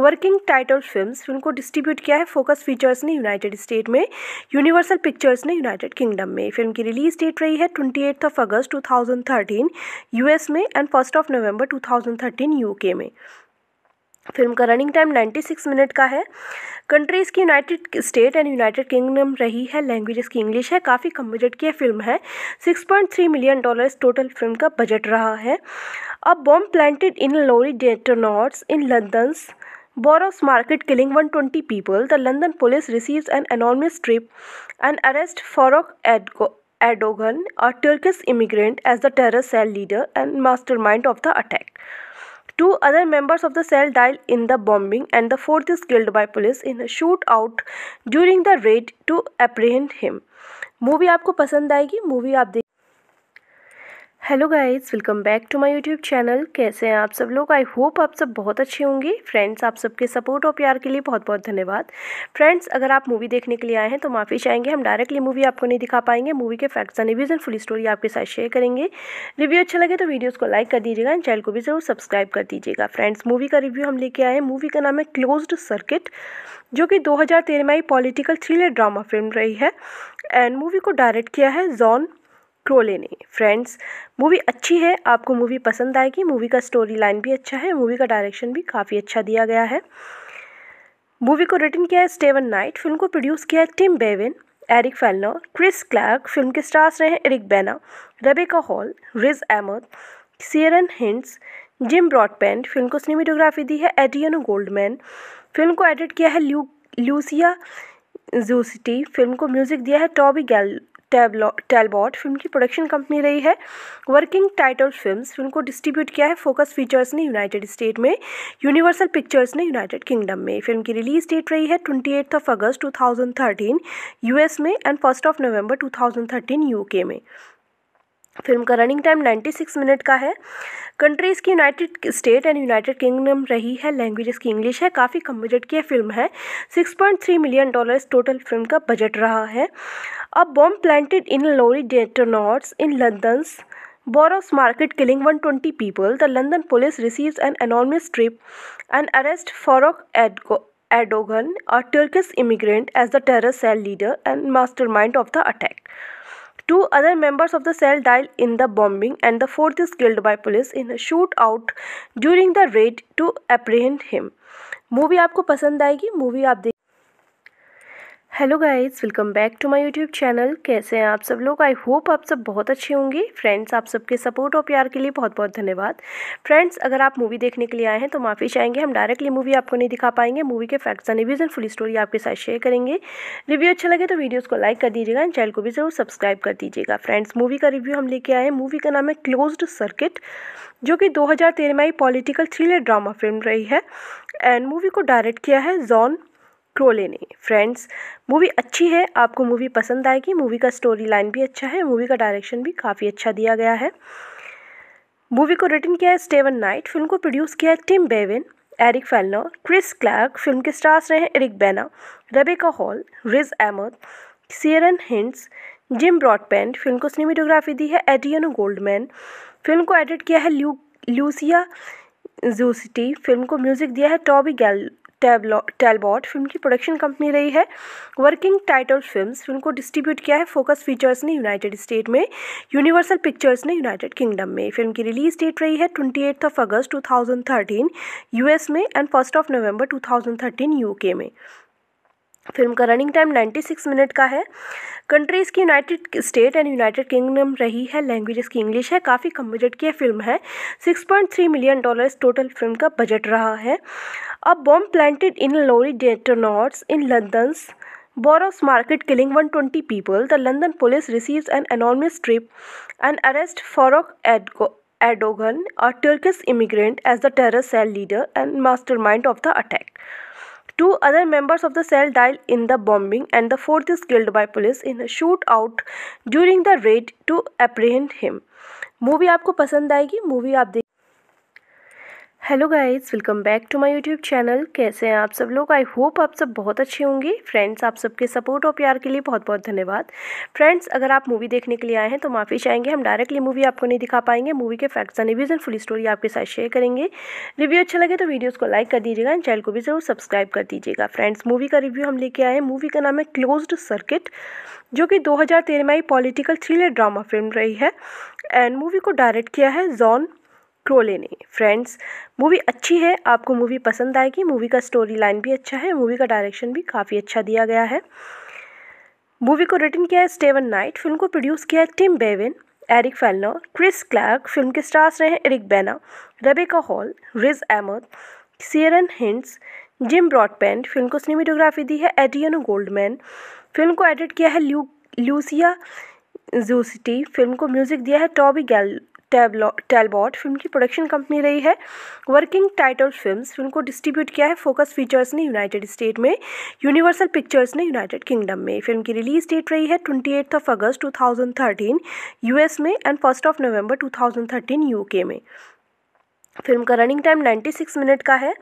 वर्किंग टाइटल फिल्म फिल्म को डिस्ट्रीब्यूट किया है फोकस फीचर्स ने यूनाइटेड स्टेट में यूनिवर्सल पिक्चर्स ने यूनाइटेड किंगडम में फिल्म की रिलीज डेट रही है twenty of August two thousand में and first of November two thousand में फिल्म का running time ninety six minute का है कंट्रीज़ की United state and United kingdom रही है लैंग्वेज की इंग्लिश है काफ़ी कम बजट की फिल्म है six point three million dollars total film का बजट रहा है अब bomb planted in lorry detonates in London's borrows market killing one twenty people the London police receive an anonymous trip and arrest फॉरक एडोगन और Turkish immigrant as the terror cell leader and mastermind of the attack Two other members of the cell died in the bombing, and the fourth is killed by police in a shootout during the raid to apprehend him. Movie आपको पसंद आएगी movie आप देख hello guys welcome back to my YouTube channel कैसे हैं आप सब लोग आई होप आप सब बहुत अच्छे होंगे फ्रेंड्स आप सबके सपोर्ट और प्यार के लिए बहुत बहुत धन्यवाद फ्रेंड्स अगर आप मूवी देखने के लिए आए हैं तो माफ़ी चाहेंगे हम डायरेक्टली मूवी आपको नहीं दिखा पाएंगे मूवी के facts and reviews and full story आपके साथ शेयर करेंगे रिव्यू अच्छा लगे तो वीडियोज़ को लाइक कर दीजिएगा एंड चैनल को भी ज़रूर सब्सक्राइब कर दीजिएगा फ्रेंड्स मूवी का रिव्यू हम लेके आए हैं मूवी का नाम है क्लोज्ड सर्किट जो कि दो में आई पॉलिटिकल थ्रिलर ड्रामा फिल्म रही है एंड मूवी को डायरेक्ट किया है जॉन क्रोले ने फ्रेंड्स मूवी अच्छी है आपको मूवी पसंद आएगी मूवी का स्टोरी लाइन भी अच्छा है मूवी का डायरेक्शन भी काफ़ी अच्छा दिया गया है मूवी को रिटर्न किया है स्टेवन नाइट फिल्म को प्रोड्यूस किया है Tim Bevan Eric Fellner Chris Clark film के स्टार्स रहे हैं Eric Bana Rebecca Hall ridge Ahmad Ciaran Hinds Jim Broadbent film को सिनेमेटोग्राफी दी है एडियनो गोल्डमैन फिल्म को एडिट किया है ल्यू लूसिया जूसिटी फिल्म को म्यूजिक दिया है टॉबी गैल टेलबॉट फिल्म की प्रोडक्शन कंपनी रही है वर्किंग टाइटल फिल्म फिल्म को डिस्ट्रीब्यूट किया है फोकस फीचर्स ने यूनाइटेड स्टेट में यूनिवर्सल पिक्चर्स ने यूनाइटेड किंगडम में फिल्म की रिलीज डेट रही है twenty of August two thousand में and first of November two thousand में फिल्म का running time ninety six minute का है कंट्रीज़ की United state and United kingdom रही है लैंग्वेज की इंग्लिश है काफ़ी कम बजट की फिल्म है six point three million dollars total film का बजट रहा है अब bomb planted in lorry detonates in London's borrows market killing one twenty people the London police receive an anonymous trip and arrest फॉरक एडोगन और Turkish immigrant as the terror cell leader and mastermind of the attack Two other members of the cell died in the bombing, and the fourth is killed by police in a shootout during the raid to apprehend him. Movie आपको पसंद आएगी movie आप देख hello guys welcome back to my YouTube channel कैसे हैं आप सब लोग आई होप आप सब बहुत अच्छे होंगे फ्रेंड्स आप सबके सपोर्ट और प्यार के लिए बहुत बहुत धन्यवाद फ्रेंड्स अगर आप मूवी देखने के लिए आए हैं तो माफ़ी चाहेंगे हम डायरेक्टली मूवी आपको नहीं दिखा पाएंगे मूवी के facts and reviews and full story आपके साथ शेयर करेंगे रिव्यू अच्छा लगे तो वीडियोज़ को लाइक कर दीजिएगा एंड चैनल को भी ज़रूर सब्सक्राइब कर दीजिएगा फ्रेंड्स मूवी का रिव्यू हम लेके आए हैं मूवी का नाम है क्लोज्ड सर्किट जो कि दो में आई पॉलिटिकल थ्रिलर ड्रामा फिल्म रही है एंड मूवी को डायरेक्ट किया है जॉन क्रोले ने फ्रेंड्स मूवी अच्छी है आपको मूवी पसंद आएगी मूवी का स्टोरी लाइन भी अच्छा है मूवी का डायरेक्शन भी काफ़ी अच्छा दिया गया है मूवी को रिटर्न किया है स्टेवन नाइट फिल्म को प्रोड्यूस किया है Tim Bevan Eric Fellner Chris Clark film के स्टार्स रहे हैं Eric Bana Rebecca Hall ridge Ahmad Ciaran Hinds Jim Broadbent film को सिनेमेटोग्राफी दी है एडियनो गोल्डमैन फिल्म को एडिट किया है ल्यू लूसिया जूसिटी फिल्म को म्यूजिक दिया है टॉबी गैल टैलबॉट फिल्म की प्रोडक्शन कंपनी रही है वर्किंग टाइटल फिल्म फिल्म को डिस्ट्रीब्यूट किया है फोकस फीचर्स ने यूनाइटेड स्टेट में यूनिवर्सल पिक्चर्स ने यूनाइटेड किंगडम में फिल्म की रिलीज डेट रही है twenty of August to US में and first of November to UK में फिल्म का running time ninety six minute का है कंट्रीज़ की United state and United kingdom रही है लैंग्वेज की इंग्लिश है काफ़ी कम बजट की फिल्म है six point three million dollars total film का बजट रहा है अब bomb planted in lorry detonates in London's borrows market killing one twenty people the London police receive an anonymous trip and arrest फॉरक एडगो Erdogan और Turkish immigrant as the terror cell leader and mastermind of the attack Two other members of the cell died in the bombing, and the fourth is killed by police in a shootout during the raid to apprehend him. Movie आपको पसंद आएगी movie आप देख hello guys welcome back to my YouTube channel कैसे हैं आप सब लोग आई होप आप सब बहुत अच्छे होंगे फ्रेंड्स आप सबके सपोर्ट और प्यार के लिए बहुत बहुत धन्यवाद फ्रेंड्स अगर आप मूवी देखने के लिए आए हैं तो माफ़ी चाहेंगे हम डायरेक्टली मूवी आपको नहीं दिखा पाएंगे मूवी के facts and reviews and full story आपके साथ शेयर करेंगे रिव्यू अच्छा लगे तो वीडियोज़ को लाइक कर दीजिएगा एंड चैनल को भी ज़रूर सब्सक्राइब कर दीजिएगा फ्रेंड्स मूवी का रिव्यू हम लेके आए हैं मूवी का नाम है क्लोज्ड सर्किट जो कि दो में आई पॉलिटिकल थ्रिलर ड्रामा फिल्म रही है एंड मूवी को डायरेक्ट किया है जॉन क्रोले ने फ्रेंड्स मूवी अच्छी है आपको मूवी पसंद आएगी मूवी का स्टोरी लाइन भी अच्छा है मूवी का डायरेक्शन भी काफ़ी अच्छा दिया गया है मूवी को रिटर्न किया है स्टेवन नाइट फिल्म को प्रोड्यूस किया है Tim Bevan Eric Fellner Chris Clark film के स्टार्स रहे हैं Eric Bana Rebecca Hall ridge Ahmad Ciaran Hinds Jim Broadbent film को सिनेमेटोग्राफी दी है एडियनो गोल्डमैन फिल्म को एडिट किया है ल्यू लूसिया जूसिटी फिल्म को म्यूजिक दिया है टॉबी गैल टेलबॉट फिल्म की प्रोडक्शन कंपनी रही है वर्किंग टाइटल फिल्म फिल्म को डिस्ट्रीब्यूट किया है फोकस फीचर्स ने यूनाइटेड स्टेट में यूनिवर्सल पिक्चर्स ने यूनाइटेड किंगडम में फिल्म की रिलीज डेट रही है twenty of August two thousand में and first of November two thousand में फिल्म का running time ninety six minute का है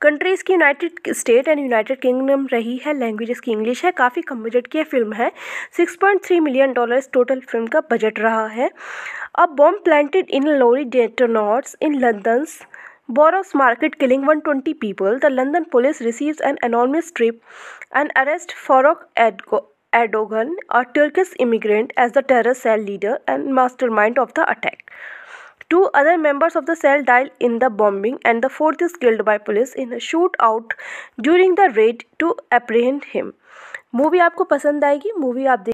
कंट्रीज़ की United state and United kingdom रही है लैंग्वेज की इंग्लिश है काफ़ी कम बजट की फिल्म है six point three million dollars total film का बजट रहा है अब bomb planted in lorry detonates in London's borrows market killing one twenty people the London police receive an enormous trip and arrest फॉरक एडोगन और Turkish immigrant as the terror cell leader and mastermind of the attack Two other members of the cell died in the bombing, and the fourth is killed by police in a shootout during the raid to apprehend him. Movie आपको पसंद आएगी movie आप